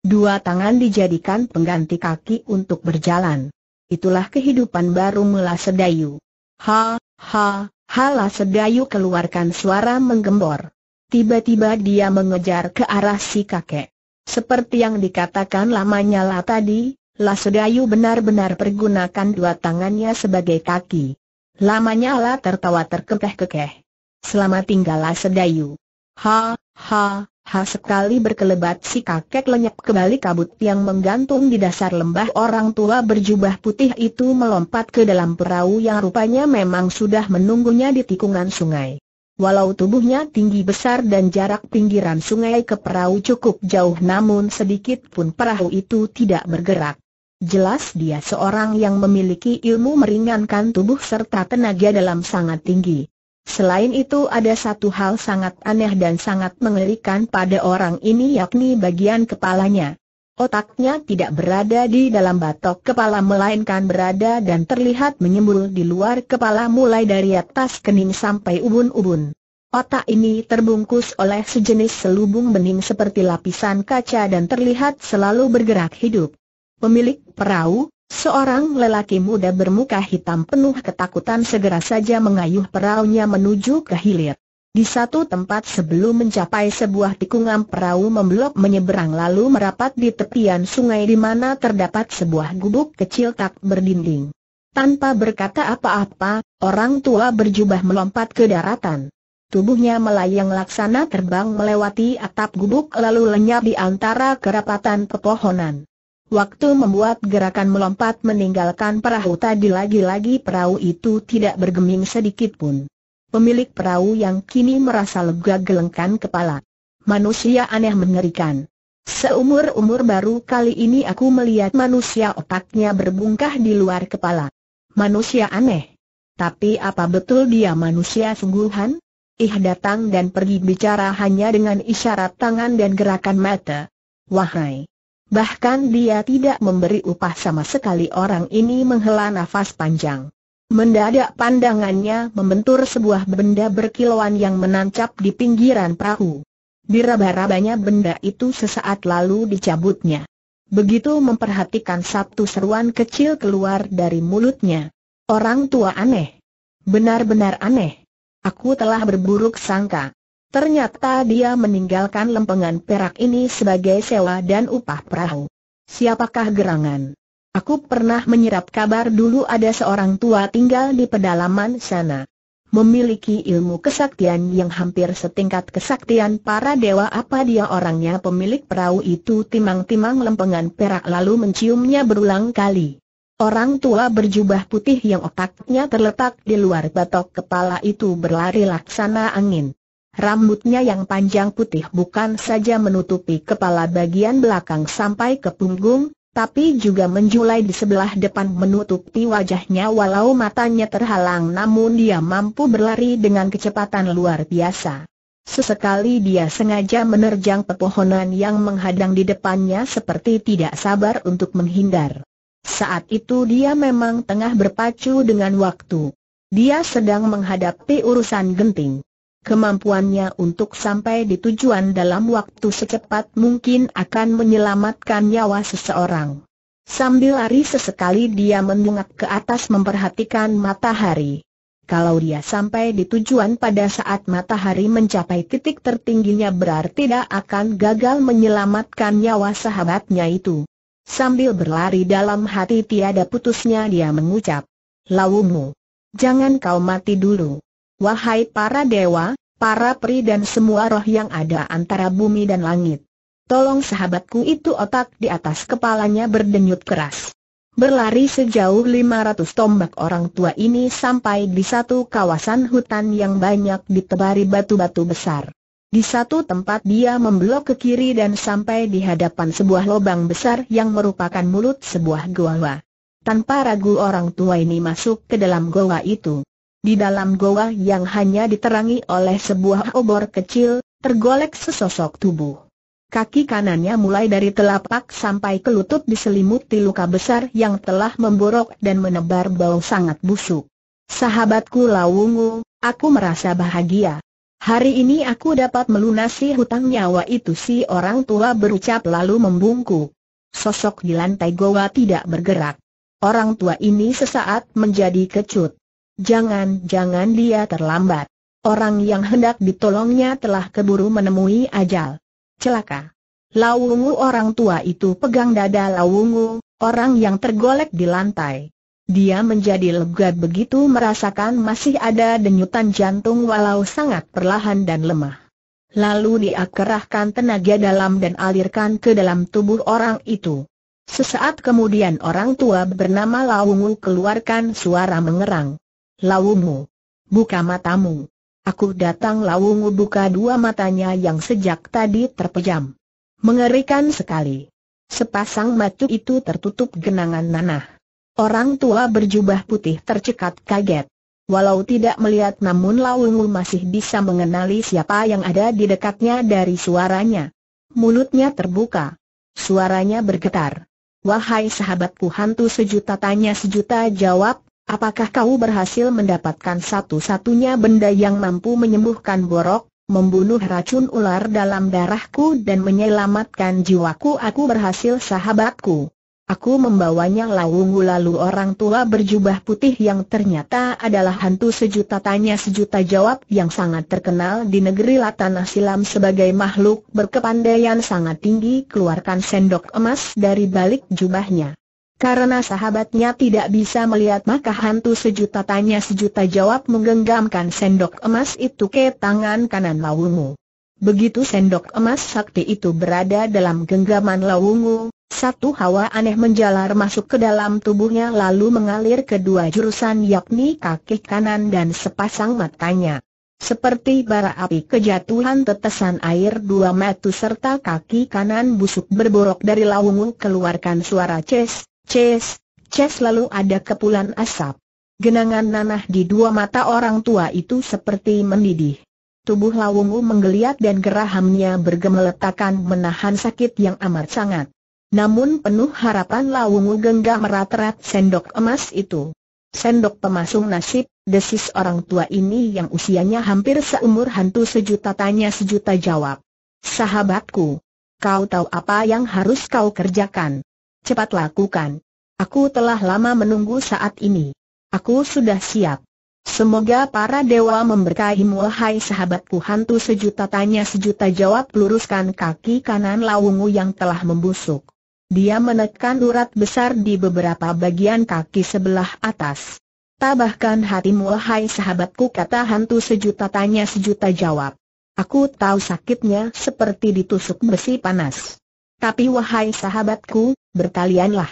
Dua tangan dijadikan pengganti kaki untuk berjalan. Itulah kehidupan baru mula Sedayu. Ha, ha, ha. Lah Sedayu keluarkan suara menggembor. Tiba-tiba dia mengejar ke arah si kakek. Seperti yang dikatakan lamanya lah tadi, lasedayu benar-benar pergunakan dua tangannya sebagai kaki. Lamanya lah tertawa terkekeh-kekeh. Selama tinggal sedayu. Ha, ha, ha sekali berkelebat si kakek lenyap kembali kabut yang menggantung di dasar lembah orang tua berjubah putih itu melompat ke dalam perahu yang rupanya memang sudah menunggunya di tikungan sungai. Walau tubuhnya tinggi besar dan jarak pinggiran sungai ke perahu cukup jauh namun sedikit pun perahu itu tidak bergerak. Jelas dia seorang yang memiliki ilmu meringankan tubuh serta tenaga dalam sangat tinggi. Selain itu ada satu hal sangat aneh dan sangat mengerikan pada orang ini yakni bagian kepalanya. Otaknya tidak berada di dalam batok kepala melainkan berada dan terlihat menyembul di luar kepala mulai dari atas kening sampai ubun-ubun. Otak ini terbungkus oleh sejenis selubung bening seperti lapisan kaca dan terlihat selalu bergerak hidup. Pemilik perahu, seorang lelaki muda bermuka hitam penuh ketakutan segera saja mengayuh perahunya menuju ke hilir. Di satu tempat sebelum mencapai sebuah tikungan perahu memblok menyeberang lalu merapat di tepian sungai di mana terdapat sebuah gubuk kecil tak berdinding. Tanpa berkata apa-apa, orang tua berjubah melompat ke daratan. Tubuhnya melayang laksana terbang melewati atap gubuk lalu lenyap di antara kerapatan pepohonan. Waktu membuat gerakan melompat meninggalkan perahu tadi lagi-lagi perahu itu tidak bergeming sedikit pun pemilik perahu yang kini merasa lega gelengkan kepala. Manusia aneh mengerikan. Seumur-umur baru kali ini aku melihat manusia otaknya berbungkah di luar kepala. Manusia aneh. Tapi apa betul dia manusia sungguhan? Ih datang dan pergi bicara hanya dengan isyarat tangan dan gerakan mata. Wahai. Bahkan dia tidak memberi upah sama sekali orang ini menghela nafas panjang. Mendadak pandangannya membentur sebuah benda berkilauan yang menancap di pinggiran perahu. Diraba-rabanya benda itu sesaat lalu dicabutnya. Begitu memperhatikan satu seruan kecil keluar dari mulutnya. Orang tua aneh. Benar-benar aneh. Aku telah berburuk sangka. Ternyata dia meninggalkan lempengan perak ini sebagai sewa dan upah perahu. Siapakah gerangan? Aku pernah menyerap kabar dulu ada seorang tua tinggal di pedalaman sana. Memiliki ilmu kesaktian yang hampir setingkat kesaktian para dewa apa dia orangnya pemilik perahu itu timang-timang lempengan perak lalu menciumnya berulang kali. Orang tua berjubah putih yang otaknya terletak di luar batok kepala itu berlari laksana angin. Rambutnya yang panjang putih bukan saja menutupi kepala bagian belakang sampai ke punggung, tapi juga menjulai di sebelah depan menutupi wajahnya walau matanya terhalang namun dia mampu berlari dengan kecepatan luar biasa. Sesekali dia sengaja menerjang pepohonan yang menghadang di depannya seperti tidak sabar untuk menghindar. Saat itu dia memang tengah berpacu dengan waktu. Dia sedang menghadapi urusan genting. Kemampuannya untuk sampai di tujuan dalam waktu secepat mungkin akan menyelamatkan nyawa seseorang. Sambil lari sesekali dia menungak ke atas memperhatikan matahari. Kalau dia sampai di tujuan pada saat matahari mencapai titik tertingginya berarti dia akan gagal menyelamatkan nyawa sahabatnya itu. Sambil berlari dalam hati tiada putusnya dia mengucap, Lawumu, jangan kau mati dulu. Wahai para dewa, para peri dan semua roh yang ada antara bumi dan langit. Tolong sahabatku itu otak di atas kepalanya berdenyut keras. Berlari sejauh 500 tombak orang tua ini sampai di satu kawasan hutan yang banyak ditebari batu-batu besar. Di satu tempat dia membelok ke kiri dan sampai di hadapan sebuah lubang besar yang merupakan mulut sebuah goa. Tanpa ragu orang tua ini masuk ke dalam goa itu. Di dalam goa yang hanya diterangi oleh sebuah obor kecil, tergolek sesosok tubuh. Kaki kanannya mulai dari telapak sampai ke lutut diselimuti luka besar yang telah memborok dan menebar bau sangat busuk. Sahabatku Lawungu, aku merasa bahagia. Hari ini aku dapat melunasi hutang nyawa itu si orang tua berucap lalu membungkuk. Sosok di lantai goa tidak bergerak. Orang tua ini sesaat menjadi kecut. Jangan-jangan dia terlambat. Orang yang hendak ditolongnya telah keburu menemui ajal. Celaka. Lawungu orang tua itu pegang dada Lawungu, orang yang tergolek di lantai. Dia menjadi lega begitu merasakan masih ada denyutan jantung walau sangat perlahan dan lemah. Lalu dia kerahkan tenaga dalam dan alirkan ke dalam tubuh orang itu. Sesaat kemudian orang tua bernama Lawungu keluarkan suara mengerang. Lawungu, Buka matamu. Aku datang Lawungu buka dua matanya yang sejak tadi terpejam. Mengerikan sekali. Sepasang mata itu tertutup genangan nanah. Orang tua berjubah putih tercekat kaget. Walau tidak melihat namun Lawungu masih bisa mengenali siapa yang ada di dekatnya dari suaranya. Mulutnya terbuka. Suaranya bergetar. Wahai sahabatku hantu sejuta tanya sejuta jawab, Apakah kau berhasil mendapatkan satu-satunya benda yang mampu menyembuhkan borok, membunuh racun ular dalam darahku dan menyelamatkan jiwaku? Aku berhasil sahabatku. Aku membawanya lawungu lalu orang tua berjubah putih yang ternyata adalah hantu sejuta tanya sejuta jawab yang sangat terkenal di negeri Latanah Silam sebagai makhluk berkepandaian sangat tinggi keluarkan sendok emas dari balik jubahnya. Karena sahabatnya tidak bisa melihat maka hantu sejuta tanya sejuta jawab menggenggamkan sendok emas itu ke tangan kanan Lawungu. Begitu sendok emas sakti itu berada dalam genggaman Lawungu, satu hawa aneh menjalar masuk ke dalam tubuhnya lalu mengalir ke dua jurusan yakni kaki kanan dan sepasang matanya. Seperti bara api kejatuhan tetesan air dua metu serta kaki kanan busuk berborok dari Lawungu keluarkan suara ces, Ces, ces lalu ada kepulan asap. Genangan nanah di dua mata orang tua itu seperti mendidih. Tubuh Lawungu menggeliat dan gerahamnya bergemeletakan menahan sakit yang amat sangat. Namun penuh harapan Lawungu genggam merat-rat sendok emas itu. Sendok pemasung nasib, desis orang tua ini yang usianya hampir seumur hantu sejuta tanya sejuta jawab. Sahabatku, kau tahu apa yang harus kau kerjakan. Cepat lakukan. Aku telah lama menunggu saat ini. Aku sudah siap. Semoga para dewa memberkahimu wahai sahabatku hantu sejuta tanya sejuta jawab luruskan kaki kanan Lawungu yang telah membusuk. Dia menekan urat besar di beberapa bagian kaki sebelah atas. Tabahkan hatimu wahai sahabatku kata hantu sejuta tanya sejuta jawab. Aku tahu sakitnya seperti ditusuk besi panas. Tapi wahai sahabatku, bertalianlah.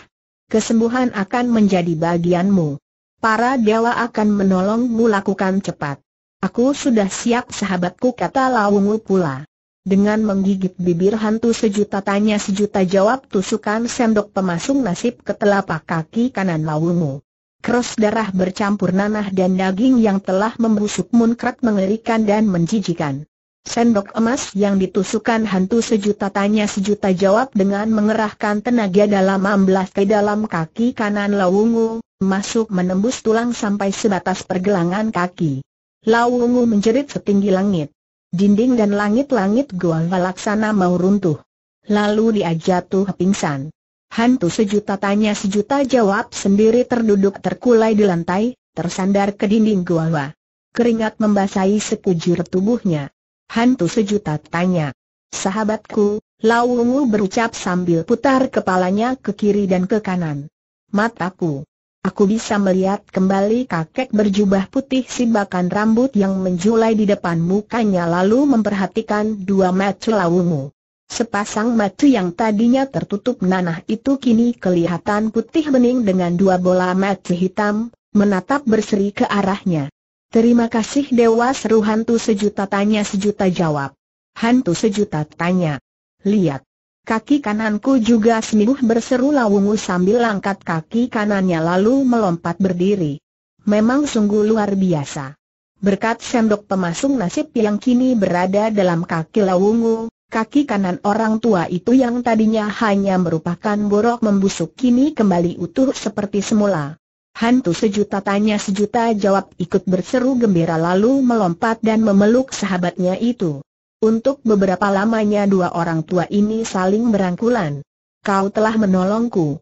Kesembuhan akan menjadi bagianmu. Para dewa akan menolongmu lakukan cepat. Aku sudah siap sahabatku kata Lawungu pula. Dengan menggigit bibir hantu sejuta tanya sejuta jawab tusukan sendok pemasung nasib ke telapak kaki kanan Lawungu. Kros darah bercampur nanah dan daging yang telah membusuk munkrat mengerikan dan menjijikan. Sendok emas yang ditusukkan hantu sejuta tanya sejuta jawab dengan mengerahkan tenaga dalam amblas ke dalam kaki kanan Lawungu, masuk menembus tulang sampai sebatas pergelangan kaki. Lawungu menjerit setinggi langit. Dinding dan langit-langit gua laksana mau runtuh. Lalu dia jatuh pingsan. Hantu sejuta tanya sejuta jawab sendiri terduduk terkulai di lantai, tersandar ke dinding gua. Keringat membasahi sekujur tubuhnya. Hantu sejuta tanya. Sahabatku, Lawungu berucap sambil putar kepalanya ke kiri dan ke kanan. Mataku. Aku bisa melihat kembali kakek berjubah putih sibakan rambut yang menjulai di depan mukanya lalu memperhatikan dua mata Lawungu. Sepasang mata yang tadinya tertutup nanah itu kini kelihatan putih bening dengan dua bola mata hitam, menatap berseri ke arahnya. Terima kasih Dewa seru hantu sejuta tanya sejuta jawab. Hantu sejuta tanya. Lihat. Kaki kananku juga semiduh berseru Lawungu sambil angkat kaki kanannya lalu melompat berdiri. Memang sungguh luar biasa. Berkat sendok pemasung nasib yang kini berada dalam kaki Lawungu, Kaki kanan orang tua itu yang tadinya hanya merupakan borok membusuk kini kembali utuh seperti semula. Hantu sejuta tanya sejuta jawab ikut berseru gembira lalu melompat dan memeluk sahabatnya itu. Untuk beberapa lamanya dua orang tua ini saling berangkulan. Kau telah menolongku,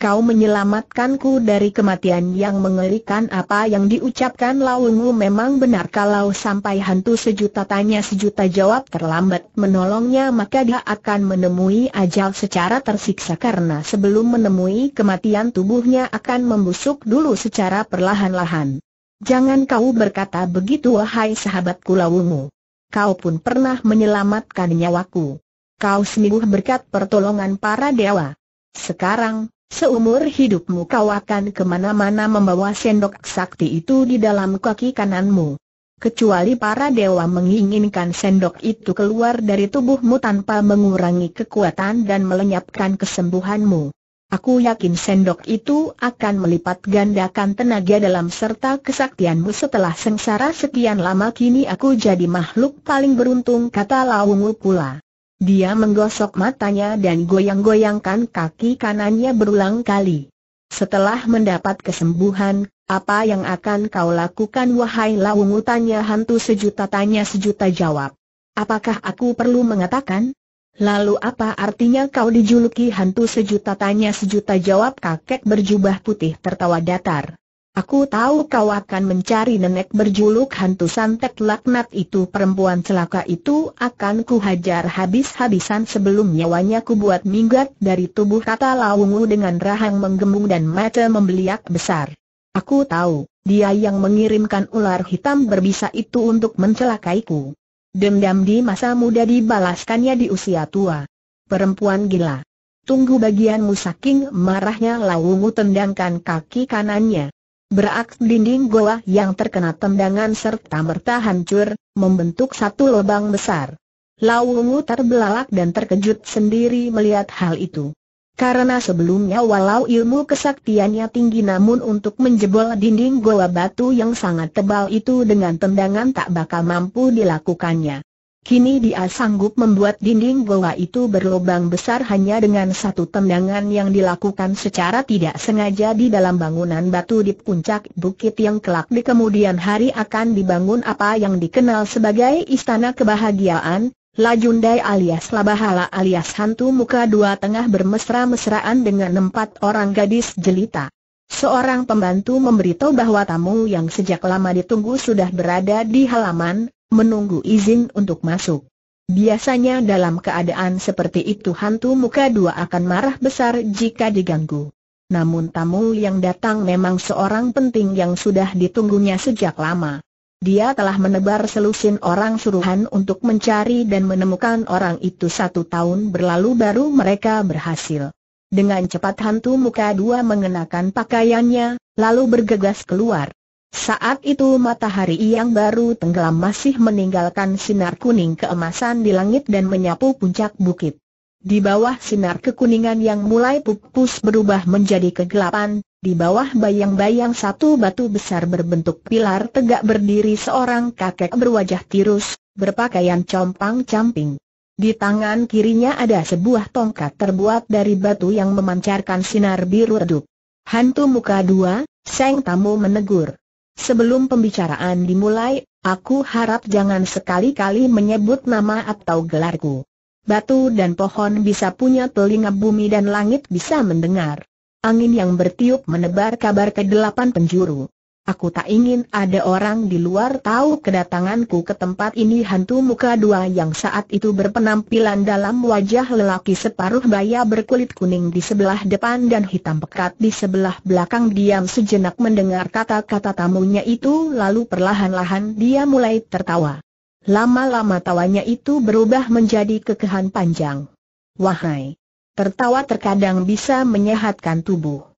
kau menyelamatkanku dari kematian yang mengerikan apa yang diucapkan Laungu memang benar kalau sampai hantu sejuta tanya sejuta jawab terlambat menolongnya maka dia akan menemui ajal secara tersiksa karena sebelum menemui kematian tubuhnya akan membusuk dulu secara perlahan-lahan. Jangan kau berkata begitu wahai sahabatku Laungu. Kau pun pernah menyelamatkan nyawaku. Kau sembuh berkat pertolongan para dewa. Sekarang, Seumur hidupmu kau akan kemana-mana membawa sendok sakti itu di dalam kaki kananmu. Kecuali para dewa menginginkan sendok itu keluar dari tubuhmu tanpa mengurangi kekuatan dan melenyapkan kesembuhanmu. Aku yakin sendok itu akan melipat gandakan tenaga dalam serta kesaktianmu setelah sengsara sekian lama kini aku jadi makhluk paling beruntung kata Lawungu pula. Dia menggosok matanya dan goyang-goyangkan kaki kanannya berulang kali. Setelah mendapat kesembuhan, apa yang akan kau lakukan wahai laungu tanya hantu sejuta tanya sejuta jawab. Apakah aku perlu mengatakan? Lalu apa artinya kau dijuluki hantu sejuta tanya sejuta jawab kakek berjubah putih tertawa datar. Aku tahu kau akan mencari nenek berjuluk hantu santet laknat itu perempuan celaka itu akan kuhajar habis-habisan sebelum nyawanya kubuat minggat dari tubuh kata lawungu dengan rahang menggembung dan mata membeliak besar. Aku tahu, dia yang mengirimkan ular hitam berbisa itu untuk mencelakaiku. Dendam di masa muda dibalaskannya di usia tua. Perempuan gila. Tunggu bagianmu saking marahnya Lawungu tendangkan kaki kanannya. Berak dinding goa yang terkena tendangan serta merta hancur, membentuk satu lubang besar. Laungu terbelalak dan terkejut sendiri melihat hal itu. Karena sebelumnya walau ilmu kesaktiannya tinggi namun untuk menjebol dinding goa batu yang sangat tebal itu dengan tendangan tak bakal mampu dilakukannya. Kini dia sanggup membuat dinding goa itu berlubang besar hanya dengan satu tendangan yang dilakukan secara tidak sengaja di dalam bangunan batu di puncak bukit yang kelak di kemudian hari akan dibangun apa yang dikenal sebagai Istana Kebahagiaan, Lajundai alias Labahala alias hantu muka dua tengah bermesra-mesraan dengan empat orang gadis jelita. Seorang pembantu memberitahu bahwa tamu yang sejak lama ditunggu sudah berada di halaman, menunggu izin untuk masuk. Biasanya dalam keadaan seperti itu hantu muka dua akan marah besar jika diganggu. Namun tamu yang datang memang seorang penting yang sudah ditunggunya sejak lama. Dia telah menebar selusin orang suruhan untuk mencari dan menemukan orang itu satu tahun berlalu baru mereka berhasil. Dengan cepat hantu muka dua mengenakan pakaiannya, lalu bergegas keluar. Saat itu matahari yang baru tenggelam masih meninggalkan sinar kuning keemasan di langit dan menyapu puncak bukit. Di bawah sinar kekuningan yang mulai pupus berubah menjadi kegelapan, di bawah bayang-bayang satu batu besar berbentuk pilar tegak berdiri seorang kakek berwajah tirus, berpakaian compang-camping. Di tangan kirinya ada sebuah tongkat terbuat dari batu yang memancarkan sinar biru redup. Hantu muka dua, Seng Tamu menegur. Sebelum pembicaraan dimulai, aku harap jangan sekali-kali menyebut nama atau gelarku. Batu dan pohon bisa punya telinga bumi dan langit bisa mendengar. Angin yang bertiup menebar kabar ke delapan penjuru. Aku tak ingin ada orang di luar tahu kedatanganku ke tempat ini hantu muka dua yang saat itu berpenampilan dalam wajah lelaki separuh baya berkulit kuning di sebelah depan dan hitam pekat di sebelah belakang diam sejenak mendengar kata-kata tamunya itu lalu perlahan-lahan dia mulai tertawa. Lama-lama tawanya itu berubah menjadi kekehan panjang. Wahai! Tertawa terkadang bisa menyehatkan tubuh.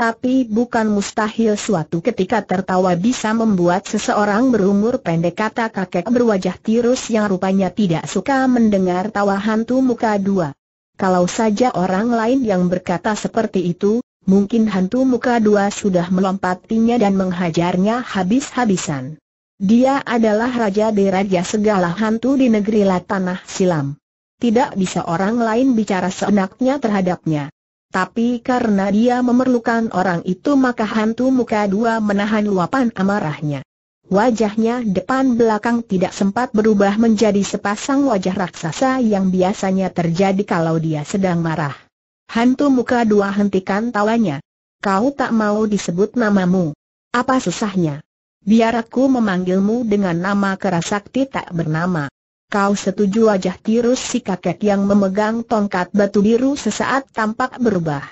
Tapi bukan mustahil suatu ketika tertawa bisa membuat seseorang berumur pendek kata kakek berwajah tirus yang rupanya tidak suka mendengar tawa hantu muka dua. Kalau saja orang lain yang berkata seperti itu, mungkin hantu muka dua sudah melompatinya dan menghajarnya habis-habisan. Dia adalah raja deraja segala hantu di negeri Latanah Silam. Tidak bisa orang lain bicara seenaknya terhadapnya. Tapi karena dia memerlukan orang itu maka hantu muka dua menahan luapan amarahnya. Wajahnya depan belakang tidak sempat berubah menjadi sepasang wajah raksasa yang biasanya terjadi kalau dia sedang marah. Hantu muka dua hentikan tawanya. Kau tak mau disebut namamu. Apa susahnya? Biar aku memanggilmu dengan nama kerasakti tak bernama. Kau setuju wajah tirus si kakek yang memegang tongkat batu biru sesaat tampak berubah.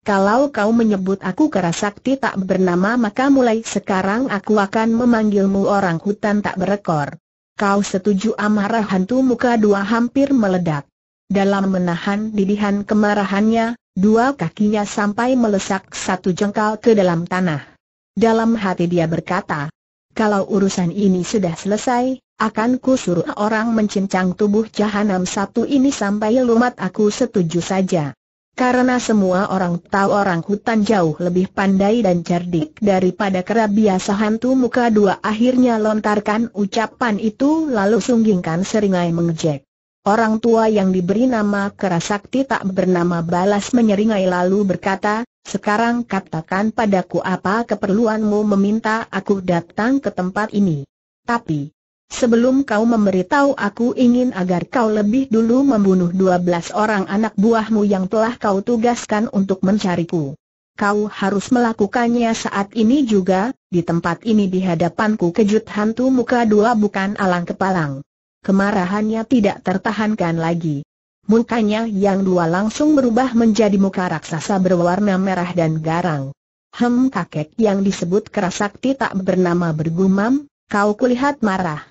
Kalau kau menyebut aku kerasakti tak bernama maka mulai sekarang aku akan memanggilmu orang hutan tak berekor. Kau setuju amarah hantu muka dua hampir meledak. Dalam menahan didihan kemarahannya, dua kakinya sampai melesak satu jengkal ke dalam tanah. Dalam hati dia berkata, kalau urusan ini sudah selesai, akan ku suruh orang mencincang tubuh jahanam satu ini sampai lumat aku setuju saja. Karena semua orang tahu orang hutan jauh lebih pandai dan cerdik daripada kera biasa hantu muka dua akhirnya lontarkan ucapan itu lalu sunggingkan seringai mengejek. Orang tua yang diberi nama kera sakti tak bernama balas menyeringai lalu berkata, sekarang katakan padaku apa keperluanmu meminta aku datang ke tempat ini. Tapi, Sebelum kau memberitahu aku ingin agar kau lebih dulu membunuh dua belas orang anak buahmu yang telah kau tugaskan untuk mencariku. Kau harus melakukannya saat ini juga, di tempat ini di hadapanku kejut hantu muka dua bukan alang kepalang. Kemarahannya tidak tertahankan lagi. Mukanya yang dua langsung berubah menjadi muka raksasa berwarna merah dan garang. Hem kakek yang disebut kerasakti tak bernama bergumam, kau kulihat marah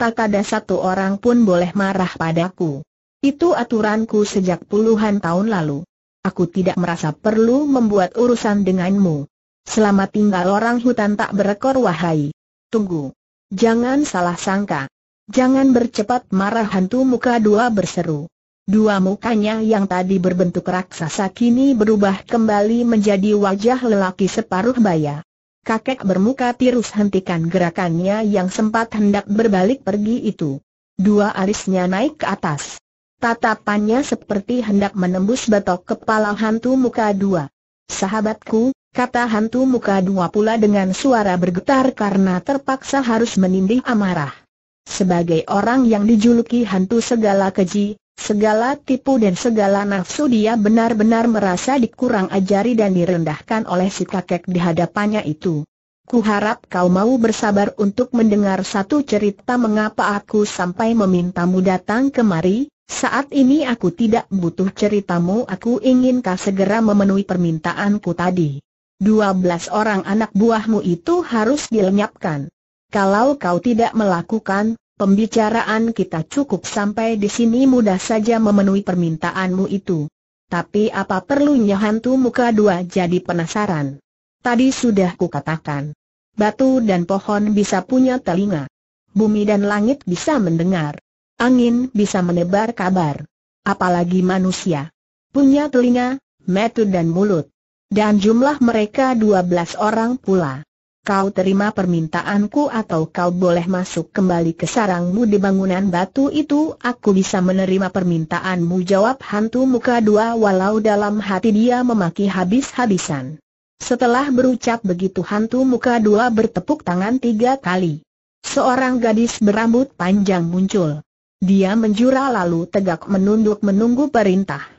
tak ada satu orang pun boleh marah padaku. Itu aturanku sejak puluhan tahun lalu. Aku tidak merasa perlu membuat urusan denganmu. Selama tinggal orang hutan tak berekor wahai. Tunggu. Jangan salah sangka. Jangan bercepat marah hantu muka dua berseru. Dua mukanya yang tadi berbentuk raksasa kini berubah kembali menjadi wajah lelaki separuh baya kakek bermuka tirus hentikan gerakannya yang sempat hendak berbalik pergi itu. Dua arisnya naik ke atas. Tatapannya seperti hendak menembus batok kepala hantu muka dua. Sahabatku, kata hantu muka dua pula dengan suara bergetar karena terpaksa harus menindih amarah. Sebagai orang yang dijuluki hantu segala keji, Segala tipu dan segala nafsu dia benar-benar merasa dikurang ajari dan direndahkan oleh si kakek di hadapannya itu. Ku harap kau mau bersabar untuk mendengar satu cerita mengapa aku sampai memintamu datang kemari, saat ini aku tidak butuh ceritamu aku ingin kau segera memenuhi permintaanku tadi. Dua belas orang anak buahmu itu harus dilenyapkan. Kalau kau tidak melakukan, Pembicaraan kita cukup sampai di sini mudah saja memenuhi permintaanmu itu. Tapi apa perlunya hantu muka dua jadi penasaran? Tadi sudah kukatakan. Batu dan pohon bisa punya telinga. Bumi dan langit bisa mendengar. Angin bisa menebar kabar. Apalagi manusia. Punya telinga, metu dan mulut. Dan jumlah mereka 12 orang pula kau terima permintaanku atau kau boleh masuk kembali ke sarangmu di bangunan batu itu aku bisa menerima permintaanmu jawab hantu muka dua walau dalam hati dia memaki habis-habisan. Setelah berucap begitu hantu muka dua bertepuk tangan tiga kali. Seorang gadis berambut panjang muncul. Dia menjura lalu tegak menunduk menunggu perintah.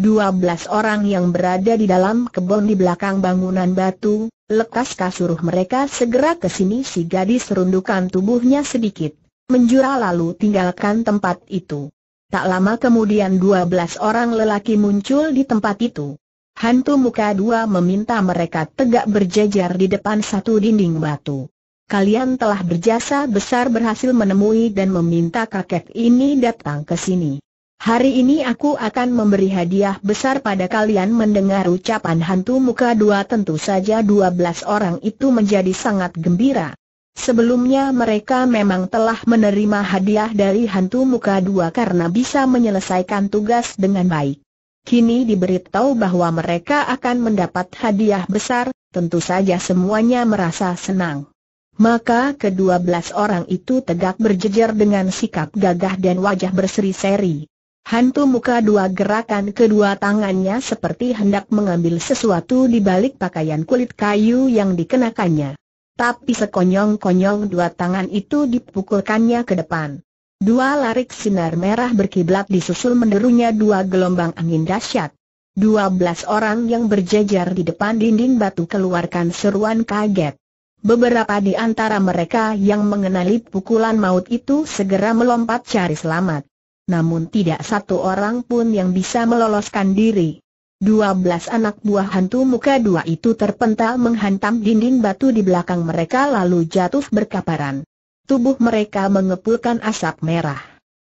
12 orang yang berada di dalam kebun di belakang bangunan batu, lekas kasuruh mereka segera ke sini si gadis serundukan tubuhnya sedikit, menjura lalu tinggalkan tempat itu. Tak lama kemudian dua belas orang lelaki muncul di tempat itu. Hantu muka dua meminta mereka tegak berjejer di depan satu dinding batu. Kalian telah berjasa besar berhasil menemui dan meminta kakek ini datang ke sini. Hari ini aku akan memberi hadiah besar pada kalian mendengar ucapan hantu muka dua tentu saja dua belas orang itu menjadi sangat gembira. Sebelumnya mereka memang telah menerima hadiah dari hantu muka dua karena bisa menyelesaikan tugas dengan baik. Kini diberitahu bahwa mereka akan mendapat hadiah besar, tentu saja semuanya merasa senang. Maka kedua belas orang itu tegak berjejer dengan sikap gagah dan wajah berseri-seri. Hantu muka dua gerakan kedua tangannya seperti hendak mengambil sesuatu di balik pakaian kulit kayu yang dikenakannya. Tapi sekonyong-konyong dua tangan itu dipukulkannya ke depan. Dua larik sinar merah berkiblat disusul menderunya dua gelombang angin dahsyat. Dua belas orang yang berjejer di depan dinding batu keluarkan seruan kaget. Beberapa di antara mereka yang mengenali pukulan maut itu segera melompat cari selamat namun tidak satu orang pun yang bisa meloloskan diri. Dua belas anak buah hantu muka dua itu terpental menghantam dinding batu di belakang mereka lalu jatuh berkaparan. Tubuh mereka mengepulkan asap merah.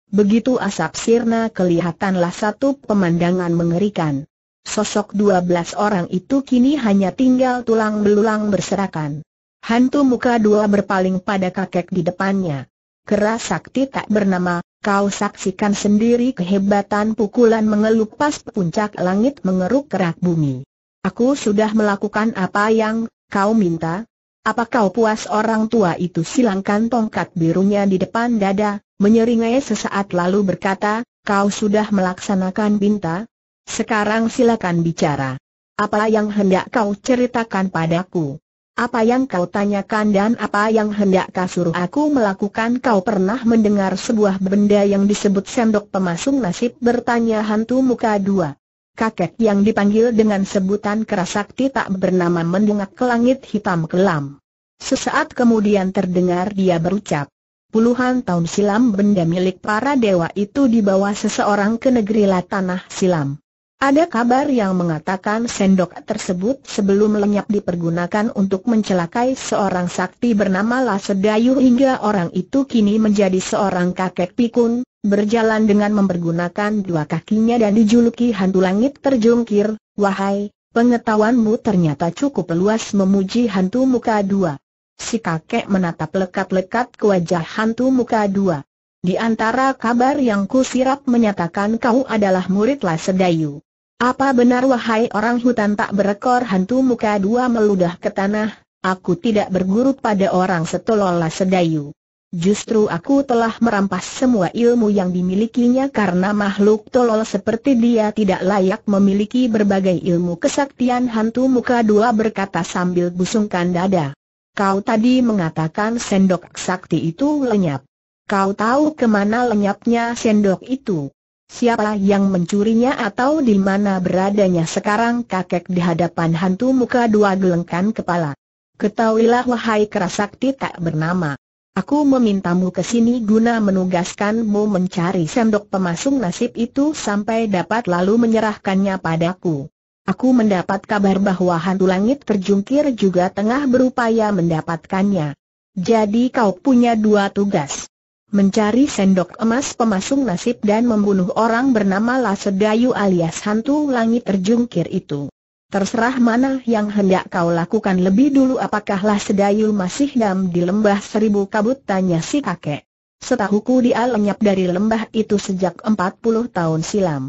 Begitu asap sirna kelihatanlah satu pemandangan mengerikan. Sosok dua belas orang itu kini hanya tinggal tulang belulang berserakan. Hantu muka dua berpaling pada kakek di depannya. Keras sakti tak bernama, Kau saksikan sendiri kehebatan pukulan mengelupas puncak langit mengeruk kerak bumi. Aku sudah melakukan apa yang kau minta. Apa kau puas orang tua itu silangkan tongkat birunya di depan dada, menyeringai sesaat lalu berkata, kau sudah melaksanakan minta. Sekarang silakan bicara. Apa yang hendak kau ceritakan padaku? Apa yang kau tanyakan dan apa yang hendak kau suruh aku melakukan kau pernah mendengar sebuah benda yang disebut sendok pemasung nasib bertanya hantu muka dua. Kakek yang dipanggil dengan sebutan kerasakti tak bernama mendungak ke langit hitam kelam. Sesaat kemudian terdengar dia berucap. Puluhan tahun silam benda milik para dewa itu dibawa seseorang ke negeri Latanah silam. Ada kabar yang mengatakan sendok tersebut sebelum lenyap dipergunakan untuk mencelakai seorang sakti bernama Lasedayu hingga orang itu kini menjadi seorang kakek pikun, berjalan dengan mempergunakan dua kakinya dan dijuluki hantu langit terjungkir, wahai, pengetahuanmu ternyata cukup luas memuji hantu muka dua. Si kakek menatap lekat-lekat ke wajah hantu muka dua. Di antara kabar yang kusirap menyatakan kau adalah murid Lasedayu. Apa benar wahai orang hutan tak berekor hantu muka dua meludah ke tanah, aku tidak berguru pada orang setolola sedayu. Justru aku telah merampas semua ilmu yang dimilikinya karena makhluk tolol seperti dia tidak layak memiliki berbagai ilmu kesaktian hantu muka dua berkata sambil busungkan dada. Kau tadi mengatakan sendok sakti itu lenyap. Kau tahu kemana lenyapnya sendok itu? Siapa yang mencurinya atau di mana beradanya sekarang kakek di hadapan hantu muka dua gelengkan kepala. Ketahuilah wahai kerasakti tak bernama. Aku memintamu ke sini guna menugaskanmu mencari sendok pemasung nasib itu sampai dapat lalu menyerahkannya padaku. Aku mendapat kabar bahwa hantu langit terjungkir juga tengah berupaya mendapatkannya. Jadi kau punya dua tugas mencari sendok emas pemasung nasib dan membunuh orang bernama Lasedayu alias hantu langit terjungkir itu. Terserah mana yang hendak kau lakukan lebih dulu apakah Lasedayu masih dam di lembah seribu kabut tanya si kakek. Setahuku dia lenyap dari lembah itu sejak 40 tahun silam.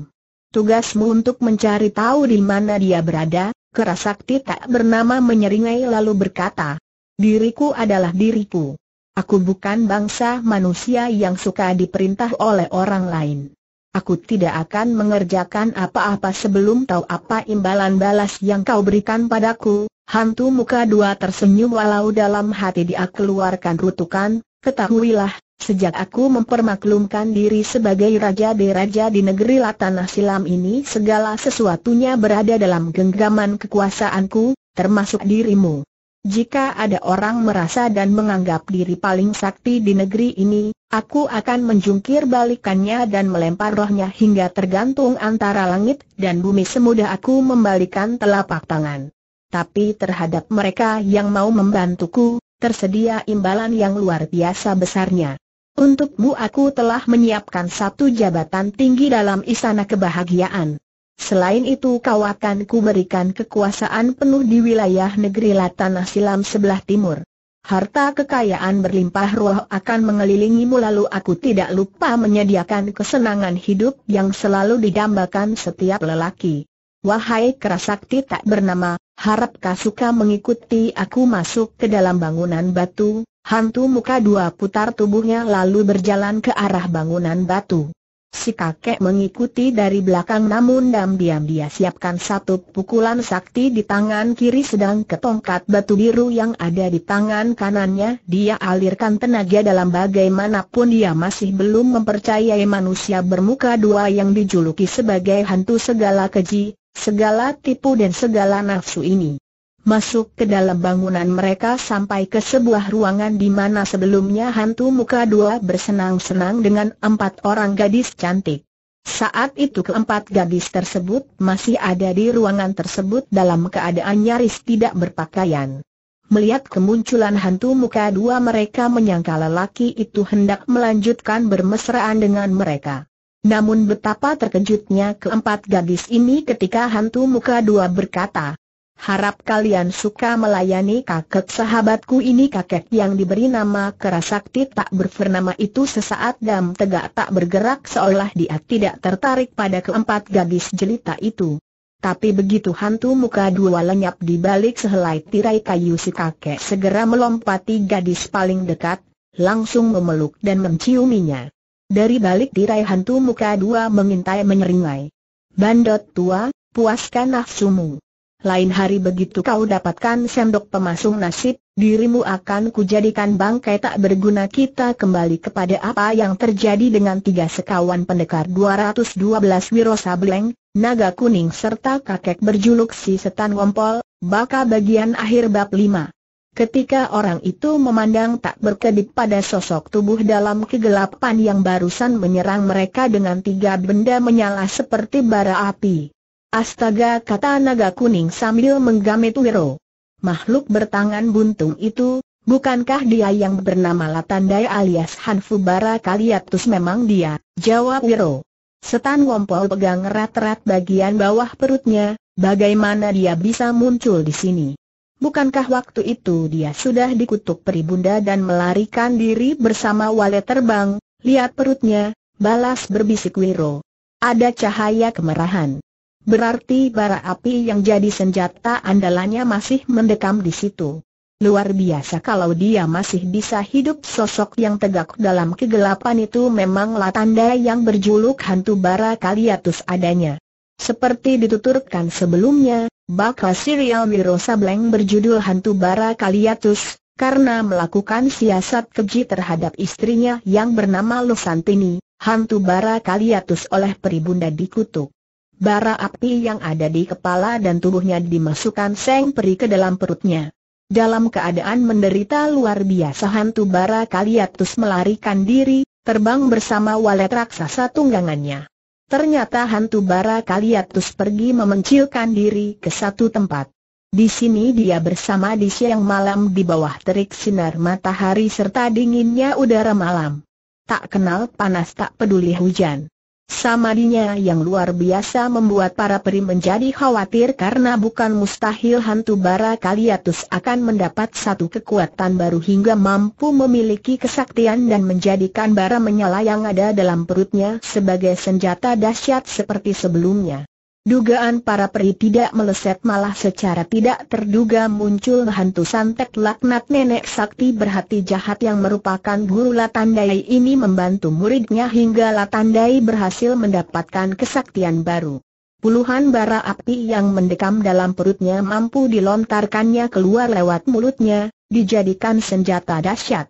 Tugasmu untuk mencari tahu di mana dia berada, kerasakti tak bernama menyeringai lalu berkata, Diriku adalah diriku. Aku bukan bangsa manusia yang suka diperintah oleh orang lain. Aku tidak akan mengerjakan apa-apa sebelum tahu apa imbalan balas yang kau berikan padaku. Hantu muka dua tersenyum walau dalam hati dia keluarkan rutukan, ketahuilah, sejak aku mempermaklumkan diri sebagai raja di raja di negeri Latanah Silam ini segala sesuatunya berada dalam genggaman kekuasaanku, termasuk dirimu. Jika ada orang merasa dan menganggap diri paling sakti di negeri ini, aku akan menjungkir balikannya dan melempar rohnya hingga tergantung antara langit dan bumi semudah aku membalikan telapak tangan. Tapi terhadap mereka yang mau membantuku, tersedia imbalan yang luar biasa besarnya. Untukmu aku telah menyiapkan satu jabatan tinggi dalam istana kebahagiaan. Selain itu kau akan kuberikan kekuasaan penuh di wilayah negeri Latanah Silam sebelah timur. Harta kekayaan berlimpah ruah akan mengelilingimu lalu aku tidak lupa menyediakan kesenangan hidup yang selalu didambakan setiap lelaki. Wahai kerasakti tak bernama, harap kau suka mengikuti aku masuk ke dalam bangunan batu, hantu muka dua putar tubuhnya lalu berjalan ke arah bangunan batu. Si kakek mengikuti dari belakang namun diam-diam dia siapkan satu pukulan sakti di tangan kiri sedang ketongkat batu biru yang ada di tangan kanannya dia alirkan tenaga dalam bagaimanapun dia masih belum mempercayai manusia bermuka dua yang dijuluki sebagai hantu segala keji, segala tipu dan segala nafsu ini masuk ke dalam bangunan mereka sampai ke sebuah ruangan di mana sebelumnya hantu muka dua bersenang-senang dengan empat orang gadis cantik. Saat itu keempat gadis tersebut masih ada di ruangan tersebut dalam keadaan nyaris tidak berpakaian. Melihat kemunculan hantu muka dua mereka menyangka lelaki itu hendak melanjutkan bermesraan dengan mereka. Namun betapa terkejutnya keempat gadis ini ketika hantu muka dua berkata, Harap kalian suka melayani kakek sahabatku ini kakek yang diberi nama Kerasakti tak bernama itu sesaat dam tegak tak bergerak seolah dia tidak tertarik pada keempat gadis jelita itu. Tapi begitu hantu muka dua lenyap di balik sehelai tirai kayu si kakek segera melompati gadis paling dekat, langsung memeluk dan menciuminya. Dari balik tirai hantu muka dua mengintai menyeringai. Bandot tua, puaskan nafsumu lain hari begitu kau dapatkan sendok pemasung nasib, dirimu akan kujadikan bangkai tak berguna kita kembali kepada apa yang terjadi dengan tiga sekawan pendekar 212 Wiro Sableng, Naga Kuning serta kakek berjuluk si Setan Wompol, baka bagian akhir bab 5. Ketika orang itu memandang tak berkedip pada sosok tubuh dalam kegelapan yang barusan menyerang mereka dengan tiga benda menyala seperti bara api Astaga kata naga kuning sambil menggamit wiro. Makhluk bertangan buntung itu, bukankah dia yang bernama Latandai alias Hanfu Bara Kaliatus memang dia, jawab Wiro. Setan Wompol pegang erat-erat bagian bawah perutnya, bagaimana dia bisa muncul di sini? Bukankah waktu itu dia sudah dikutuk peribunda dan melarikan diri bersama wale terbang, lihat perutnya, balas berbisik Wiro. Ada cahaya kemerahan berarti bara api yang jadi senjata andalannya masih mendekam di situ. Luar biasa kalau dia masih bisa hidup sosok yang tegak dalam kegelapan itu memanglah tanda yang berjuluk hantu bara kaliatus adanya. Seperti dituturkan sebelumnya, bakal serial Wiro Sableng berjudul Hantu Bara Kaliatus, karena melakukan siasat keji terhadap istrinya yang bernama Lusantini, Hantu Bara Kaliatus oleh Peribunda dikutuk bara api yang ada di kepala dan tubuhnya dimasukkan Seng Peri ke dalam perutnya. Dalam keadaan menderita luar biasa hantu bara Kaliatus melarikan diri, terbang bersama walet raksasa tunggangannya. Ternyata hantu bara Kaliatus pergi memencilkan diri ke satu tempat. Di sini dia bersama di siang malam di bawah terik sinar matahari serta dinginnya udara malam. Tak kenal panas tak peduli hujan. Samadinya yang luar biasa membuat para peri menjadi khawatir karena bukan mustahil hantu bara Kaliatus akan mendapat satu kekuatan baru hingga mampu memiliki kesaktian dan menjadikan bara menyala yang ada dalam perutnya sebagai senjata dahsyat seperti sebelumnya. Dugaan para peri tidak meleset malah secara tidak terduga muncul hantu santet laknat nenek sakti berhati jahat yang merupakan guru Latandai ini membantu muridnya hingga Latandai berhasil mendapatkan kesaktian baru. Puluhan bara api yang mendekam dalam perutnya mampu dilontarkannya keluar lewat mulutnya, dijadikan senjata dahsyat.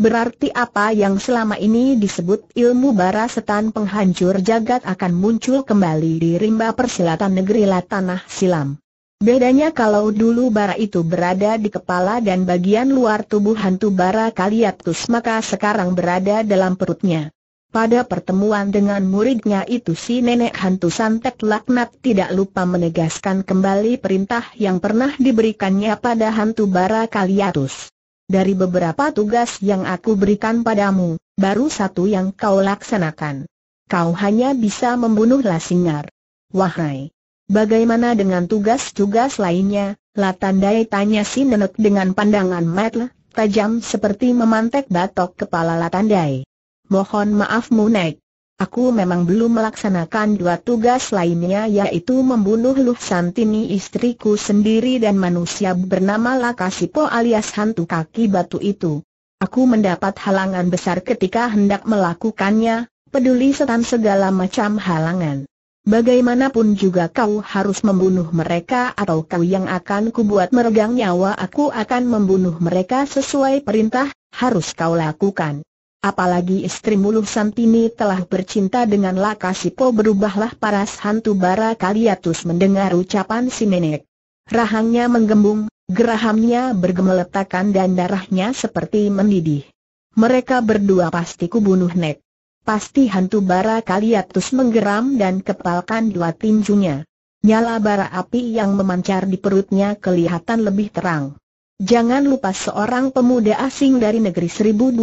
Berarti apa yang selama ini disebut ilmu bara setan penghancur jagat akan muncul kembali di rimba persilatan negeri Latanah Silam. Bedanya kalau dulu bara itu berada di kepala dan bagian luar tubuh hantu bara Kaliatus maka sekarang berada dalam perutnya. Pada pertemuan dengan muridnya itu si nenek hantu santet laknat tidak lupa menegaskan kembali perintah yang pernah diberikannya pada hantu bara Kaliatus dari beberapa tugas yang aku berikan padamu, baru satu yang kau laksanakan. Kau hanya bisa membunuh Lasingar. Wahai, bagaimana dengan tugas-tugas lainnya? Latandai tanya si nenek dengan pandangan mata tajam seperti memantek batok kepala Latandai. Mohon maafmu Nek, Aku memang belum melaksanakan dua tugas lainnya yaitu membunuh Lu istriku sendiri dan manusia bernama Lakasipo alias hantu kaki batu itu. Aku mendapat halangan besar ketika hendak melakukannya, peduli setan segala macam halangan. Bagaimanapun juga kau harus membunuh mereka atau kau yang akan kubuat meregang nyawa aku akan membunuh mereka sesuai perintah, harus kau lakukan. Apalagi istri Muluh Santini telah bercinta dengan Lakasipo berubahlah paras hantu bara kaliatus mendengar ucapan si nenek. Rahangnya menggembung, gerahamnya bergemeletakan dan darahnya seperti mendidih. Mereka berdua pasti kubunuh nek. Pasti hantu bara kaliatus menggeram dan kepalkan dua tinjunya. Nyala bara api yang memancar di perutnya kelihatan lebih terang. Jangan lupa seorang pemuda asing dari negeri 1200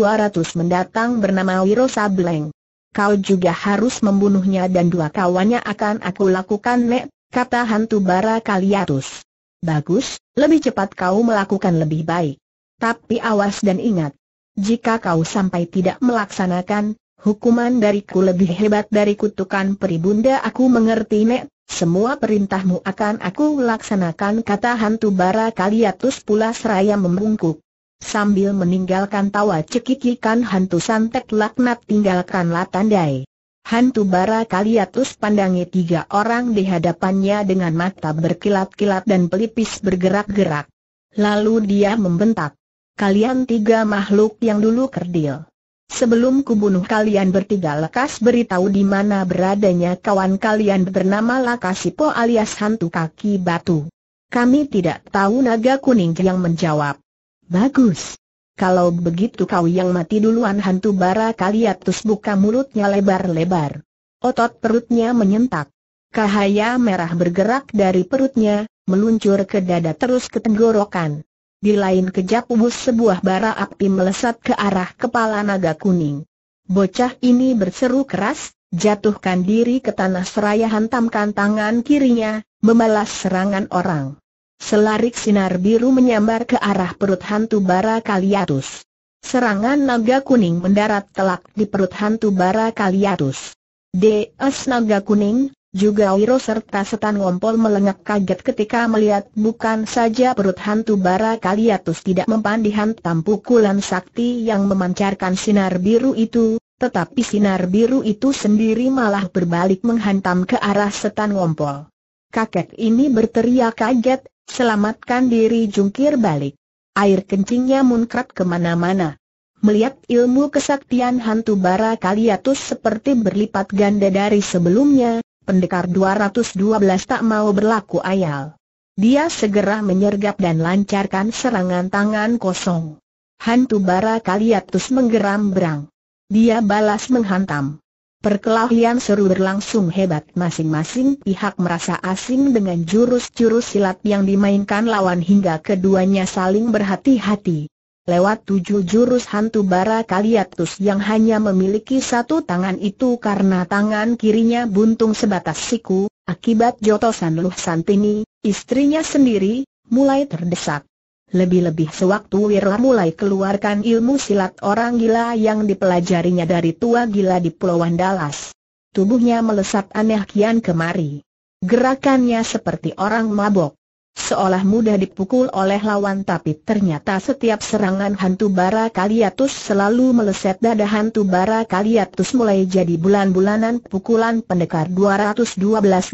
mendatang bernama Wiro Sableng. Kau juga harus membunuhnya dan dua kawannya akan aku lakukan Nek, kata hantu bara Kaliatus. Bagus, lebih cepat kau melakukan lebih baik. Tapi awas dan ingat, jika kau sampai tidak melaksanakan, hukuman dariku lebih hebat dari kutukan peribunda aku mengerti Nek, semua perintahmu akan aku laksanakan kata hantu bara kaliatus pula seraya membungkuk. Sambil meninggalkan tawa cekikikan hantu santet laknat tinggalkanlah tandai. Hantu bara kaliatus pandangi tiga orang di hadapannya dengan mata berkilat-kilat dan pelipis bergerak-gerak. Lalu dia membentak. Kalian tiga makhluk yang dulu kerdil. Sebelum kubunuh kalian bertiga lekas beritahu di mana beradanya kawan kalian bernama Lakasipo alias hantu kaki batu. Kami tidak tahu naga kuning yang menjawab. Bagus. Kalau begitu kau yang mati duluan hantu bara kaliatus buka mulutnya lebar-lebar. Otot perutnya menyentak. Cahaya merah bergerak dari perutnya, meluncur ke dada terus ke tenggorokan. Di lain kejap ubus sebuah bara api melesat ke arah kepala naga kuning. Bocah ini berseru keras, jatuhkan diri ke tanah seraya hantamkan tangan kirinya, membalas serangan orang. Selarik sinar biru menyambar ke arah perut hantu bara Kaliatus. Serangan naga kuning mendarat telak di perut hantu bara Kaliatus. DS naga kuning, juga Wiro serta setan ngompol melengak kaget ketika melihat bukan saja perut hantu bara kaliatus tidak mempan dihantam pukulan sakti yang memancarkan sinar biru itu, tetapi sinar biru itu sendiri malah berbalik menghantam ke arah setan ngompol. Kakek ini berteriak kaget, selamatkan diri jungkir balik. Air kencingnya munkrat kemana-mana. Melihat ilmu kesaktian hantu bara kaliatus seperti berlipat ganda dari sebelumnya, pendekar 212 tak mau berlaku ayal. Dia segera menyergap dan lancarkan serangan tangan kosong. Hantu bara kaliatus menggeram berang. Dia balas menghantam. Perkelahian seru berlangsung hebat masing-masing pihak merasa asing dengan jurus-jurus silat yang dimainkan lawan hingga keduanya saling berhati-hati lewat tujuh jurus hantu bara kaliatus yang hanya memiliki satu tangan itu karena tangan kirinya buntung sebatas siku, akibat jotosan Luh Santini, istrinya sendiri, mulai terdesak. Lebih-lebih sewaktu Wirla mulai keluarkan ilmu silat orang gila yang dipelajarinya dari tua gila di Pulau Andalas. Tubuhnya melesat aneh kian kemari. Gerakannya seperti orang mabok seolah mudah dipukul oleh lawan tapi ternyata setiap serangan hantu bara kaliatus selalu meleset dada hantu bara kaliatus mulai jadi bulan-bulanan pukulan pendekar 212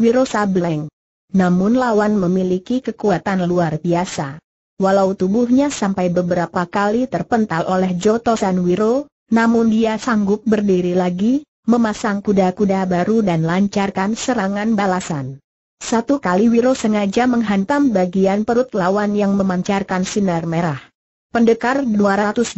Wiro Sableng. Namun lawan memiliki kekuatan luar biasa. Walau tubuhnya sampai beberapa kali terpental oleh Jotosan Wiro, namun dia sanggup berdiri lagi, memasang kuda-kuda baru dan lancarkan serangan balasan. Satu kali Wiro sengaja menghantam bagian perut lawan yang memancarkan sinar merah. Pendekar 212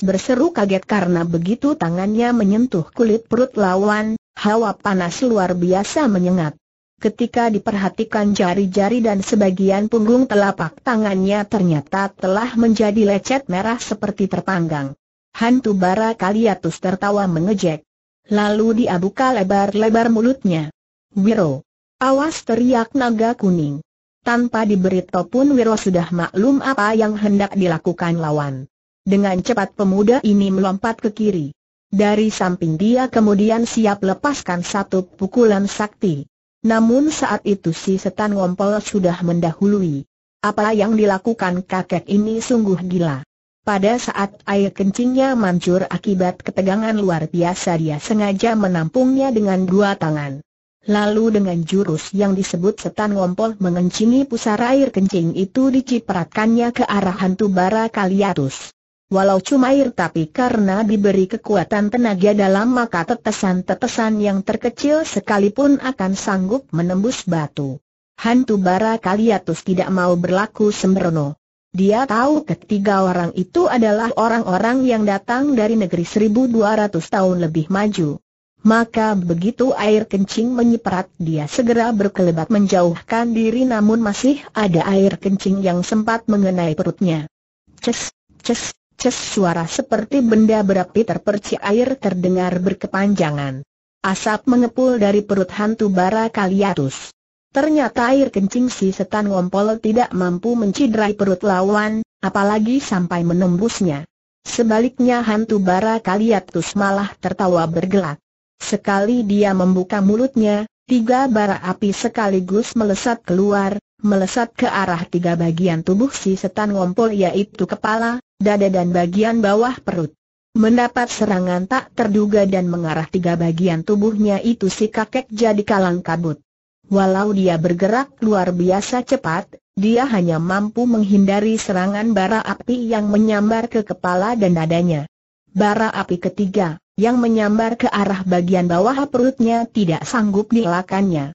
berseru kaget karena begitu tangannya menyentuh kulit perut lawan, hawa panas luar biasa menyengat. Ketika diperhatikan jari-jari dan sebagian punggung telapak tangannya ternyata telah menjadi lecet merah seperti terpanggang. Hantu bara Kaliatus tertawa mengejek. Lalu dia buka lebar-lebar mulutnya. Wiro, Awas teriak naga kuning. Tanpa diberitahu pun Wiro sudah maklum apa yang hendak dilakukan lawan. Dengan cepat pemuda ini melompat ke kiri. Dari samping dia kemudian siap lepaskan satu pukulan sakti. Namun saat itu si setan ngompol sudah mendahului. Apa yang dilakukan kakek ini sungguh gila. Pada saat air kencingnya mancur akibat ketegangan luar biasa dia sengaja menampungnya dengan dua tangan. Lalu dengan jurus yang disebut setan ngompol mengencingi pusar air kencing itu dicipratkannya ke arah hantu bara Kaliatus. Walau cuma air tapi karena diberi kekuatan tenaga dalam maka tetesan-tetesan yang terkecil sekalipun akan sanggup menembus batu. Hantu bara Kaliatus tidak mau berlaku sembrono. Dia tahu ketiga orang itu adalah orang-orang yang datang dari negeri 1200 tahun lebih maju. Maka begitu air kencing menyiprat dia segera berkelebat menjauhkan diri namun masih ada air kencing yang sempat mengenai perutnya. Ces, ces, ces suara seperti benda berapi terpercik air terdengar berkepanjangan. Asap mengepul dari perut hantu bara kaliatus. Ternyata air kencing si setan ngompol tidak mampu menciderai perut lawan, apalagi sampai menembusnya. Sebaliknya hantu bara kaliatus malah tertawa bergelak. Sekali dia membuka mulutnya, tiga bara api sekaligus melesat keluar, melesat ke arah tiga bagian tubuh si setan ngompol yaitu kepala, dada dan bagian bawah perut. Mendapat serangan tak terduga dan mengarah tiga bagian tubuhnya itu si kakek jadi kalang kabut. Walau dia bergerak luar biasa cepat, dia hanya mampu menghindari serangan bara api yang menyambar ke kepala dan dadanya bara api ketiga, yang menyambar ke arah bagian bawah perutnya tidak sanggup dielakannya.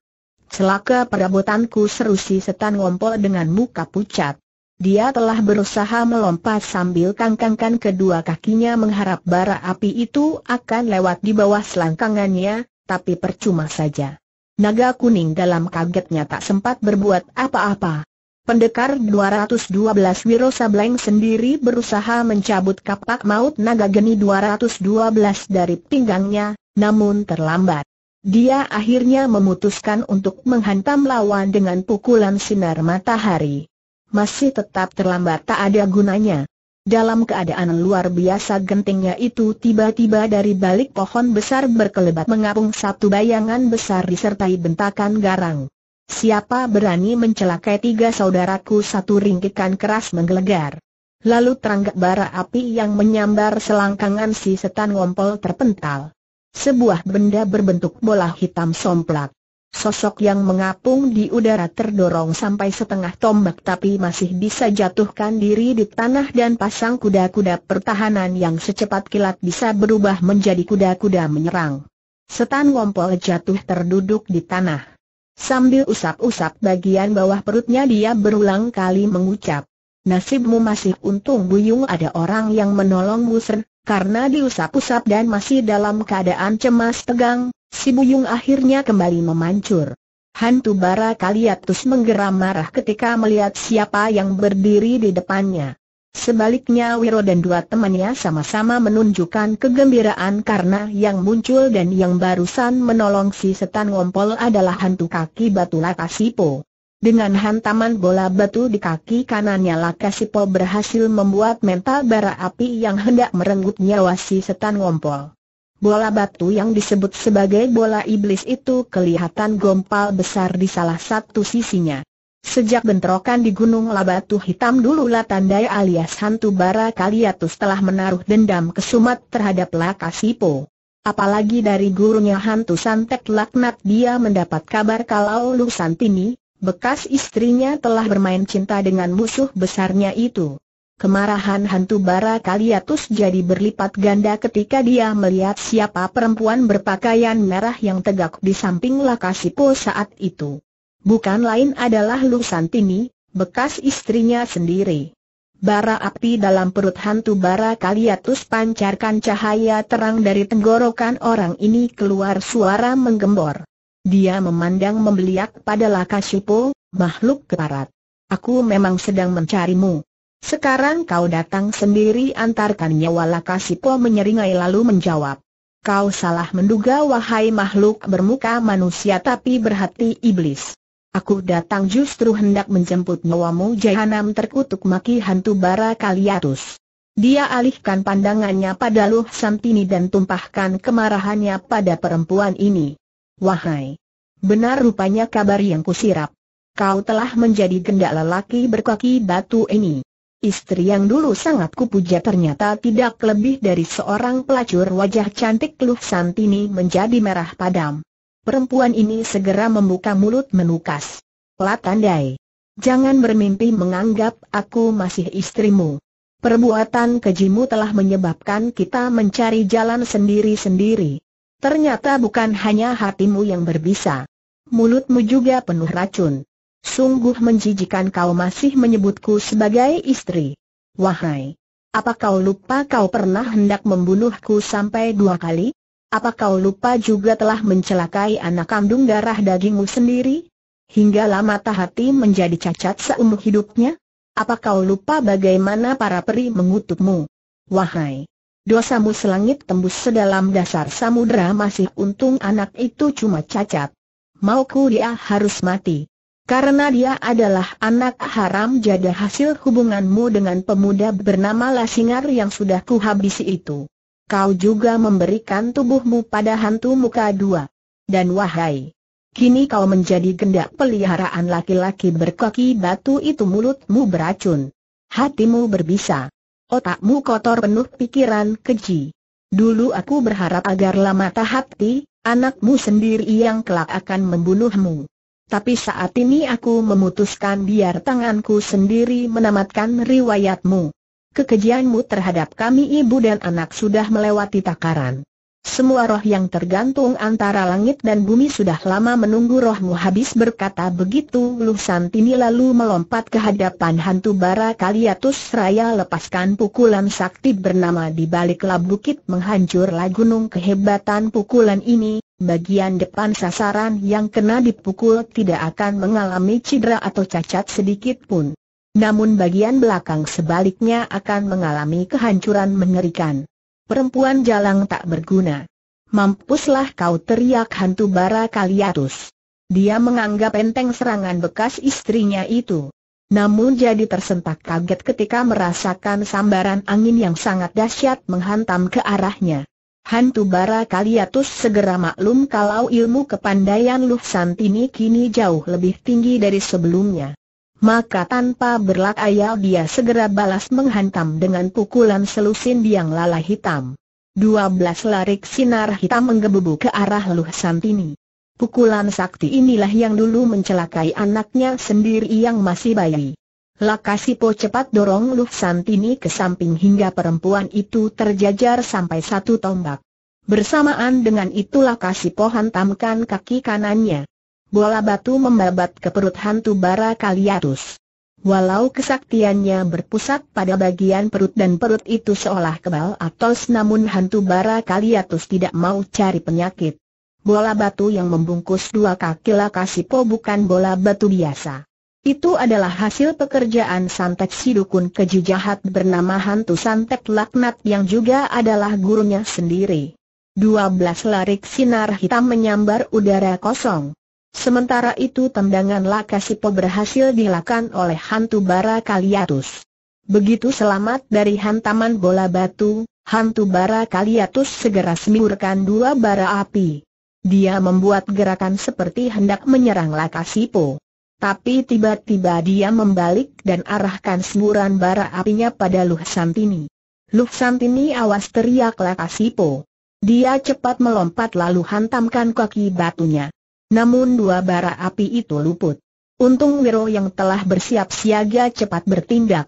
Celaka perabotanku seru si setan ngompol dengan muka pucat. Dia telah berusaha melompat sambil kangkangkan kedua kakinya mengharap bara api itu akan lewat di bawah selangkangannya, tapi percuma saja. Naga kuning dalam kagetnya tak sempat berbuat apa-apa. Pendekar 212 Wiro Sableng sendiri berusaha mencabut kapak maut naga geni 212 dari pinggangnya, namun terlambat. Dia akhirnya memutuskan untuk menghantam lawan dengan pukulan sinar matahari. Masih tetap terlambat tak ada gunanya. Dalam keadaan luar biasa gentingnya itu tiba-tiba dari balik pohon besar berkelebat mengapung satu bayangan besar disertai bentakan garang. Siapa berani mencelakai tiga saudaraku satu ringkikan keras menggelegar. Lalu teranggak bara api yang menyambar selangkangan si setan ngompol terpental. Sebuah benda berbentuk bola hitam somplak. Sosok yang mengapung di udara terdorong sampai setengah tombak tapi masih bisa jatuhkan diri di tanah dan pasang kuda-kuda pertahanan yang secepat kilat bisa berubah menjadi kuda-kuda menyerang. Setan ngompol jatuh terduduk di tanah. Sambil usap-usap bagian bawah perutnya dia berulang kali mengucap. Nasibmu masih untung Buyung ada orang yang menolongmu ser, karena diusap-usap dan masih dalam keadaan cemas tegang, si Buyung akhirnya kembali memancur. Hantu bara kaliatus menggeram marah ketika melihat siapa yang berdiri di depannya. Sebaliknya Wiro dan dua temannya sama-sama menunjukkan kegembiraan karena yang muncul dan yang barusan menolong si setan ngompol adalah hantu kaki batu Lakasipo. Dengan hantaman bola batu di kaki kanannya Lakasipo berhasil membuat mental bara api yang hendak merenggut nyawa si setan ngompol. Bola batu yang disebut sebagai bola iblis itu kelihatan gompal besar di salah satu sisinya. Sejak bentrokan di Gunung Labatu Hitam dulu Latandai alias hantu bara Kaliatus telah menaruh dendam kesumat terhadap Lakasipo. Apalagi dari gurunya hantu Santek Laknat dia mendapat kabar kalau Lu Santini, bekas istrinya telah bermain cinta dengan musuh besarnya itu. Kemarahan hantu bara Kaliatus jadi berlipat ganda ketika dia melihat siapa perempuan berpakaian merah yang tegak di samping Lakasipo saat itu. Bukan lain adalah Lu Santini, bekas istrinya sendiri. Bara api dalam perut hantu bara kaliatus pancarkan cahaya terang dari tenggorokan orang ini keluar suara menggembor. Dia memandang membeliak pada Lakashipo, makhluk keparat. Aku memang sedang mencarimu. Sekarang kau datang sendiri antarkan nyawa Lakashipo menyeringai lalu menjawab. Kau salah menduga wahai makhluk bermuka manusia tapi berhati iblis. Aku datang justru hendak menjemput nyawamu Jahanam terkutuk maki hantu bara Kaliatus. Dia alihkan pandangannya pada Luh Santini dan tumpahkan kemarahannya pada perempuan ini. Wahai! Benar rupanya kabar yang kusirap. Kau telah menjadi gendak lelaki berkaki batu ini. Istri yang dulu sangat kupuja ternyata tidak lebih dari seorang pelacur wajah cantik Luh Santini menjadi merah padam perempuan ini segera membuka mulut menukas. Latandai. Jangan bermimpi menganggap aku masih istrimu. Perbuatan kejimu telah menyebabkan kita mencari jalan sendiri-sendiri. Ternyata bukan hanya hatimu yang berbisa. Mulutmu juga penuh racun. Sungguh menjijikan kau masih menyebutku sebagai istri. Wahai! Apa kau lupa kau pernah hendak membunuhku sampai dua kali? Apa kau lupa juga telah mencelakai anak kandung darah dagingmu sendiri? Hingga lama tak hati menjadi cacat seumur hidupnya? Apa kau lupa bagaimana para peri mengutukmu? Wahai! Dosamu selangit tembus sedalam dasar samudera masih untung anak itu cuma cacat. Mauku dia harus mati. Karena dia adalah anak haram jadi hasil hubunganmu dengan pemuda bernama Lasingar yang sudah kuhabisi itu kau juga memberikan tubuhmu pada hantu muka dua. Dan wahai, kini kau menjadi gendak peliharaan laki-laki berkaki batu itu mulutmu beracun. Hatimu berbisa. Otakmu kotor penuh pikiran keji. Dulu aku berharap agar lama hati, anakmu sendiri yang kelak akan membunuhmu. Tapi saat ini aku memutuskan biar tanganku sendiri menamatkan riwayatmu kekejianmu terhadap kami ibu dan anak sudah melewati takaran. Semua roh yang tergantung antara langit dan bumi sudah lama menunggu rohmu habis berkata begitu Lu Santini lalu melompat ke hadapan hantu bara Kaliatus Raya lepaskan pukulan sakti bernama di balik lab menghancur menghancurlah gunung kehebatan pukulan ini, bagian depan sasaran yang kena dipukul tidak akan mengalami cedera atau cacat sedikit pun. Namun bagian belakang sebaliknya akan mengalami kehancuran mengerikan. Perempuan jalang tak berguna. Mampuslah kau teriak hantu bara kaliatus. Dia menganggap enteng serangan bekas istrinya itu. Namun jadi tersentak kaget ketika merasakan sambaran angin yang sangat dahsyat menghantam ke arahnya. Hantu bara Kaliatus segera maklum kalau ilmu kepandaian Luh Santini kini jauh lebih tinggi dari sebelumnya maka tanpa berlak-ayal dia segera balas menghantam dengan pukulan selusin biang lala hitam. Dua belas larik sinar hitam menggebu ke arah Luh Santini. Pukulan sakti inilah yang dulu mencelakai anaknya sendiri yang masih bayi. Lakasipo cepat dorong Luh Santini ke samping hingga perempuan itu terjajar sampai satu tombak. Bersamaan dengan itu Lakasipo hantamkan kaki kanannya. Bola batu membabat ke perut hantu bara Kaliatus. Walau kesaktiannya berpusat pada bagian perut dan perut itu seolah kebal atos namun hantu bara Kaliatus tidak mau cari penyakit. Bola batu yang membungkus dua kaki Lakasipo bukan bola batu biasa. Itu adalah hasil pekerjaan Santek sidukun dukun jahat bernama hantu Santek Laknat yang juga adalah gurunya sendiri. 12 larik sinar hitam menyambar udara kosong. Sementara itu tendangan Lakasipo berhasil dilakukan oleh hantu bara Kaliatus. Begitu selamat dari hantaman bola batu, hantu bara Kaliatus segera semburkan dua bara api. Dia membuat gerakan seperti hendak menyerang Lakasipo. Tapi tiba-tiba dia membalik dan arahkan semburan bara apinya pada Luh Santini. Luh Santini awas teriak Lakasipo. Dia cepat melompat lalu hantamkan kaki batunya. Namun dua bara api itu luput. Untung Wiro yang telah bersiap siaga cepat bertindak.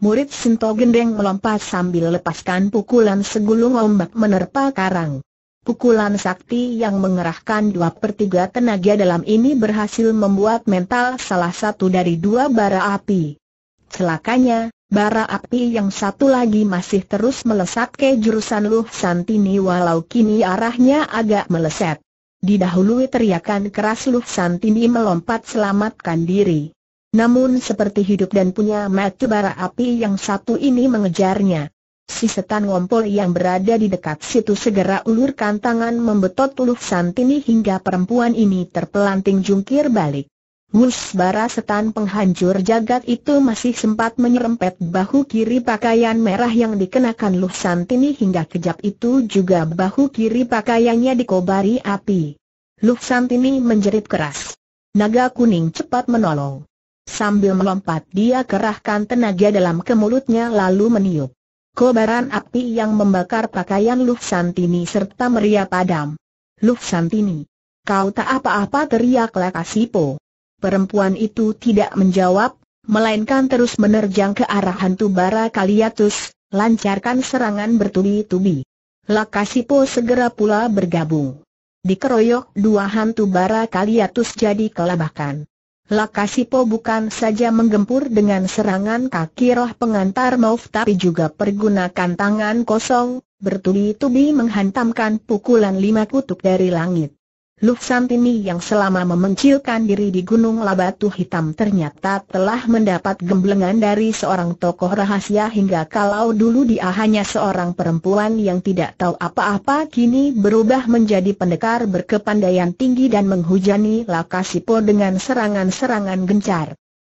Murid Sinto Gendeng melompat sambil lepaskan pukulan segulung ombak menerpa karang. Pukulan sakti yang mengerahkan dua per tiga tenaga dalam ini berhasil membuat mental salah satu dari dua bara api. Celakanya, bara api yang satu lagi masih terus melesat ke jurusan Luh Santini walau kini arahnya agak meleset. Didahului teriakan keras Luh Santini melompat selamatkan diri. Namun seperti hidup dan punya mata bara api yang satu ini mengejarnya. Si setan ngompol yang berada di dekat situ segera ulurkan tangan membetot Luh Santini hingga perempuan ini terpelanting jungkir balik. Musbara setan penghancur jagat itu masih sempat menyerempet bahu kiri pakaian merah yang dikenakan Luh Santini hingga kejap itu juga bahu kiri pakaiannya dikobari api. Luh Santini menjerit keras. Naga kuning cepat menolong. Sambil melompat dia kerahkan tenaga dalam ke mulutnya lalu meniup. Kobaran api yang membakar pakaian Luh Santini serta meriah padam. Luh Santini, kau tak apa-apa teriak Lekasipo. Perempuan itu tidak menjawab, melainkan terus menerjang ke arah hantu bara Kaliatus, lancarkan serangan bertubi-tubi. Lakasipo segera pula bergabung. Dikeroyok dua hantu bara Kaliatus jadi kelabakan. Lakasipo bukan saja menggempur dengan serangan kaki roh pengantar Mauf tapi juga pergunakan tangan kosong, bertubi-tubi menghantamkan pukulan lima kutuk dari langit. Luk Santini yang selama memencilkan diri di Gunung Labatu Hitam ternyata telah mendapat gemblengan dari seorang tokoh rahasia hingga kalau dulu dia hanya seorang perempuan yang tidak tahu apa-apa kini berubah menjadi pendekar berkepandaian tinggi dan menghujani Lakasipo dengan serangan-serangan gencar.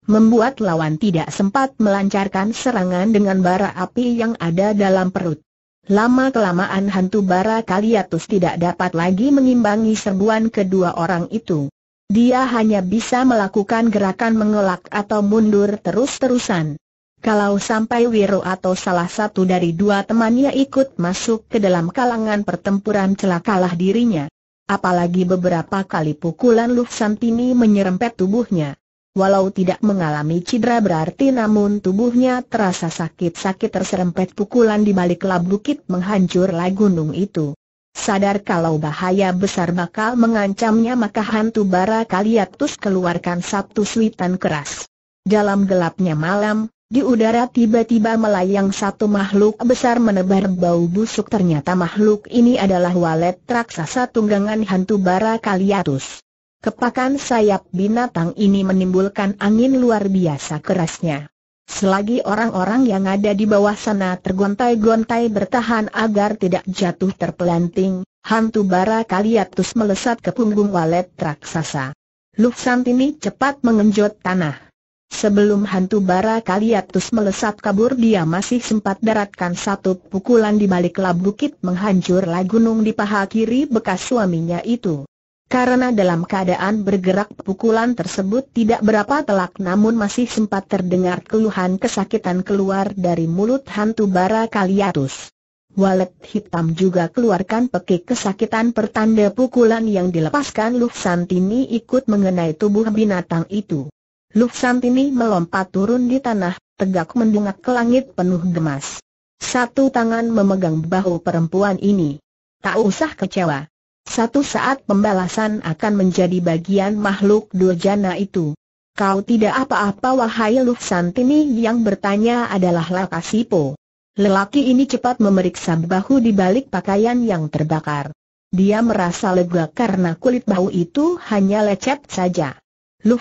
Membuat lawan tidak sempat melancarkan serangan dengan bara api yang ada dalam perut. Lama-kelamaan hantu bara Kaliatus tidak dapat lagi mengimbangi serbuan kedua orang itu. Dia hanya bisa melakukan gerakan mengelak atau mundur terus-terusan. Kalau sampai Wiro atau salah satu dari dua temannya ikut masuk ke dalam kalangan pertempuran celakalah dirinya. Apalagi beberapa kali pukulan Luf Santini menyerempet tubuhnya. Walau tidak mengalami cedera berarti namun tubuhnya terasa sakit-sakit terserempet pukulan di balik lab bukit menghancurlah gunung itu. Sadar kalau bahaya besar bakal mengancamnya maka hantu bara Kaliatus keluarkan satu suitan keras. Dalam gelapnya malam, di udara tiba-tiba melayang satu makhluk besar menebar bau busuk ternyata makhluk ini adalah walet raksasa tunggangan hantu bara Kaliatus. Kepakan sayap binatang ini menimbulkan angin luar biasa kerasnya. Selagi orang-orang yang ada di bawah sana tergontai-gontai bertahan agar tidak jatuh terpelanting, hantu bara kaliatus melesat ke punggung walet raksasa. Luksantini cepat mengenjot tanah. Sebelum hantu bara kaliatus melesat kabur dia masih sempat daratkan satu pukulan di balik labukit menghancur menghancurlah gunung di paha kiri bekas suaminya itu. Karena dalam keadaan bergerak pukulan tersebut tidak berapa telak namun masih sempat terdengar keluhan kesakitan keluar dari mulut hantu bara Kaliatus. Walet hitam juga keluarkan pekik kesakitan pertanda pukulan yang dilepaskan Luf Santini ikut mengenai tubuh binatang itu. Luf Santini melompat turun di tanah, tegak mendungak ke langit penuh gemas. Satu tangan memegang bahu perempuan ini. Tak usah kecewa. Satu saat pembalasan akan menjadi bagian makhluk durjana itu. Kau tidak apa-apa wahai Luh yang bertanya adalah Lakasipo. Lelaki ini cepat memeriksa bahu di balik pakaian yang terbakar. Dia merasa lega karena kulit bau itu hanya lecet saja. Luh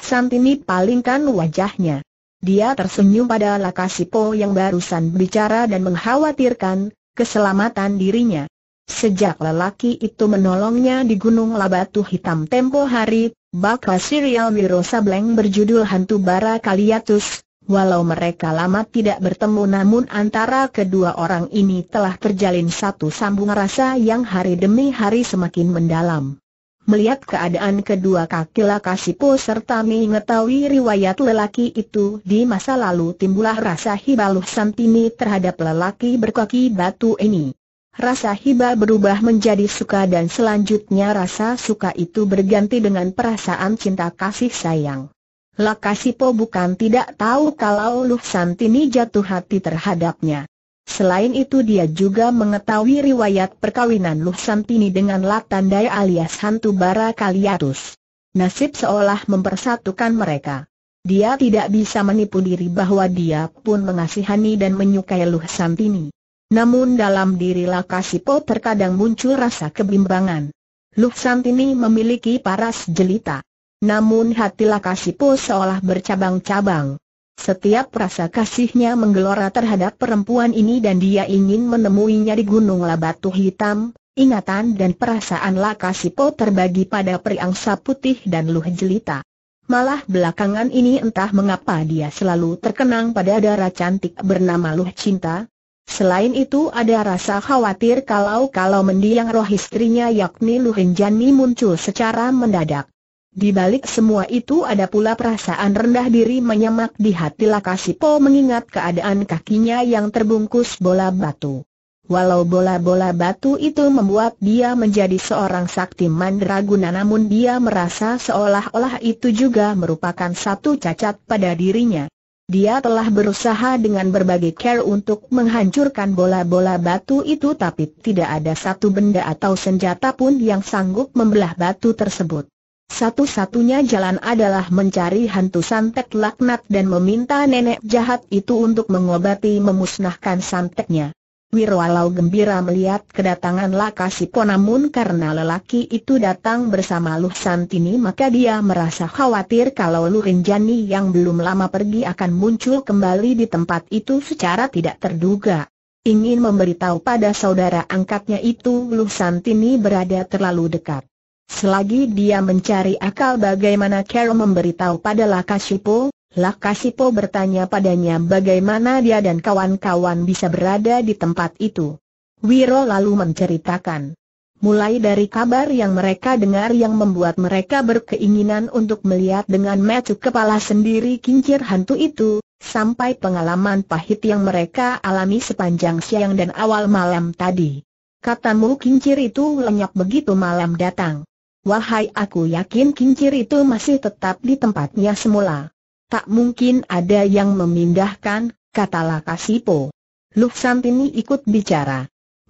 palingkan wajahnya. Dia tersenyum pada Lakasipo yang barusan bicara dan mengkhawatirkan keselamatan dirinya. Sejak lelaki itu menolongnya di Gunung Labatu Hitam tempo hari, bakal serial Wiro Sableng berjudul Hantu Bara Kaliatus, walau mereka lama tidak bertemu namun antara kedua orang ini telah terjalin satu sambung rasa yang hari demi hari semakin mendalam. Melihat keadaan kedua kaki Lakasipo serta mengetahui riwayat lelaki itu di masa lalu timbulah rasa hibaluh Santini terhadap lelaki berkaki batu ini. Rasa hiba berubah menjadi suka dan selanjutnya rasa suka itu berganti dengan perasaan cinta kasih sayang. Lakasipo bukan tidak tahu kalau Luh Santini jatuh hati terhadapnya. Selain itu dia juga mengetahui riwayat perkawinan Luh Santini dengan Latandai alias hantu bara Kaliatus. Nasib seolah mempersatukan mereka. Dia tidak bisa menipu diri bahwa dia pun mengasihani dan menyukai Luh Santini. Namun dalam diri Lakasipo terkadang muncul rasa kebimbangan. Luksantini memiliki paras jelita. Namun hati Lakasipo seolah bercabang-cabang. Setiap rasa kasihnya menggelora terhadap perempuan ini dan dia ingin menemuinya di Gunung Labatu Hitam, Ingatan dan perasaan Lakasipo terbagi pada periangsa Putih dan Luh Jelita. Malah belakangan ini entah mengapa dia selalu terkenang pada darah cantik bernama Luh Cinta, Selain itu ada rasa khawatir kalau-kalau mendiang roh istrinya yakni Luhin muncul secara mendadak. Di balik semua itu ada pula perasaan rendah diri menyemak di hati Lakasipo mengingat keadaan kakinya yang terbungkus bola batu. Walau bola-bola batu itu membuat dia menjadi seorang sakti mandraguna namun dia merasa seolah-olah itu juga merupakan satu cacat pada dirinya. Dia telah berusaha dengan berbagai cara untuk menghancurkan bola-bola batu itu tapi tidak ada satu benda atau senjata pun yang sanggup membelah batu tersebut. Satu-satunya jalan adalah mencari hantu santet laknat dan meminta nenek jahat itu untuk mengobati memusnahkan santetnya. Wirwalau gembira melihat kedatangan Lakasipo namun karena lelaki itu datang bersama Luh Santini maka dia merasa khawatir kalau Rinjani yang belum lama pergi akan muncul kembali di tempat itu secara tidak terduga. Ingin memberitahu pada saudara angkatnya itu Luh Santini berada terlalu dekat. Selagi dia mencari akal bagaimana Carol memberitahu pada Lakasipo, Lakasipo bertanya padanya bagaimana dia dan kawan-kawan bisa berada di tempat itu. Wiro lalu menceritakan. Mulai dari kabar yang mereka dengar yang membuat mereka berkeinginan untuk melihat dengan mata kepala sendiri kincir hantu itu, sampai pengalaman pahit yang mereka alami sepanjang siang dan awal malam tadi. Katamu kincir itu lenyap begitu malam datang. Wahai aku yakin kincir itu masih tetap di tempatnya semula. Tak mungkin ada yang memindahkan, kata Lakasipo. Luksantini ikut bicara.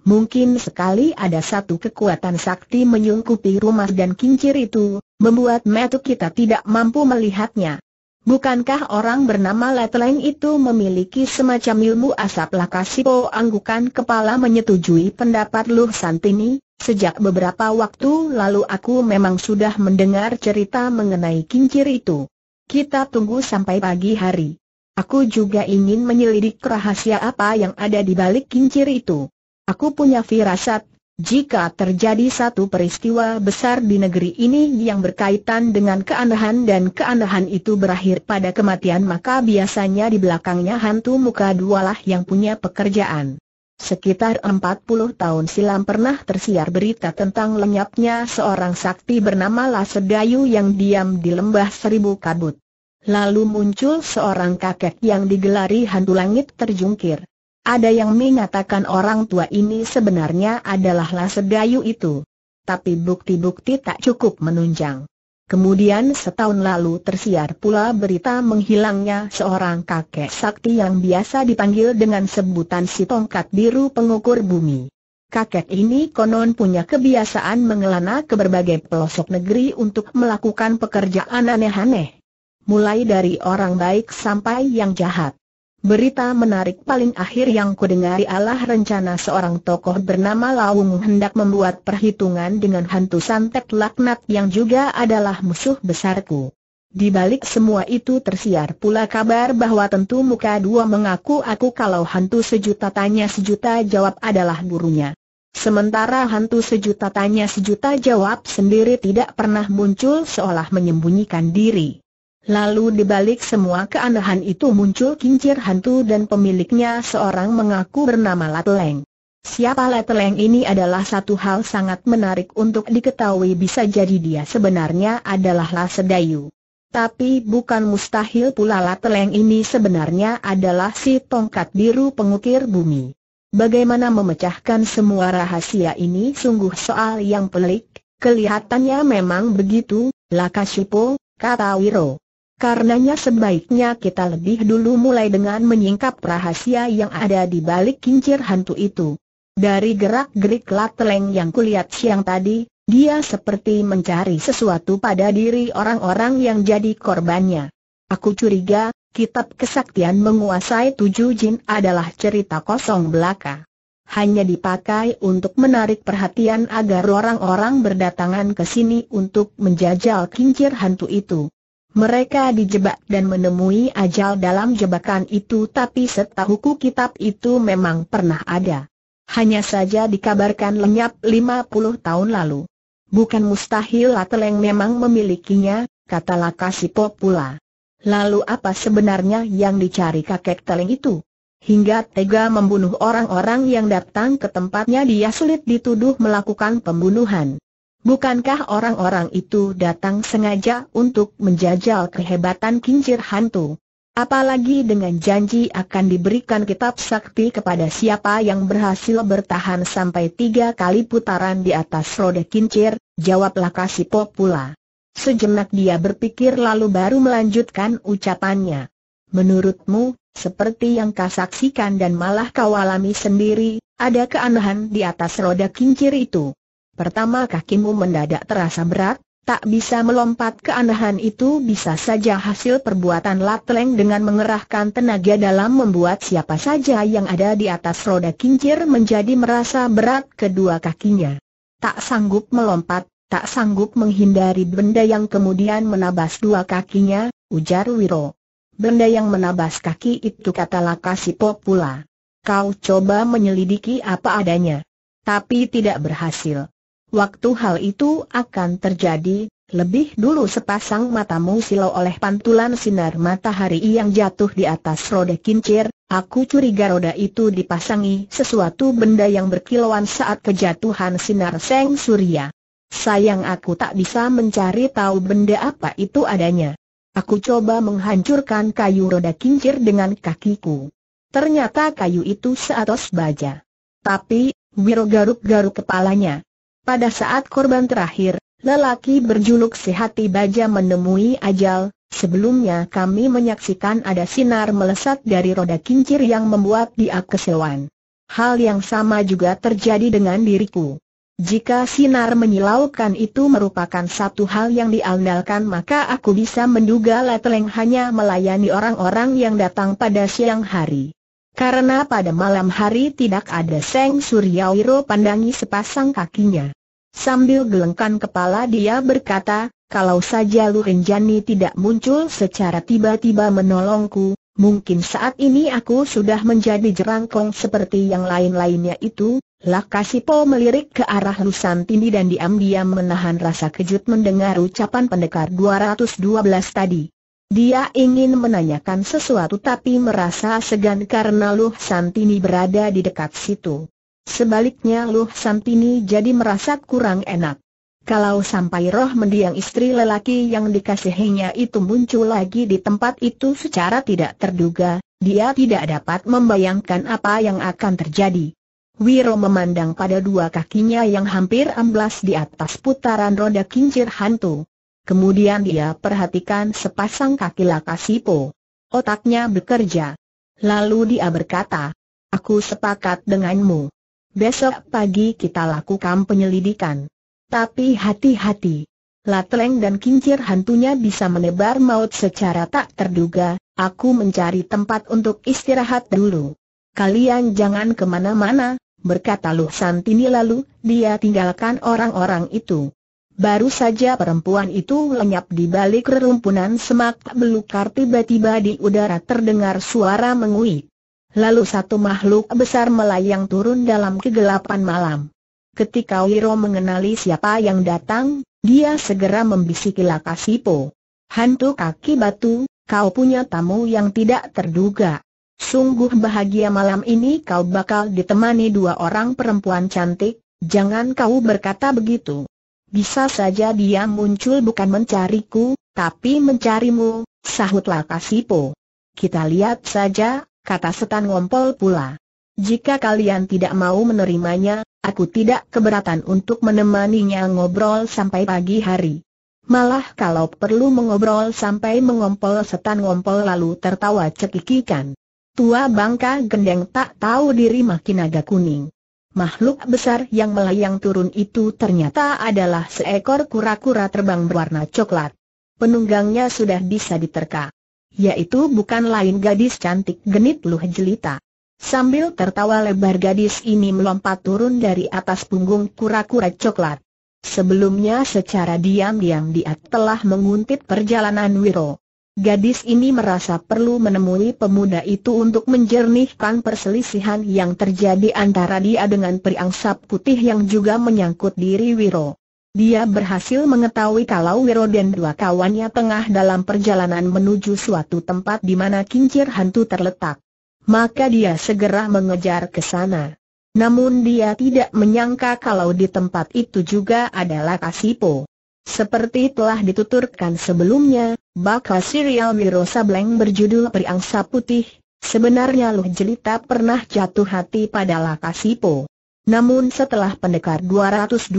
Mungkin sekali ada satu kekuatan sakti menyungkupi rumah dan kincir itu, membuat metu kita tidak mampu melihatnya. Bukankah orang bernama Letleng itu memiliki semacam ilmu asap Lakasipo anggukan kepala menyetujui pendapat Luh Santini? Sejak beberapa waktu lalu aku memang sudah mendengar cerita mengenai kincir itu. Kita tunggu sampai pagi hari. Aku juga ingin menyelidik rahasia apa yang ada di balik kincir itu. Aku punya firasat, jika terjadi satu peristiwa besar di negeri ini yang berkaitan dengan keanehan dan keanehan itu berakhir pada kematian maka biasanya di belakangnya hantu muka dua lah yang punya pekerjaan. Sekitar empat puluh tahun silam pernah tersiar berita tentang lenyapnya seorang sakti bernama Lasedayu yang diam di lembah seribu kabut. Lalu muncul seorang kakek yang digelari hantu langit terjungkir. Ada yang mengatakan orang tua ini sebenarnya adalah Lasedayu itu. Tapi bukti-bukti tak cukup menunjang. Kemudian setahun lalu tersiar pula berita menghilangnya seorang kakek sakti yang biasa dipanggil dengan sebutan si tongkat biru pengukur bumi. Kakek ini konon punya kebiasaan mengelana ke berbagai pelosok negeri untuk melakukan pekerjaan aneh-aneh. Mulai dari orang baik sampai yang jahat. Berita menarik paling akhir yang kudengari adalah rencana seorang tokoh bernama Lawung hendak membuat perhitungan dengan hantu santet laknat yang juga adalah musuh besarku. Di balik semua itu tersiar pula kabar bahwa tentu muka dua mengaku aku kalau hantu sejuta tanya sejuta jawab adalah gurunya. Sementara hantu sejuta tanya sejuta jawab sendiri tidak pernah muncul seolah menyembunyikan diri. Lalu di balik semua keanehan itu muncul kincir hantu dan pemiliknya seorang mengaku bernama Lateleng. Siapa Lateleng ini adalah satu hal sangat menarik untuk diketahui bisa jadi dia sebenarnya adalah Lasedayu. Tapi bukan mustahil pula Lateleng ini sebenarnya adalah si tongkat biru pengukir bumi. Bagaimana memecahkan semua rahasia ini sungguh soal yang pelik, kelihatannya memang begitu, Lakashipo, kata Wiro. Karenanya sebaiknya kita lebih dulu mulai dengan menyingkap rahasia yang ada di balik kincir hantu itu. Dari gerak-gerik lateleng yang kulihat siang tadi, dia seperti mencari sesuatu pada diri orang-orang yang jadi korbannya. Aku curiga, kitab kesaktian menguasai tujuh jin adalah cerita kosong belaka. Hanya dipakai untuk menarik perhatian agar orang-orang berdatangan ke sini untuk menjajal kincir hantu itu. Mereka dijebak dan menemui ajal dalam jebakan itu tapi setahuku kitab itu memang pernah ada. Hanya saja dikabarkan lenyap 50 tahun lalu. Bukan mustahil Lateleng memang memilikinya, kata Lakasipo pula. Lalu apa sebenarnya yang dicari kakek Teleng itu? Hingga tega membunuh orang-orang yang datang ke tempatnya dia sulit dituduh melakukan pembunuhan. Bukankah orang-orang itu datang sengaja untuk menjajal kehebatan kincir hantu? Apalagi dengan janji akan diberikan kitab sakti kepada siapa yang berhasil bertahan sampai tiga kali putaran di atas roda kincir, jawablah kasih popula. Sejenak dia berpikir lalu baru melanjutkan ucapannya. Menurutmu, seperti yang kau saksikan dan malah kau alami sendiri, ada keanehan di atas roda kincir itu. Pertama kakimu mendadak terasa berat, tak bisa melompat keanehan itu bisa saja hasil perbuatan Lateleng dengan mengerahkan tenaga dalam membuat siapa saja yang ada di atas roda kincir menjadi merasa berat kedua kakinya. Tak sanggup melompat, tak sanggup menghindari benda yang kemudian menabas dua kakinya, ujar Wiro. Benda yang menabas kaki itu kata Lakasi Popula. Kau coba menyelidiki apa adanya. Tapi tidak berhasil. Waktu hal itu akan terjadi, lebih dulu sepasang matamu silau oleh pantulan sinar matahari yang jatuh di atas roda kincir, aku curiga roda itu dipasangi sesuatu benda yang berkilauan saat kejatuhan sinar seng surya. Sayang aku tak bisa mencari tahu benda apa itu adanya. Aku coba menghancurkan kayu roda kincir dengan kakiku. Ternyata kayu itu seatos baja. Tapi, Wiro garuk-garuk kepalanya. Pada saat korban terakhir, lelaki berjuluk sehati Baja menemui ajal, sebelumnya kami menyaksikan ada sinar melesat dari roda kincir yang membuat dia keseluan. Hal yang sama juga terjadi dengan diriku. Jika sinar menyilaukan itu merupakan satu hal yang diandalkan maka aku bisa menduga Leteleng hanya melayani orang-orang yang datang pada siang hari. Karena pada malam hari tidak ada Seng Suryawiro pandangi sepasang kakinya. Sambil gelengkan kepala dia berkata, kalau saja Lurinjani tidak muncul secara tiba-tiba menolongku, mungkin saat ini aku sudah menjadi jerangkong seperti yang lain-lainnya itu. Lakasipo melirik ke arah Lusantini dan diam-diam menahan rasa kejut mendengar ucapan pendekar 212 tadi. Dia ingin menanyakan sesuatu tapi merasa segan karena Luh Santini berada di dekat situ. Sebaliknya Luh Sampini jadi merasa kurang enak. Kalau sampai roh mendiang istri lelaki yang dikasihinya itu muncul lagi di tempat itu secara tidak terduga, dia tidak dapat membayangkan apa yang akan terjadi. Wiro memandang pada dua kakinya yang hampir amblas di atas putaran roda kincir hantu. Kemudian dia perhatikan sepasang kaki Lakasipo. Otaknya bekerja. Lalu dia berkata, Aku sepakat denganmu. Besok pagi kita lakukan penyelidikan. Tapi hati-hati. Lateleng dan kincir hantunya bisa menebar maut secara tak terduga, aku mencari tempat untuk istirahat dulu. Kalian jangan kemana-mana, berkata Luh Santini lalu, dia tinggalkan orang-orang itu. Baru saja perempuan itu lenyap di balik rerumpunan semak belukar tiba-tiba di udara terdengar suara menguik. Lalu satu makhluk besar melayang turun dalam kegelapan malam. Ketika Wiro mengenali siapa yang datang, dia segera membisiki Lakasipo. Hantu kaki batu, kau punya tamu yang tidak terduga. Sungguh bahagia malam ini kau bakal ditemani dua orang perempuan cantik, jangan kau berkata begitu. Bisa saja dia muncul bukan mencariku, tapi mencarimu, sahut Lakasipo. Kita lihat saja kata setan ngompol pula. Jika kalian tidak mau menerimanya, aku tidak keberatan untuk menemaninya ngobrol sampai pagi hari. Malah kalau perlu mengobrol sampai mengompol setan ngompol lalu tertawa cekikikan. Tua bangka gendeng tak tahu diri makin agak kuning. Makhluk besar yang melayang turun itu ternyata adalah seekor kura-kura terbang berwarna coklat. Penunggangnya sudah bisa diterka yaitu bukan lain gadis cantik genit Luh Jelita. Sambil tertawa lebar gadis ini melompat turun dari atas punggung kura-kura coklat. Sebelumnya secara diam-diam dia telah menguntit perjalanan Wiro. Gadis ini merasa perlu menemui pemuda itu untuk menjernihkan perselisihan yang terjadi antara dia dengan periangsap putih yang juga menyangkut diri Wiro. Dia berhasil mengetahui kalau Wiro dan dua kawannya tengah dalam perjalanan menuju suatu tempat di mana kincir hantu terletak. Maka dia segera mengejar ke sana. Namun dia tidak menyangka kalau di tempat itu juga adalah Kasipo. Seperti telah dituturkan sebelumnya, bakal serial Wiro Sableng berjudul Priangsa Putih, sebenarnya Luh Jelita pernah jatuh hati pada Lakasipo. Namun setelah pendekar 212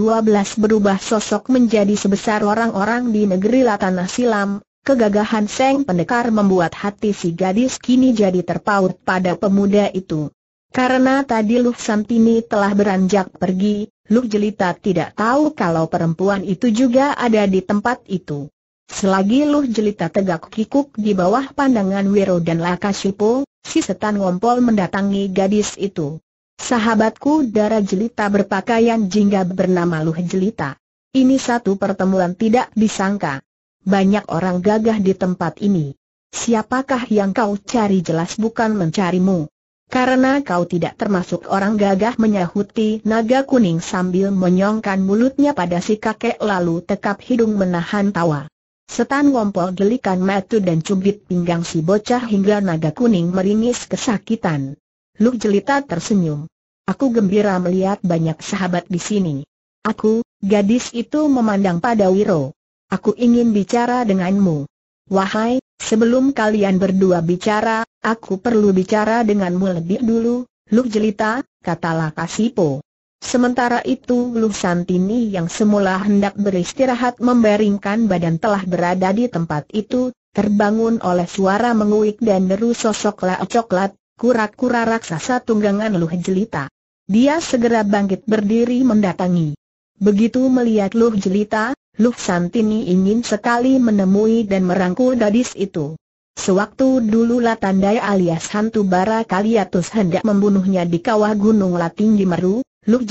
berubah sosok menjadi sebesar orang-orang di negeri Latanah Silam, kegagahan Seng Pendekar membuat hati si gadis kini jadi terpaut pada pemuda itu. Karena tadi Luh Santini telah beranjak pergi, Luh Jelita tidak tahu kalau perempuan itu juga ada di tempat itu. Selagi Luh Jelita tegak kikuk di bawah pandangan Wiro dan Lakashipo, si setan ngompol mendatangi gadis itu. Sahabatku darah jelita berpakaian jingga bernama Luh Jelita. Ini satu pertemuan tidak disangka. Banyak orang gagah di tempat ini. Siapakah yang kau cari jelas bukan mencarimu. Karena kau tidak termasuk orang gagah menyahuti naga kuning sambil menyongkan mulutnya pada si kakek lalu tekap hidung menahan tawa. Setan ngompol gelikan matu dan cubit pinggang si bocah hingga naga kuning meringis kesakitan. Luk Jelita tersenyum. Aku gembira melihat banyak sahabat di sini. Aku, gadis itu memandang pada Wiro. Aku ingin bicara denganmu. Wahai, sebelum kalian berdua bicara, aku perlu bicara denganmu lebih dulu, Luk Jelita, katalah Kasipo. Sementara itu Lu Santini yang semula hendak beristirahat membaringkan badan telah berada di tempat itu, terbangun oleh suara menguik dan deru sosok laut coklat, kura-kura raksasa tunggangan Luh Jelita. Dia segera bangkit berdiri mendatangi. Begitu melihat Luh Jelita, Luh Santini ingin sekali menemui dan merangkul gadis itu. Sewaktu dulu Latandai alias hantu bara Kaliatus hendak membunuhnya di kawah Gunung Lating di Meru, Luh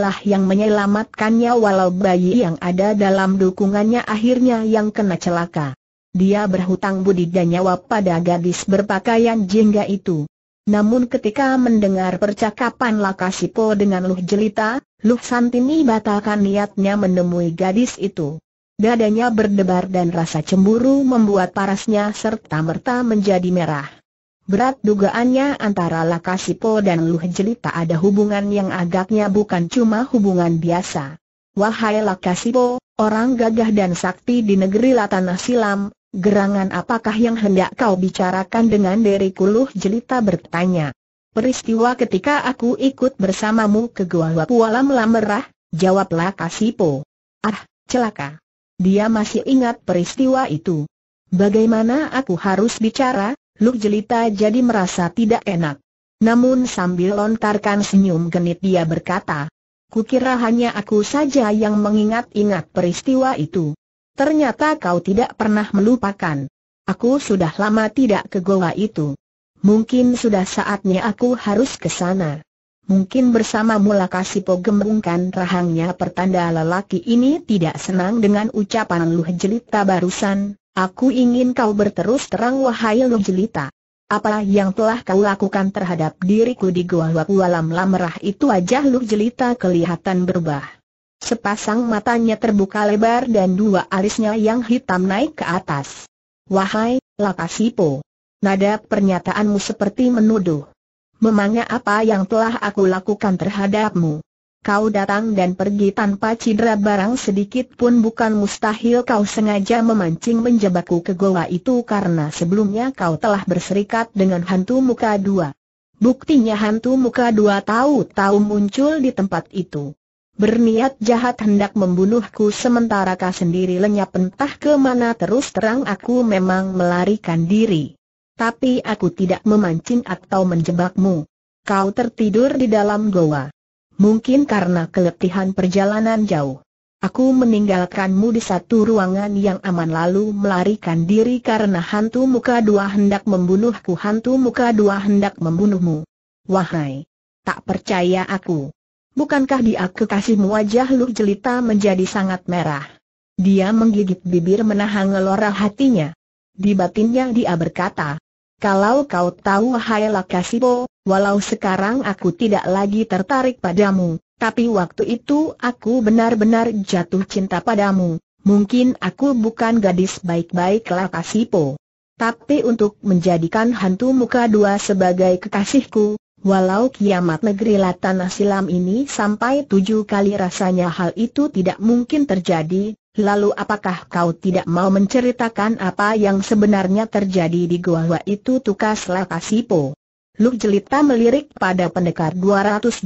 lah yang menyelamatkannya walau bayi yang ada dalam dukungannya akhirnya yang kena celaka. Dia berhutang budi dan nyawa pada gadis berpakaian jingga itu. Namun ketika mendengar percakapan Lakasipo dengan Luh Jelita, Luh Santini batalkan niatnya menemui gadis itu. Dadanya berdebar dan rasa cemburu membuat parasnya serta-merta menjadi merah. Berat dugaannya antara Lakasipo dan Luh Jelita ada hubungan yang agaknya bukan cuma hubungan biasa. Wahai Lakasipo, orang gagah dan sakti di negeri Latanah Silam, Gerangan apakah yang hendak kau bicarakan dengan Dery Kuluh Jelita bertanya. Peristiwa ketika aku ikut bersamamu ke Gua Wapualam Melamerah, jawablah Kasipo. Ah, celaka. Dia masih ingat peristiwa itu. Bagaimana aku harus bicara, Luh Jelita jadi merasa tidak enak. Namun sambil lontarkan senyum genit dia berkata, Kukira hanya aku saja yang mengingat-ingat peristiwa itu. Ternyata kau tidak pernah melupakan. Aku sudah lama tidak ke goa itu. Mungkin sudah saatnya aku harus ke sana. Mungkin bersama mula kasih gembungkan rahangnya pertanda lelaki ini tidak senang dengan ucapan Luh Jelita barusan, aku ingin kau berterus terang wahai Luh Jelita. Apa yang telah kau lakukan terhadap diriku di Goa Wakualam Lamrah itu wajah Luh Jelita kelihatan berubah. Sepasang matanya terbuka lebar dan dua alisnya yang hitam naik ke atas. Wahai, Lakasipo. Nada pernyataanmu seperti menuduh. Memangnya apa yang telah aku lakukan terhadapmu? Kau datang dan pergi tanpa cedera barang sedikit pun bukan mustahil kau sengaja memancing menjebakku ke goa itu karena sebelumnya kau telah berserikat dengan hantu muka dua. Buktinya hantu muka dua tahu-tahu muncul di tempat itu berniat jahat hendak membunuhku sementara kau sendiri lenyap entah kemana terus terang aku memang melarikan diri. Tapi aku tidak memancing atau menjebakmu. Kau tertidur di dalam goa. Mungkin karena keletihan perjalanan jauh. Aku meninggalkanmu di satu ruangan yang aman lalu melarikan diri karena hantu muka dua hendak membunuhku hantu muka dua hendak membunuhmu. Wahai! Tak percaya aku. Bukankah dia kekasihmu wajah Lu Jelita menjadi sangat merah? Dia menggigit bibir menahan ngelora hatinya. Di batinnya dia berkata, Kalau kau tahu hai Lakasibo, walau sekarang aku tidak lagi tertarik padamu, tapi waktu itu aku benar-benar jatuh cinta padamu. Mungkin aku bukan gadis baik-baik Lakasipo. Tapi untuk menjadikan hantu muka dua sebagai kekasihku, Walau kiamat negeri tanah silam ini sampai tujuh kali rasanya hal itu tidak mungkin terjadi, lalu apakah kau tidak mau menceritakan apa yang sebenarnya terjadi di gua itu tukas Lakasipo? Luk jelita melirik pada pendekar 212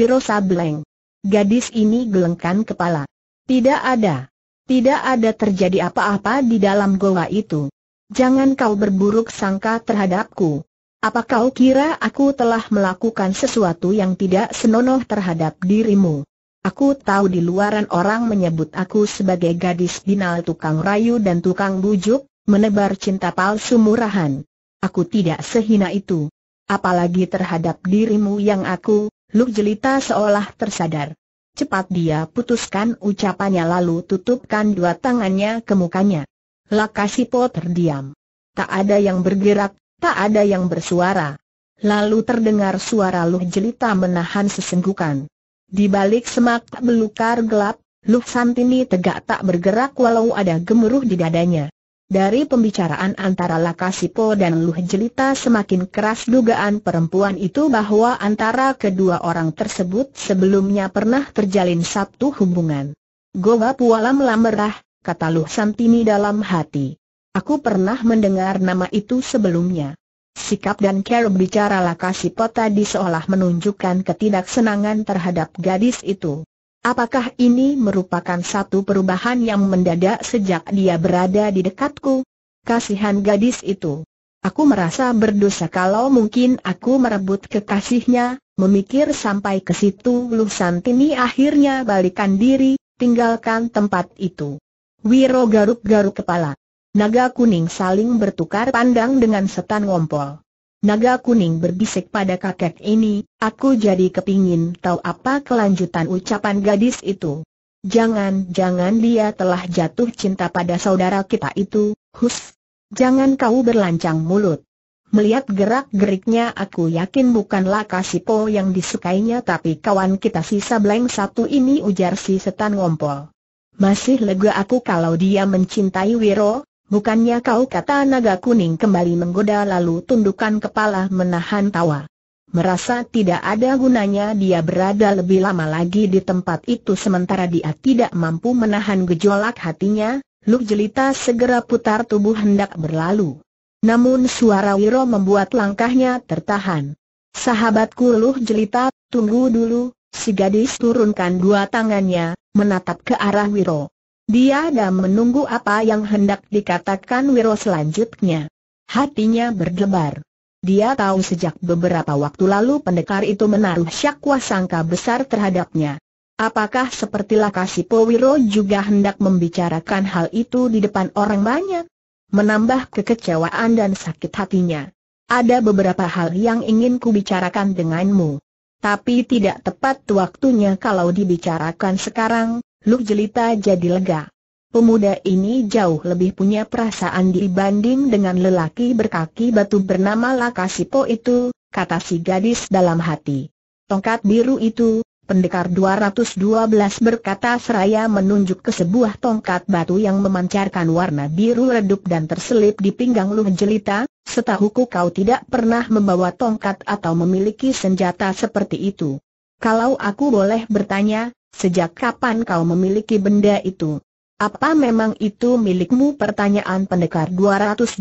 Wiro Sableng. Gadis ini gelengkan kepala. Tidak ada. Tidak ada terjadi apa-apa di dalam goa itu. Jangan kau berburuk sangka terhadapku. Apa kau kira aku telah melakukan sesuatu yang tidak senonoh terhadap dirimu? Aku tahu di luaran orang menyebut aku sebagai gadis binal tukang rayu dan tukang bujuk, menebar cinta palsu murahan. Aku tidak sehina itu. Apalagi terhadap dirimu yang aku, Luk Jelita seolah tersadar. Cepat dia putuskan ucapannya lalu tutupkan dua tangannya ke mukanya. Lakasipo terdiam. Tak ada yang bergerak, Tak ada yang bersuara. Lalu terdengar suara Luh Jelita menahan sesenggukan. Di balik semak belukar gelap, Luh Santini tegak tak bergerak walau ada gemuruh di dadanya. Dari pembicaraan antara Lakasipo dan Luh Jelita semakin keras dugaan perempuan itu bahwa antara kedua orang tersebut sebelumnya pernah terjalin satu hubungan. Goba Pualam lamerah, kata Luh Santini dalam hati. Aku pernah mendengar nama itu sebelumnya. Sikap dan cara bicara Lakasipot tadi seolah menunjukkan ketidaksenangan terhadap gadis itu. Apakah ini merupakan satu perubahan yang mendadak sejak dia berada di dekatku? Kasihan gadis itu. Aku merasa berdosa kalau mungkin aku merebut kekasihnya, memikir sampai ke situ Santini akhirnya balikan diri, tinggalkan tempat itu. Wiro garuk-garuk kepala. Naga kuning saling bertukar pandang dengan setan ngompol. Naga kuning berbisik pada kakek ini, aku jadi kepingin tahu apa kelanjutan ucapan gadis itu. Jangan-jangan dia telah jatuh cinta pada saudara kita itu, hus. Jangan kau berlancang mulut. Melihat gerak-geriknya aku yakin bukanlah Kasipo yang disukainya tapi kawan kita si Sableng satu ini ujar si setan ngompol. Masih lega aku kalau dia mencintai Wiro, Bukannya kau kata naga kuning kembali menggoda lalu tundukkan kepala menahan tawa. Merasa tidak ada gunanya dia berada lebih lama lagi di tempat itu sementara dia tidak mampu menahan gejolak hatinya, Luk Jelita segera putar tubuh hendak berlalu. Namun suara Wiro membuat langkahnya tertahan. Sahabatku Luk Jelita, tunggu dulu, si gadis turunkan dua tangannya, menatap ke arah Wiro. Dia dan menunggu apa yang hendak dikatakan Wiro selanjutnya. Hatinya berdebar. Dia tahu sejak beberapa waktu lalu pendekar itu menaruh syakwa sangka besar terhadapnya. Apakah seperti Lakasi Powiro juga hendak membicarakan hal itu di depan orang banyak? Menambah kekecewaan dan sakit hatinya. Ada beberapa hal yang ingin kubicarakan denganmu. Tapi tidak tepat waktunya kalau dibicarakan sekarang, Luk jelita jadi lega. Pemuda ini jauh lebih punya perasaan dibanding dengan lelaki berkaki batu bernama Lakasipo itu, kata si gadis dalam hati. Tongkat biru itu, pendekar 212 berkata seraya menunjuk ke sebuah tongkat batu yang memancarkan warna biru redup dan terselip di pinggang Luh Jelita, setahuku kau tidak pernah membawa tongkat atau memiliki senjata seperti itu. Kalau aku boleh bertanya, Sejak kapan kau memiliki benda itu? Apa memang itu milikmu? Pertanyaan pendekar 212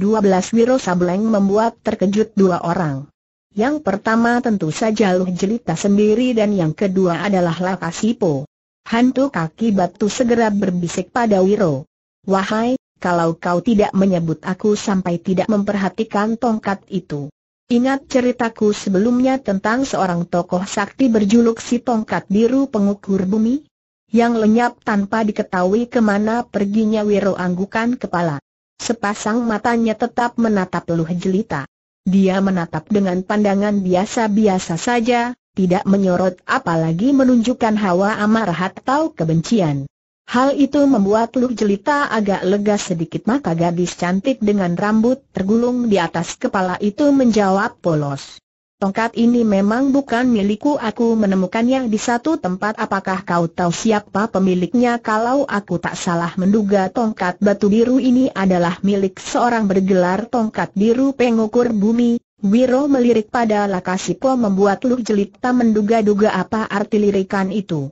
Wiro Sableng membuat terkejut dua orang. Yang pertama tentu saja Luh Jelita sendiri dan yang kedua adalah Lakasipo. Hantu kaki batu segera berbisik pada Wiro. Wahai, kalau kau tidak menyebut aku sampai tidak memperhatikan tongkat itu. Ingat ceritaku sebelumnya tentang seorang tokoh sakti berjuluk si tongkat biru pengukur bumi? Yang lenyap tanpa diketahui kemana perginya Wiro anggukan kepala. Sepasang matanya tetap menatap Luh Jelita. Dia menatap dengan pandangan biasa-biasa saja, tidak menyorot apalagi menunjukkan hawa amarah atau kebencian. Hal itu membuat Lu Jelita agak lega sedikit maka gadis cantik dengan rambut tergulung di atas kepala itu menjawab polos. Tongkat ini memang bukan milikku aku menemukannya di satu tempat apakah kau tahu siapa pemiliknya kalau aku tak salah menduga tongkat batu biru ini adalah milik seorang bergelar tongkat biru pengukur bumi. Wiro melirik pada Lakasipo membuat Lu Jelita menduga-duga apa arti lirikan itu.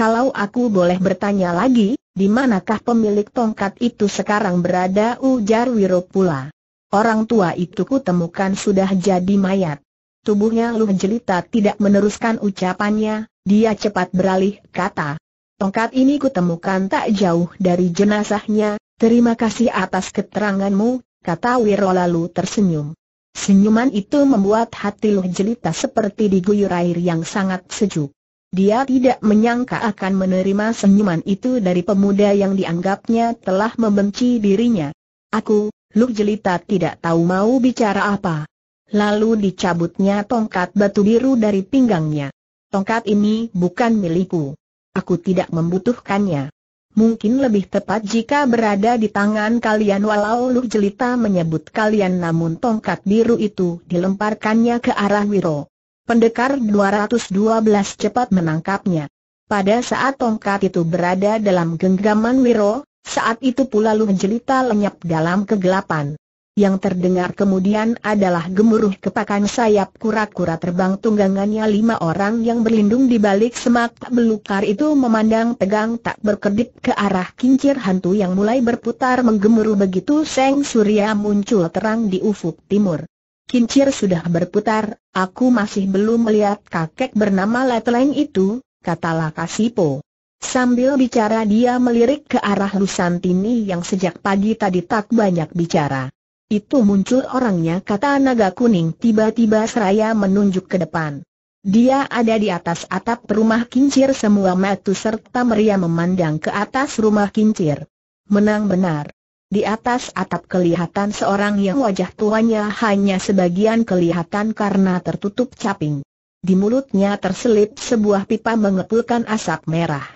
Kalau aku boleh bertanya lagi, di manakah pemilik tongkat itu sekarang berada ujar Wiro pula. Orang tua itu kutemukan sudah jadi mayat. Tubuhnya Luh Jelita tidak meneruskan ucapannya, dia cepat beralih kata. Tongkat ini kutemukan tak jauh dari jenazahnya, terima kasih atas keteranganmu, kata Wiro lalu tersenyum. Senyuman itu membuat hati Luh Jelita seperti diguyur air yang sangat sejuk. Dia tidak menyangka akan menerima senyuman itu dari pemuda yang dianggapnya telah membenci dirinya. Aku, Luk Jelita tidak tahu mau bicara apa. Lalu dicabutnya tongkat batu biru dari pinggangnya. Tongkat ini bukan milikku. Aku tidak membutuhkannya. Mungkin lebih tepat jika berada di tangan kalian walau Luk Jelita menyebut kalian namun tongkat biru itu dilemparkannya ke arah Wiro. Pendekar 212 cepat menangkapnya. Pada saat tongkat itu berada dalam genggaman Wiro, saat itu pula Lu menjelita lenyap dalam kegelapan. Yang terdengar kemudian adalah gemuruh kepakan sayap kura-kura terbang tunggangannya lima orang yang berlindung di balik semak belukar itu memandang tegang tak berkedip ke arah kincir hantu yang mulai berputar menggemuruh begitu Seng Surya muncul terang di ufuk timur. Kincir sudah berputar, aku masih belum melihat kakek bernama Leteleng itu, kata Lakasipo. Sambil bicara dia melirik ke arah Lusantini yang sejak pagi tadi tak banyak bicara. Itu muncul orangnya kata naga kuning tiba-tiba seraya menunjuk ke depan. Dia ada di atas atap rumah kincir semua matu serta meriah memandang ke atas rumah kincir. Menang benar. Di atas atap kelihatan seorang yang wajah tuanya hanya sebagian kelihatan karena tertutup caping. Di mulutnya terselip sebuah pipa mengepulkan asap merah.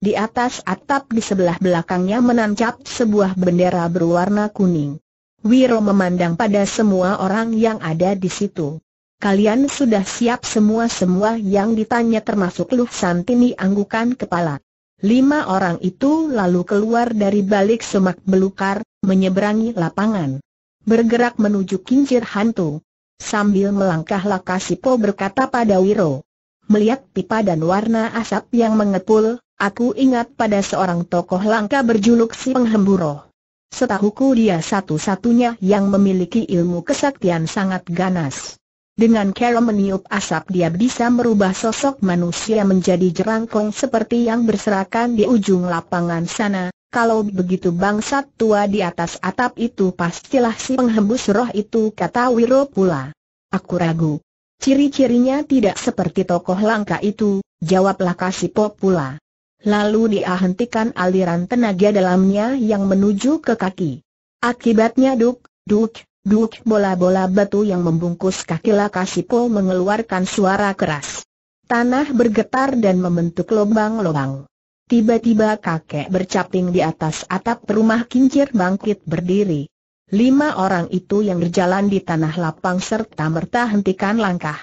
Di atas atap di sebelah belakangnya menancap sebuah bendera berwarna kuning. Wiro memandang pada semua orang yang ada di situ. Kalian sudah siap semua-semua yang ditanya termasuk Luh Santini anggukan kepala. Lima orang itu lalu keluar dari balik semak belukar, menyeberangi lapangan. Bergerak menuju kincir hantu. Sambil melangkah Lakasipo berkata pada Wiro. Melihat pipa dan warna asap yang mengepul, aku ingat pada seorang tokoh langka berjuluk si penghemburo. Setahuku dia satu-satunya yang memiliki ilmu kesaktian sangat ganas. Dengan cara meniup asap dia bisa merubah sosok manusia menjadi jerangkong seperti yang berserakan di ujung lapangan sana. Kalau begitu bangsat tua di atas atap itu pastilah si penghembus roh itu kata Wiro pula. Aku ragu. Ciri-cirinya tidak seperti tokoh langka itu, jawablah Kasipo pula. Lalu dia hentikan aliran tenaga dalamnya yang menuju ke kaki. Akibatnya duk, duk, Duk bola-bola batu yang membungkus kaki Lakasipo mengeluarkan suara keras. Tanah bergetar dan membentuk lubang-lubang. Tiba-tiba kakek bercaping di atas atap rumah kincir bangkit berdiri. Lima orang itu yang berjalan di tanah lapang serta merta hentikan langkah.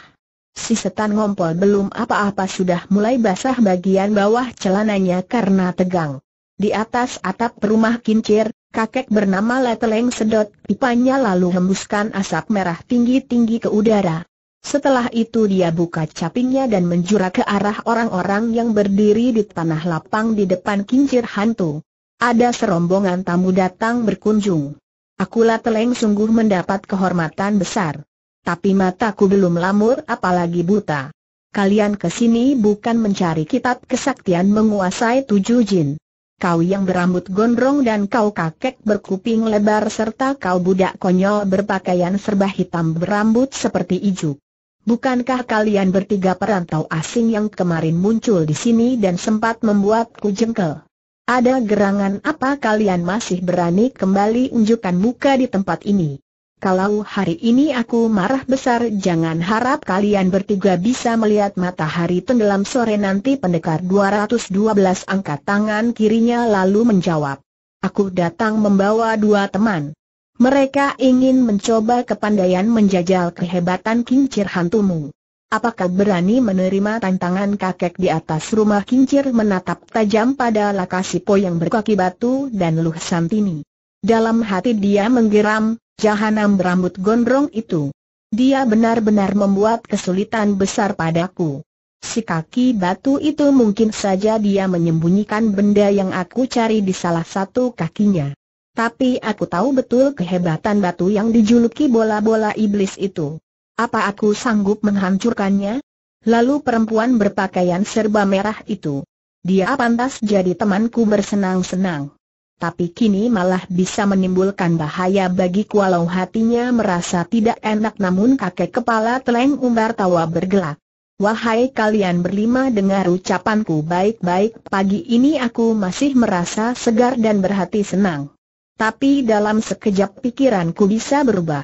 Si setan ngompol belum apa-apa sudah mulai basah bagian bawah celananya karena tegang. Di atas atap rumah kincir, kakek bernama Leteleng sedot pipanya lalu hembuskan asap merah tinggi-tinggi ke udara. Setelah itu dia buka capingnya dan menjura ke arah orang-orang yang berdiri di tanah lapang di depan kincir hantu. Ada serombongan tamu datang berkunjung. Aku Leteleng sungguh mendapat kehormatan besar. Tapi mataku belum lamur apalagi buta. Kalian kesini bukan mencari kitab kesaktian menguasai tujuh jin kau yang berambut gondrong dan kau kakek berkuping lebar serta kau budak konyol berpakaian serba hitam berambut seperti ijuk. Bukankah kalian bertiga perantau asing yang kemarin muncul di sini dan sempat membuatku jengkel? Ada gerangan apa kalian masih berani kembali unjukkan muka di tempat ini? Kalau hari ini aku marah besar jangan harap kalian bertiga bisa melihat matahari tenggelam sore nanti pendekar 212 angkat tangan kirinya lalu menjawab. Aku datang membawa dua teman. Mereka ingin mencoba kepandaian menjajal kehebatan kincir hantumu. Apakah berani menerima tantangan kakek di atas rumah kincir menatap tajam pada Lakasipo yang berkaki batu dan Luh Santini? Dalam hati dia menggeram, jahanam berambut gondrong itu. Dia benar-benar membuat kesulitan besar padaku. Si kaki batu itu mungkin saja dia menyembunyikan benda yang aku cari di salah satu kakinya. Tapi aku tahu betul kehebatan batu yang dijuluki bola-bola iblis itu. Apa aku sanggup menghancurkannya? Lalu perempuan berpakaian serba merah itu. Dia pantas jadi temanku bersenang-senang tapi kini malah bisa menimbulkan bahaya bagi kualau hatinya merasa tidak enak namun kakek kepala teleng umbar tawa bergelak. Wahai kalian berlima dengar ucapanku baik-baik pagi ini aku masih merasa segar dan berhati senang. Tapi dalam sekejap pikiranku bisa berubah.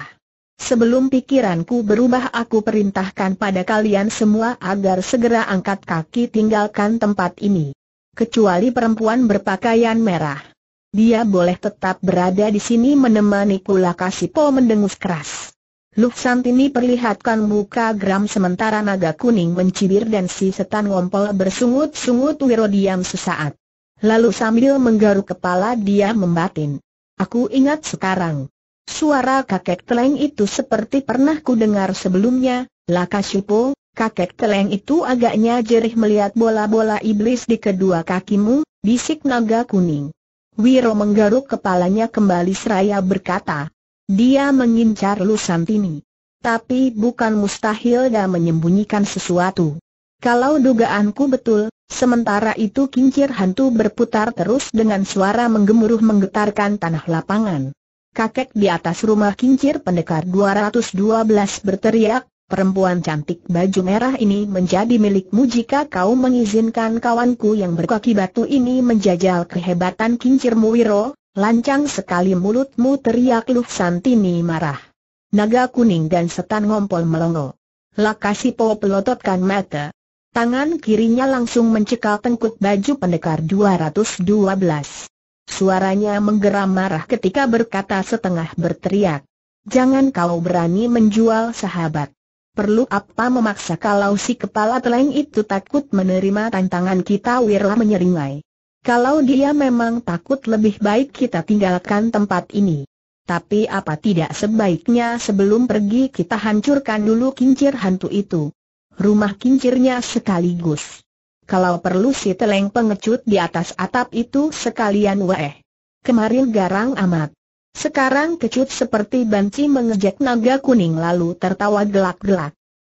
Sebelum pikiranku berubah aku perintahkan pada kalian semua agar segera angkat kaki tinggalkan tempat ini. Kecuali perempuan berpakaian merah. Dia boleh tetap berada di sini menemani pula Kasipo mendengus keras. Luh Santini perlihatkan muka geram sementara naga kuning mencibir dan si setan ngompol bersungut-sungut Wiro diam sesaat. Lalu sambil menggaruk kepala dia membatin. Aku ingat sekarang. Suara kakek teleng itu seperti pernah ku dengar sebelumnya, Laka kakek teleng itu agaknya jerih melihat bola-bola iblis di kedua kakimu, bisik naga kuning. Wiro menggaruk kepalanya kembali seraya berkata, dia mengincar Lusantini. Tapi bukan mustahil dia menyembunyikan sesuatu. Kalau dugaanku betul, sementara itu kincir hantu berputar terus dengan suara menggemuruh menggetarkan tanah lapangan. Kakek di atas rumah kincir pendekar 212 berteriak, Perempuan cantik baju merah ini menjadi milikmu jika kau mengizinkan kawanku yang berkaki batu ini menjajal kehebatan kincirmu Wiro, lancang sekali mulutmu teriak Luh marah. Naga kuning dan setan ngompol melongo. Lakasi Po pelototkan mata. Tangan kirinya langsung mencekal tengkut baju pendekar 212. Suaranya menggeram marah ketika berkata setengah berteriak. Jangan kau berani menjual sahabat. Perlu apa memaksa kalau si kepala teleng itu takut menerima tantangan kita Wirla menyeringai. Kalau dia memang takut lebih baik kita tinggalkan tempat ini. Tapi apa tidak sebaiknya sebelum pergi kita hancurkan dulu kincir hantu itu. Rumah kincirnya sekaligus. Kalau perlu si teleng pengecut di atas atap itu sekalian weh. Kemarin garang amat. Sekarang kecut seperti banci mengejek naga kuning lalu tertawa gelak-gelak.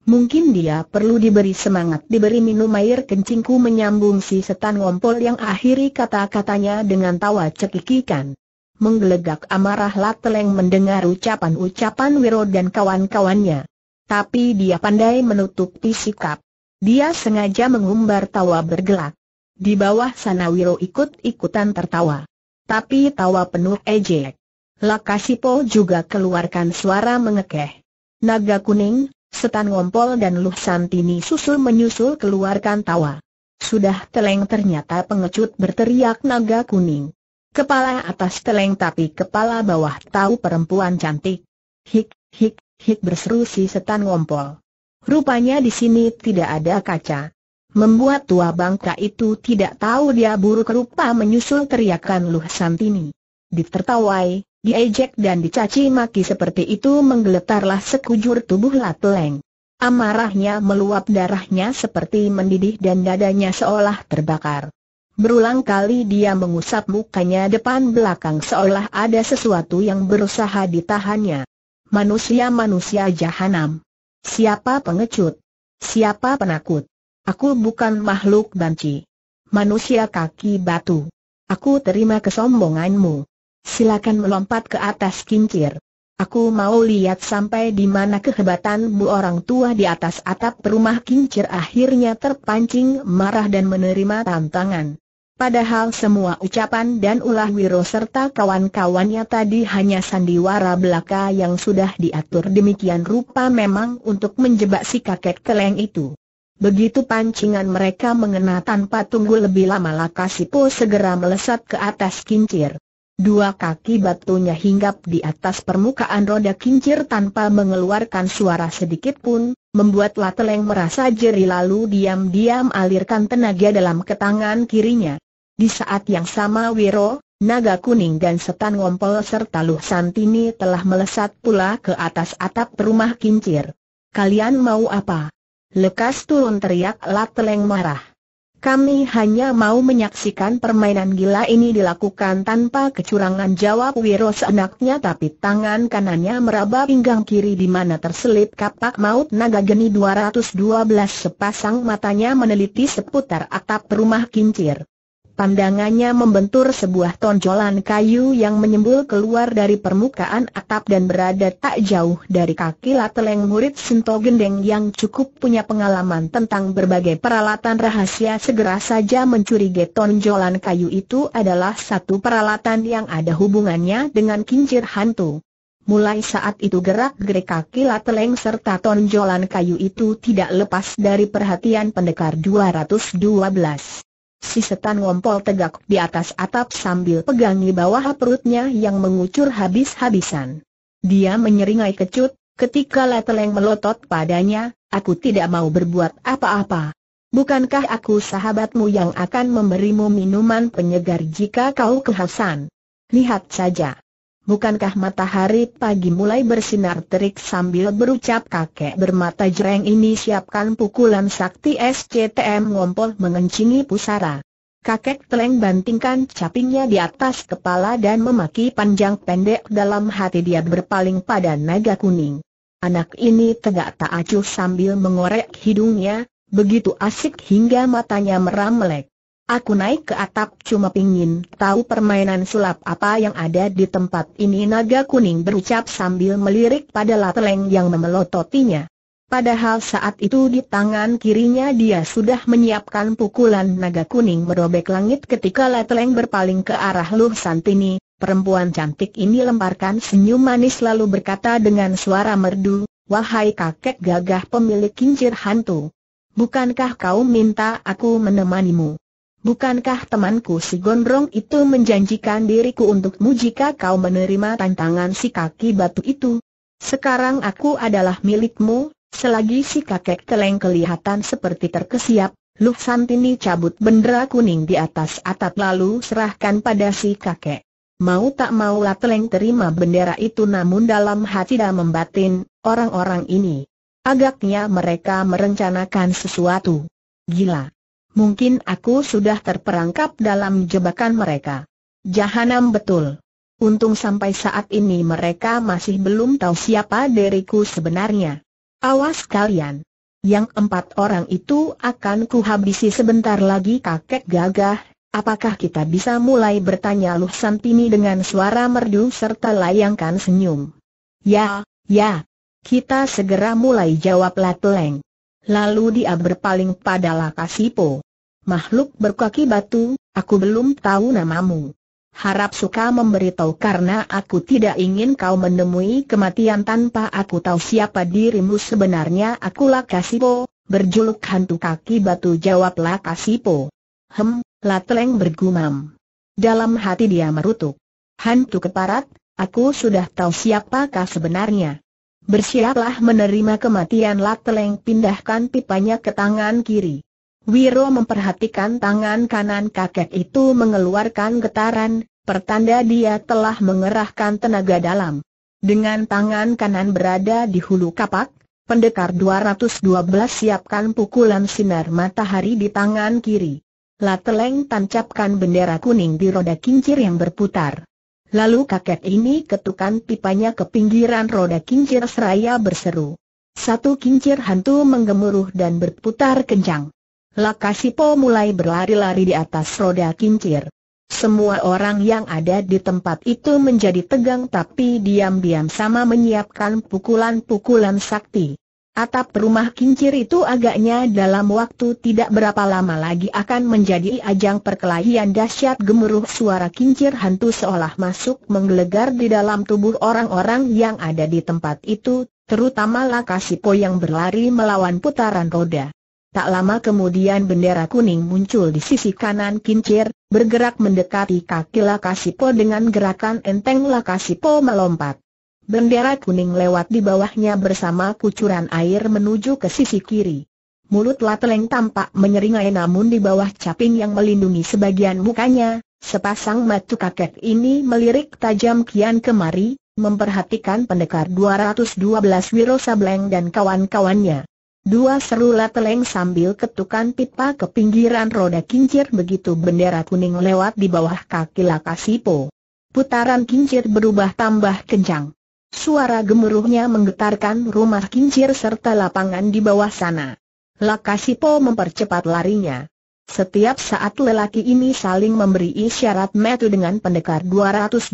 Mungkin dia perlu diberi semangat diberi minum air kencingku menyambung si setan ngompol yang akhiri kata-katanya dengan tawa cekikikan. Menggelegak amarah Lateleng mendengar ucapan-ucapan Wiro dan kawan-kawannya. Tapi dia pandai menutupi sikap. Dia sengaja mengumbar tawa bergelak. Di bawah sana Wiro ikut-ikutan tertawa. Tapi tawa penuh ejek. Lakasipo juga keluarkan suara mengekeh. Naga Kuning, Setan Ngompol dan Luh Santini susul menyusul keluarkan tawa. Sudah teleng ternyata pengecut berteriak Naga Kuning. Kepala atas teleng tapi kepala bawah tahu perempuan cantik. Hik, hik, hik berseru si Setan Ngompol. Rupanya di sini tidak ada kaca. Membuat tua bangka itu tidak tahu dia buruk rupa menyusul teriakan Luh Santini. Ditertawai, Diejek dan dicaci maki seperti itu menggeletarlah sekujur tubuh Lateleng. Amarahnya meluap darahnya seperti mendidih dan dadanya seolah terbakar. Berulang kali dia mengusap mukanya depan belakang seolah ada sesuatu yang berusaha ditahannya. Manusia-manusia jahanam. Siapa pengecut? Siapa penakut? Aku bukan makhluk banci. Manusia kaki batu. Aku terima kesombonganmu silakan melompat ke atas kincir. Aku mau lihat sampai di mana kehebatanmu orang tua di atas atap rumah kincir akhirnya terpancing marah dan menerima tantangan. Padahal semua ucapan dan ulah Wiro serta kawan-kawannya tadi hanya sandiwara belaka yang sudah diatur demikian rupa memang untuk menjebak si kakek keleng itu. Begitu pancingan mereka mengena tanpa tunggu lebih lama Lakasipo segera melesat ke atas kincir. Dua kaki batunya hinggap di atas permukaan roda kincir tanpa mengeluarkan suara sedikit pun, membuat Lateleng merasa jeri lalu diam-diam alirkan tenaga dalam ke tangan kirinya. Di saat yang sama Wiro, Naga kuning dan setan ngompol serta Luh Santini telah melesat pula ke atas atap rumah kincir. Kalian mau apa? Lekas turun teriak Lateleng marah. Kami hanya mau menyaksikan permainan gila ini dilakukan tanpa kecurangan jawab Wiro seenaknya tapi tangan kanannya meraba pinggang kiri di mana terselip kapak maut naga geni 212 sepasang matanya meneliti seputar atap rumah kincir. Pandangannya membentur sebuah tonjolan kayu yang menyembul keluar dari permukaan atap dan berada tak jauh dari kaki lateleng murid Sinto Gendeng yang cukup punya pengalaman tentang berbagai peralatan rahasia segera saja mencurigai tonjolan kayu itu adalah satu peralatan yang ada hubungannya dengan kincir hantu. Mulai saat itu gerak-gerik kaki lateleng serta tonjolan kayu itu tidak lepas dari perhatian pendekar 212. Si setan ngompol tegak di atas atap sambil pegang di bawah perutnya yang mengucur habis-habisan. Dia menyeringai kecut, ketika leteleng melotot padanya, aku tidak mau berbuat apa-apa. Bukankah aku sahabatmu yang akan memberimu minuman penyegar jika kau kehausan? Lihat saja. Bukankah matahari pagi mulai bersinar terik sambil berucap kakek bermata jereng ini siapkan pukulan sakti SCTM ngompol mengencingi pusara. Kakek teleng bantingkan capingnya di atas kepala dan memaki panjang pendek dalam hati dia berpaling pada naga kuning. Anak ini tegak tak acuh sambil mengorek hidungnya, begitu asik hingga matanya melek. Aku naik ke atap cuma pingin tahu permainan sulap apa yang ada di tempat ini naga kuning berucap sambil melirik pada lateleng yang memelototinya. Padahal saat itu di tangan kirinya dia sudah menyiapkan pukulan naga kuning merobek langit ketika lateleng berpaling ke arah Luh Santini, perempuan cantik ini lemparkan senyum manis lalu berkata dengan suara merdu, Wahai kakek gagah pemilik kincir hantu, bukankah kau minta aku menemanimu? Bukankah temanku si gondrong itu menjanjikan diriku untukmu jika kau menerima tantangan si kaki batu itu? Sekarang aku adalah milikmu, selagi si kakek teleng kelihatan seperti terkesiap, Luh Santini cabut bendera kuning di atas atap lalu serahkan pada si kakek. Mau tak mau lah Teleng terima bendera itu namun dalam hati dah membatin, orang-orang ini. Agaknya mereka merencanakan sesuatu. Gila. Mungkin aku sudah terperangkap dalam jebakan mereka. Jahanam betul. Untung sampai saat ini mereka masih belum tahu siapa diriku sebenarnya. Awas kalian. Yang empat orang itu akan kuhabisi sebentar lagi kakek gagah. Apakah kita bisa mulai bertanya Luh Santini dengan suara merdu serta layangkan senyum? Ya, ya. Kita segera mulai jawab Lateleng. Lalu dia berpaling pada Lakasipo. Makhluk berkaki batu, aku belum tahu namamu. Harap suka memberitahu karena aku tidak ingin kau menemui kematian tanpa aku tahu siapa dirimu sebenarnya akulah Kasipo, berjuluk hantu kaki batu jawablah Kasipo. Hem, Lateleng bergumam. Dalam hati dia merutuk. Hantu keparat, aku sudah tahu siapa siapakah sebenarnya. Bersiaplah menerima kematian Lateleng pindahkan pipanya ke tangan kiri. Wiro memperhatikan tangan kanan kakek itu mengeluarkan getaran, pertanda dia telah mengerahkan tenaga dalam. Dengan tangan kanan berada di hulu kapak, pendekar 212 siapkan pukulan sinar matahari di tangan kiri. Lateleng tancapkan bendera kuning di roda kincir yang berputar. Lalu kakek ini ketukan pipanya ke pinggiran roda kincir seraya berseru. Satu kincir hantu menggemuruh dan berputar kencang. Lakasipo mulai berlari-lari di atas roda kincir. Semua orang yang ada di tempat itu menjadi tegang tapi diam-diam sama menyiapkan pukulan-pukulan sakti. Atap rumah kincir itu agaknya dalam waktu tidak berapa lama lagi akan menjadi ajang perkelahian dahsyat gemuruh suara kincir hantu seolah masuk menggelegar di dalam tubuh orang-orang yang ada di tempat itu, terutama Lakasipo yang berlari melawan putaran roda. Tak lama kemudian bendera kuning muncul di sisi kanan kincir, bergerak mendekati kaki Lakasipo dengan gerakan enteng Lakasipo melompat. Bendera kuning lewat di bawahnya bersama kucuran air menuju ke sisi kiri. Mulut Lateleng tampak menyeringai namun di bawah caping yang melindungi sebagian mukanya, sepasang mata kakek ini melirik tajam kian kemari, memperhatikan pendekar 212 Wiro Sableng dan kawan-kawannya. Dua seru teleng sambil ketukan pipa ke pinggiran roda kincir begitu bendera kuning lewat di bawah kaki Lakasipo. Putaran kincir berubah tambah kencang. Suara gemuruhnya menggetarkan rumah kincir serta lapangan di bawah sana. Lakasipo mempercepat larinya. Setiap saat lelaki ini saling memberi isyarat metu dengan pendekar 212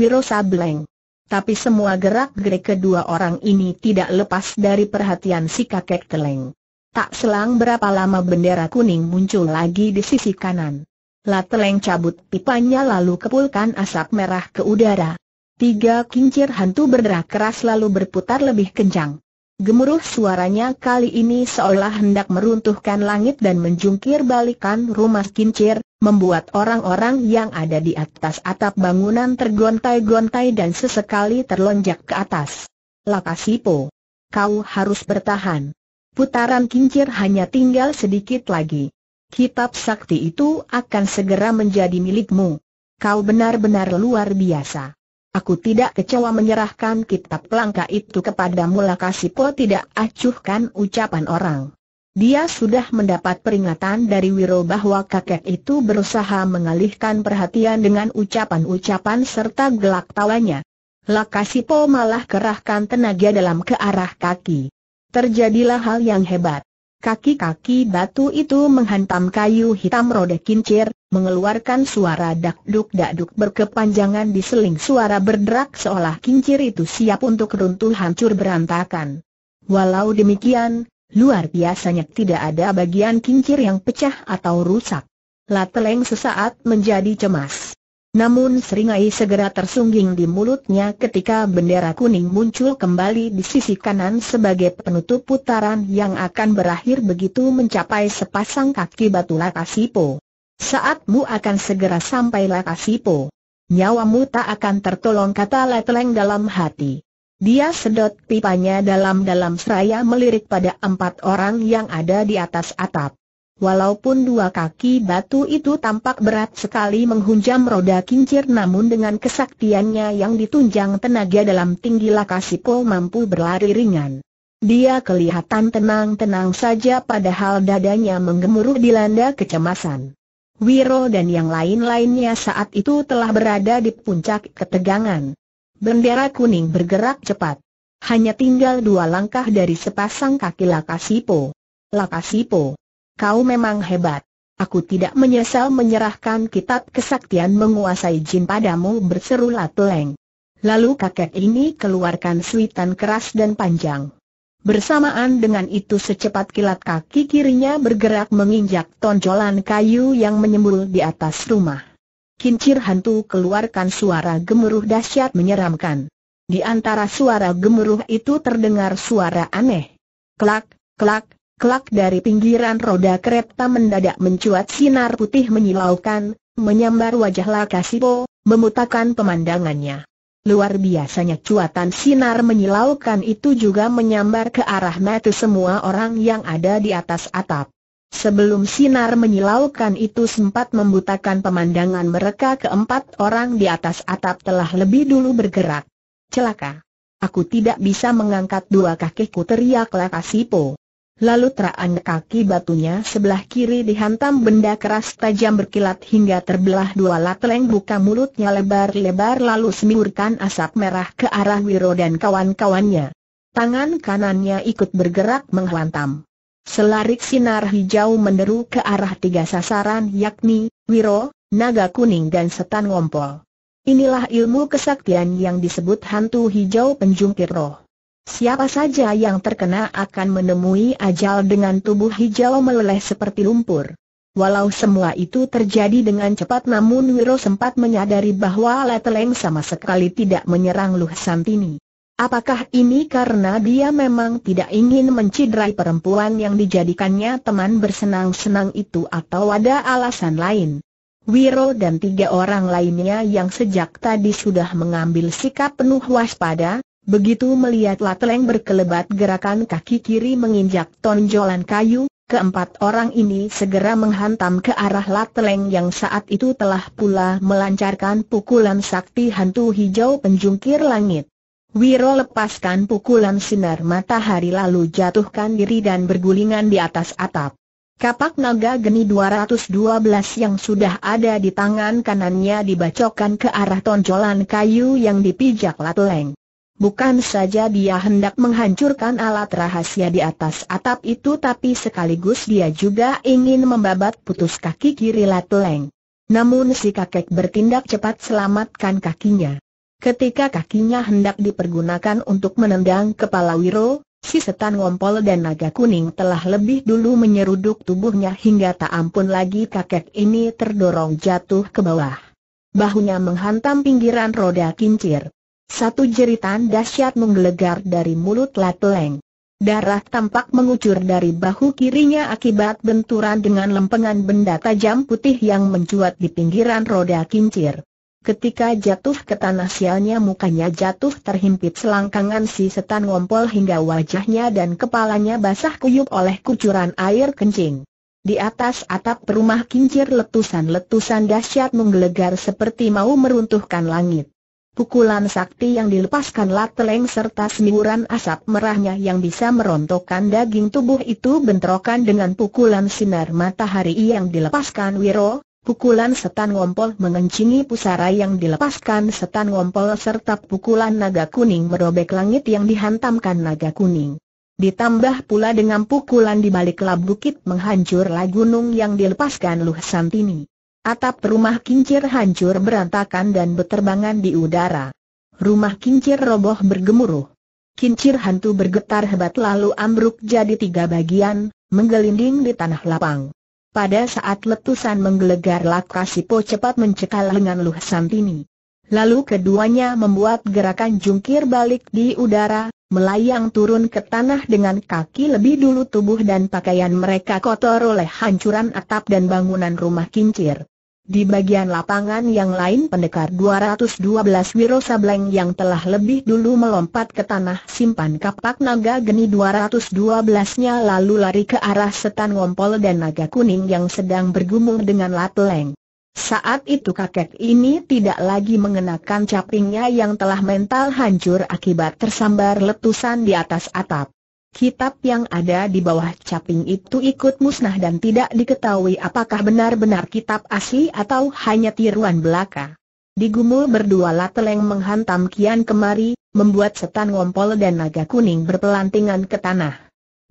Wiro Sableng tapi semua gerak-gerik kedua orang ini tidak lepas dari perhatian si kakek teleng. Tak selang berapa lama bendera kuning muncul lagi di sisi kanan. La teleng cabut pipanya lalu kepulkan asap merah ke udara. Tiga kincir hantu bergerak keras lalu berputar lebih kencang. Gemuruh suaranya kali ini seolah hendak meruntuhkan langit dan menjungkir balikan rumah kincir, membuat orang-orang yang ada di atas atap bangunan tergontai-gontai dan sesekali terlonjak ke atas. Lakasipo, kau harus bertahan. Putaran kincir hanya tinggal sedikit lagi. Kitab sakti itu akan segera menjadi milikmu. Kau benar-benar luar biasa. Aku tidak kecewa menyerahkan kitab langka itu kepadamu Lakasipo tidak acuhkan ucapan orang. Dia sudah mendapat peringatan dari Wiro bahwa kakek itu berusaha mengalihkan perhatian dengan ucapan-ucapan serta gelak tawanya. Lakasipo malah kerahkan tenaga dalam ke arah kaki. Terjadilah hal yang hebat. Kaki-kaki batu itu menghantam kayu hitam roda kincir, mengeluarkan suara dakduk-dakduk berkepanjangan di seling suara berderak seolah kincir itu siap untuk runtuh hancur berantakan. Walau demikian, Luar biasanya tidak ada bagian kincir yang pecah atau rusak. Lateleng sesaat menjadi cemas. Namun seringai segera tersungging di mulutnya ketika bendera kuning muncul kembali di sisi kanan sebagai penutup putaran yang akan berakhir begitu mencapai sepasang kaki batu Lakasipo. Saatmu akan segera sampai Lakasipo. Nyawamu tak akan tertolong kata Lateleng dalam hati. Dia sedot pipanya dalam-dalam seraya melirik pada empat orang yang ada di atas atap. Walaupun dua kaki batu itu tampak berat sekali menghunjam roda kincir namun dengan kesaktiannya yang ditunjang tenaga dalam tinggi Lakasipo mampu berlari ringan. Dia kelihatan tenang-tenang saja padahal dadanya menggemuruh dilanda kecemasan. Wiro dan yang lain-lainnya saat itu telah berada di puncak ketegangan. Bendera kuning bergerak cepat. Hanya tinggal dua langkah dari sepasang kaki Lakasipo. Lakasipo, kau memang hebat. Aku tidak menyesal menyerahkan kitab kesaktian menguasai jin padamu berseru Lateleng. Lalu kakek ini keluarkan suitan keras dan panjang. Bersamaan dengan itu secepat kilat kaki kirinya bergerak menginjak tonjolan kayu yang menyembul di atas rumah kincir hantu keluarkan suara gemuruh dahsyat menyeramkan. Di antara suara gemuruh itu terdengar suara aneh. Klak, klak, klak dari pinggiran roda kereta mendadak mencuat sinar putih menyilaukan, menyambar wajah Lakasipo, memutakan pemandangannya. Luar biasanya cuatan sinar menyilaukan itu juga menyambar ke arah mata semua orang yang ada di atas atap. Sebelum sinar menyilaukan itu sempat membutakan pemandangan mereka keempat orang di atas atap telah lebih dulu bergerak. Celaka! Aku tidak bisa mengangkat dua kakiku teriaklah Kasipo. Lalu teraan kaki batunya sebelah kiri dihantam benda keras tajam berkilat hingga terbelah dua lateleng buka mulutnya lebar-lebar lalu semburkan asap merah ke arah Wiro dan kawan-kawannya. Tangan kanannya ikut bergerak menghantam. Selarik sinar hijau menderu ke arah tiga sasaran yakni, Wiro, Naga Kuning dan Setan Ngompol. Inilah ilmu kesaktian yang disebut hantu hijau penjungkir roh. Siapa saja yang terkena akan menemui ajal dengan tubuh hijau meleleh seperti lumpur. Walau semua itu terjadi dengan cepat namun Wiro sempat menyadari bahwa Leteleng sama sekali tidak menyerang Luh Santini. Apakah ini karena dia memang tidak ingin mencidrai perempuan yang dijadikannya teman bersenang-senang itu atau ada alasan lain? Wiro dan tiga orang lainnya yang sejak tadi sudah mengambil sikap penuh waspada, begitu melihat Lateleng berkelebat gerakan kaki kiri menginjak tonjolan kayu, keempat orang ini segera menghantam ke arah Lateleng yang saat itu telah pula melancarkan pukulan sakti hantu hijau penjungkir langit. Wiro lepaskan pukulan sinar matahari lalu jatuhkan diri dan bergulingan di atas atap. Kapak naga geni 212 yang sudah ada di tangan kanannya dibacokan ke arah tonjolan kayu yang dipijak Lateleng. Bukan saja dia hendak menghancurkan alat rahasia di atas atap itu tapi sekaligus dia juga ingin membabat putus kaki kiri Lateleng. Namun si kakek bertindak cepat selamatkan kakinya. Ketika kakinya hendak dipergunakan untuk menendang kepala Wiro, si setan ngompol dan naga kuning telah lebih dulu menyeruduk tubuhnya hingga tak ampun lagi kakek ini terdorong jatuh ke bawah. Bahunya menghantam pinggiran roda kincir. Satu jeritan dahsyat menggelegar dari mulut Lateleng. Darah tampak mengucur dari bahu kirinya akibat benturan dengan lempengan benda tajam putih yang mencuat di pinggiran roda kincir. Ketika jatuh ke tanah sialnya mukanya jatuh terhimpit selangkangan si setan ngompol hingga wajahnya dan kepalanya basah kuyup oleh kucuran air kencing. Di atas atap perumah kincir letusan-letusan dahsyat menggelegar seperti mau meruntuhkan langit. Pukulan sakti yang dilepaskan lateleng serta semburan asap merahnya yang bisa merontokkan daging tubuh itu bentrokan dengan pukulan sinar matahari yang dilepaskan Wiro, Pukulan setan ngompol mengencingi pusara yang dilepaskan setan ngompol serta pukulan naga kuning merobek langit yang dihantamkan naga kuning. Ditambah pula dengan pukulan di balik lab bukit la gunung yang dilepaskan Luh Santini. Atap rumah kincir hancur berantakan dan berterbangan di udara. Rumah kincir roboh bergemuruh. Kincir hantu bergetar hebat lalu ambruk jadi tiga bagian, menggelinding di tanah lapang. Pada saat letusan menggelegar Po cepat mencekal lengan Luh Santini. Lalu keduanya membuat gerakan jungkir balik di udara, melayang turun ke tanah dengan kaki lebih dulu tubuh dan pakaian mereka kotor oleh hancuran atap dan bangunan rumah kincir. Di bagian lapangan yang lain pendekar 212 Wiro Sableng yang telah lebih dulu melompat ke tanah simpan kapak naga geni 212-nya lalu lari ke arah setan ngompol dan naga kuning yang sedang bergumul dengan lateleng. Saat itu kakek ini tidak lagi mengenakan capingnya yang telah mental hancur akibat tersambar letusan di atas atap kitab yang ada di bawah caping itu ikut musnah dan tidak diketahui apakah benar-benar kitab asli atau hanya tiruan belaka. Digumul berdua lateleng menghantam kian kemari, membuat setan ngompol dan naga kuning berpelantingan ke tanah.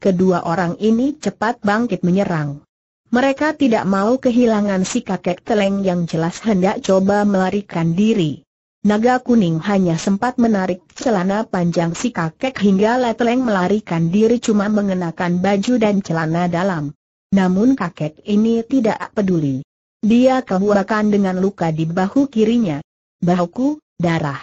Kedua orang ini cepat bangkit menyerang. Mereka tidak mau kehilangan si kakek teleng yang jelas hendak coba melarikan diri. Naga kuning hanya sempat menarik celana panjang si kakek hingga leteleng melarikan diri cuma mengenakan baju dan celana dalam. Namun kakek ini tidak peduli. Dia kehuakan dengan luka di bahu kirinya. Bahuku, darah.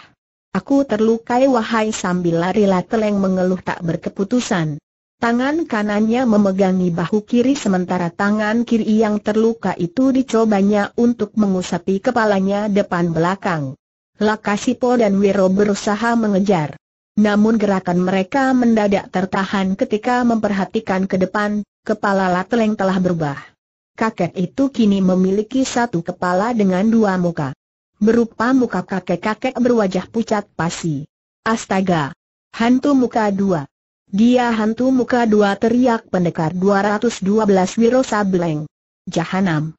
Aku terlukai wahai sambil lari leteleng mengeluh tak berkeputusan. Tangan kanannya memegangi bahu kiri sementara tangan kiri yang terluka itu dicobanya untuk mengusapi kepalanya depan belakang. Lakasipo dan Wiro berusaha mengejar. Namun gerakan mereka mendadak tertahan ketika memperhatikan ke depan, kepala Lateleng telah berubah. Kakek itu kini memiliki satu kepala dengan dua muka. Berupa muka kakek-kakek berwajah pucat pasi. Astaga! Hantu muka dua. Dia hantu muka dua teriak pendekar 212 Wiro Sableng. Jahanam.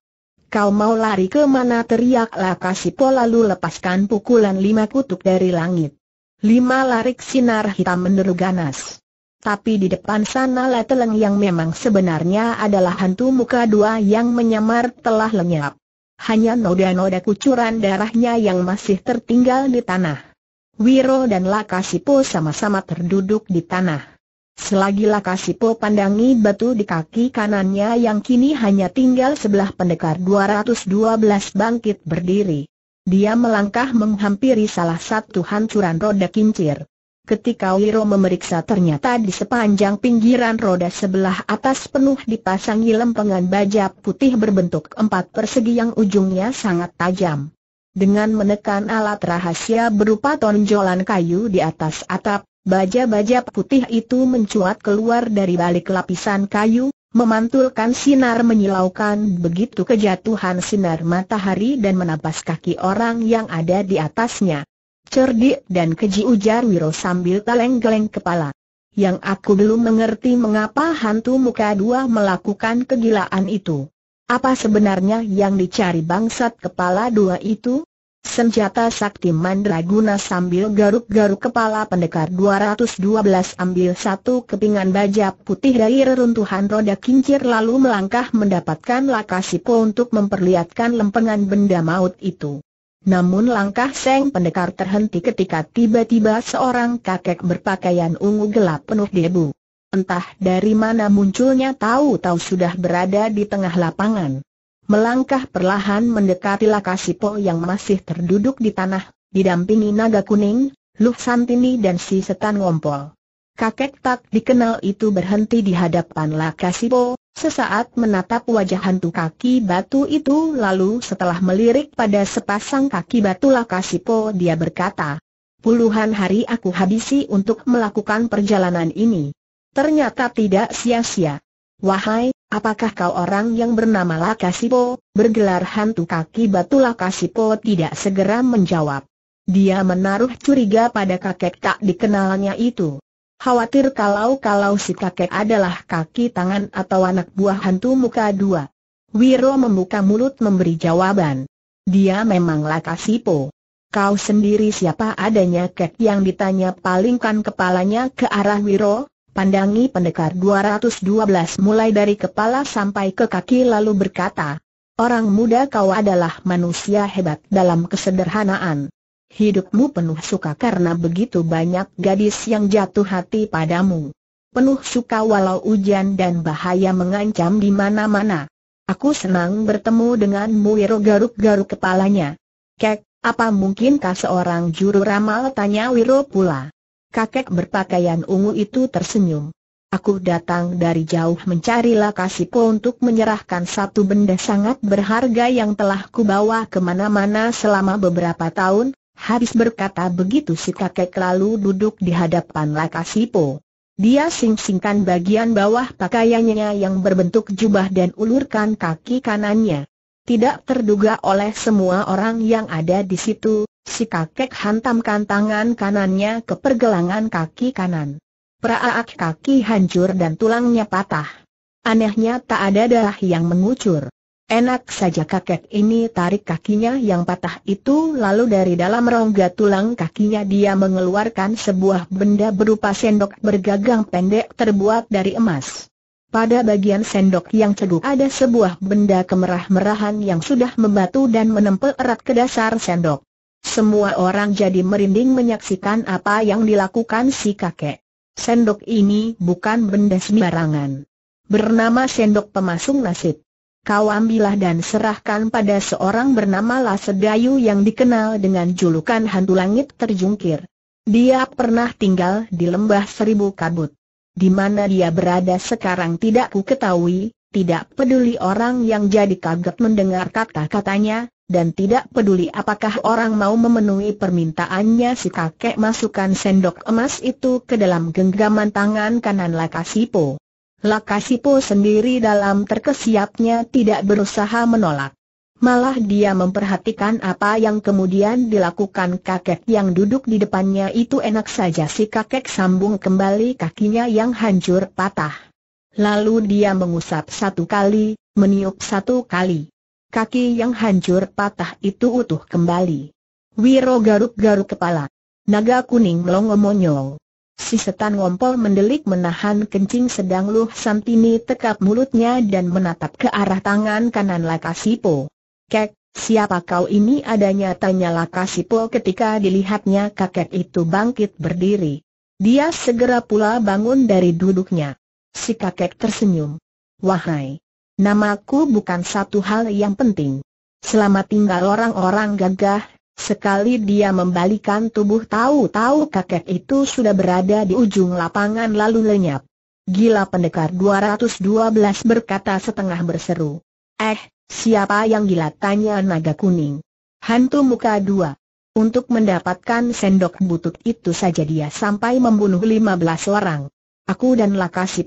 Kau mau lari ke mana teriak Lakasipo lalu lepaskan pukulan lima kutuk dari langit. Lima larik sinar hitam meneru ganas. Tapi di depan sana Leteleng yang memang sebenarnya adalah hantu muka dua yang menyamar telah lenyap. Hanya noda-noda kucuran darahnya yang masih tertinggal di tanah. Wiro dan Lakasipo sama-sama terduduk di tanah. Selagi Lakasipo pandangi batu di kaki kanannya yang kini hanya tinggal sebelah pendekar 212 bangkit berdiri. Dia melangkah menghampiri salah satu hancuran roda kincir. Ketika Wiro memeriksa ternyata di sepanjang pinggiran roda sebelah atas penuh dipasangi lempengan baja putih berbentuk empat persegi yang ujungnya sangat tajam. Dengan menekan alat rahasia berupa tonjolan kayu di atas atap, Baja-baja putih itu mencuat keluar dari balik lapisan kayu, memantulkan sinar menyilaukan begitu kejatuhan sinar matahari dan menapas kaki orang yang ada di atasnya. Cerdik dan keji ujar Wiro sambil taleng geleng kepala. Yang aku belum mengerti mengapa hantu muka dua melakukan kegilaan itu. Apa sebenarnya yang dicari bangsat kepala dua itu? Senjata sakti mandraguna sambil garuk-garuk kepala pendekar 212 ambil satu kepingan baja putih dari reruntuhan roda kincir lalu melangkah mendapatkan Lakasipo untuk memperlihatkan lempengan benda maut itu. Namun langkah Seng Pendekar terhenti ketika tiba-tiba seorang kakek berpakaian ungu gelap penuh debu. Entah dari mana munculnya tahu-tahu sudah berada di tengah lapangan melangkah perlahan mendekati Lakasipo yang masih terduduk di tanah, didampingi naga kuning, Luh Santini dan si setan ngompol. Kakek tak dikenal itu berhenti di hadapan Lakasipo, sesaat menatap wajah hantu kaki batu itu lalu setelah melirik pada sepasang kaki batu Lakasipo dia berkata, Puluhan hari aku habisi untuk melakukan perjalanan ini. Ternyata tidak sia-sia. Wahai, apakah kau orang yang bernama Lakasipo, bergelar hantu kaki batu Lakasipo tidak segera menjawab. Dia menaruh curiga pada kakek tak dikenalnya itu. Khawatir kalau-kalau si kakek adalah kaki tangan atau anak buah hantu muka dua. Wiro membuka mulut memberi jawaban. Dia memang Lakasipo. Kau sendiri siapa adanya kek yang ditanya palingkan kepalanya ke arah Wiro, Pandangi pendekar 212 mulai dari kepala sampai ke kaki lalu berkata, Orang muda kau adalah manusia hebat dalam kesederhanaan. Hidupmu penuh suka karena begitu banyak gadis yang jatuh hati padamu. Penuh suka walau hujan dan bahaya mengancam di mana-mana. Aku senang bertemu denganmu Wiro garuk-garuk kepalanya. Kek, apa mungkinkah seorang juru ramal tanya Wiro pula kakek berpakaian ungu itu tersenyum. Aku datang dari jauh mencari Lakasipo untuk menyerahkan satu benda sangat berharga yang telah kubawa kemana-mana selama beberapa tahun, habis berkata begitu si kakek lalu duduk di hadapan Lakasipo. Dia sing-singkan bagian bawah pakaiannya yang berbentuk jubah dan ulurkan kaki kanannya. Tidak terduga oleh semua orang yang ada di situ, Si kakek hantamkan tangan kanannya ke pergelangan kaki kanan. Peraak kaki hancur dan tulangnya patah. Anehnya tak ada darah yang mengucur. Enak saja kakek ini tarik kakinya yang patah itu lalu dari dalam rongga tulang kakinya dia mengeluarkan sebuah benda berupa sendok bergagang pendek terbuat dari emas. Pada bagian sendok yang ceduk ada sebuah benda kemerah-merahan yang sudah membatu dan menempel erat ke dasar sendok. Semua orang jadi merinding menyaksikan apa yang dilakukan si kakek. Sendok ini bukan benda sembarangan. Bernama sendok pemasung nasib. Kau ambillah dan serahkan pada seorang bernama Lasedayu yang dikenal dengan julukan hantu langit terjungkir. Dia pernah tinggal di lembah seribu kabut. Di mana dia berada sekarang tidak ku ketahui, tidak peduli orang yang jadi kaget mendengar kata-katanya, dan tidak peduli apakah orang mau memenuhi permintaannya si kakek masukkan sendok emas itu ke dalam genggaman tangan kanan Lakasipo. Lakasipo sendiri dalam terkesiapnya tidak berusaha menolak. Malah dia memperhatikan apa yang kemudian dilakukan kakek yang duduk di depannya itu enak saja si kakek sambung kembali kakinya yang hancur patah. Lalu dia mengusap satu kali, meniup satu kali kaki yang hancur patah itu utuh kembali. Wiro garuk-garuk kepala. Naga kuning melongo monyol. Si setan ngompol mendelik menahan kencing sedang Luh Santini tekap mulutnya dan menatap ke arah tangan kanan Lakasipo. Kek, siapa kau ini adanya tanya Lakasipo ketika dilihatnya kakek itu bangkit berdiri. Dia segera pula bangun dari duduknya. Si kakek tersenyum. Wahai, namaku bukan satu hal yang penting. Selama tinggal orang-orang gagah, sekali dia membalikan tubuh tahu-tahu kakek itu sudah berada di ujung lapangan lalu lenyap. Gila pendekar 212 berkata setengah berseru. Eh, siapa yang gila tanya naga kuning? Hantu muka dua. Untuk mendapatkan sendok butut itu saja dia sampai membunuh 15 orang. Aku dan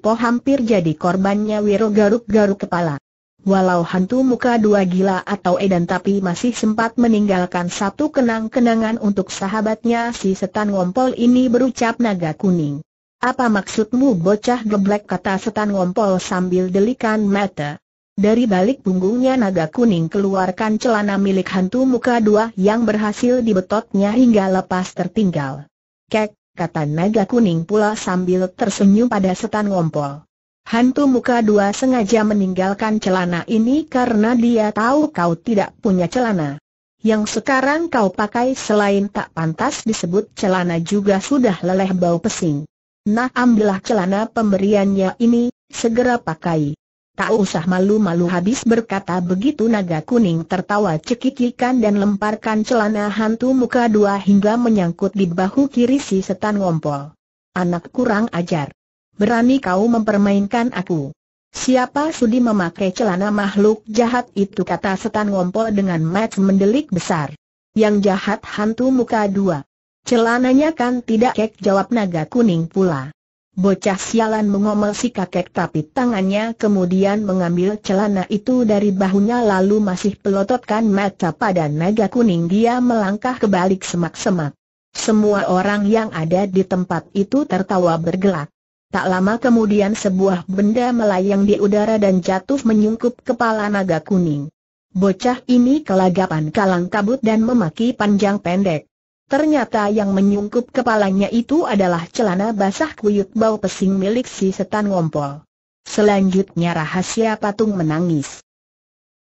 po hampir jadi korbannya Wiro garuk-garuk kepala. Walau hantu muka dua gila atau edan tapi masih sempat meninggalkan satu kenang-kenangan untuk sahabatnya si setan ngompol ini berucap naga kuning. Apa maksudmu bocah geblek kata setan ngompol sambil delikan mata. Dari balik punggungnya naga kuning keluarkan celana milik hantu muka dua yang berhasil dibetotnya hingga lepas tertinggal. Kek, kata naga kuning pula sambil tersenyum pada setan ngompol. Hantu muka dua sengaja meninggalkan celana ini karena dia tahu kau tidak punya celana. Yang sekarang kau pakai selain tak pantas disebut celana juga sudah leleh bau pesing. Nah ambillah celana pemberiannya ini, segera pakai. Tak usah malu-malu habis berkata begitu naga kuning tertawa cekikikan dan lemparkan celana hantu muka dua hingga menyangkut di bahu kiri si setan ngompol. Anak kurang ajar. Berani kau mempermainkan aku. Siapa sudi memakai celana makhluk jahat itu kata setan ngompol dengan mat mendelik besar. Yang jahat hantu muka dua. Celananya kan tidak kek jawab naga kuning pula. Bocah sialan mengomel si kakek tapi tangannya kemudian mengambil celana itu dari bahunya lalu masih pelototkan mata pada naga kuning dia melangkah ke balik semak-semak. Semua orang yang ada di tempat itu tertawa bergelak. Tak lama kemudian sebuah benda melayang di udara dan jatuh menyungkup kepala naga kuning. Bocah ini kelagapan kalang kabut dan memaki panjang pendek. Ternyata yang menyungkup kepalanya itu adalah celana basah kuyuk bau pesing milik si setan ngompol. Selanjutnya rahasia patung menangis.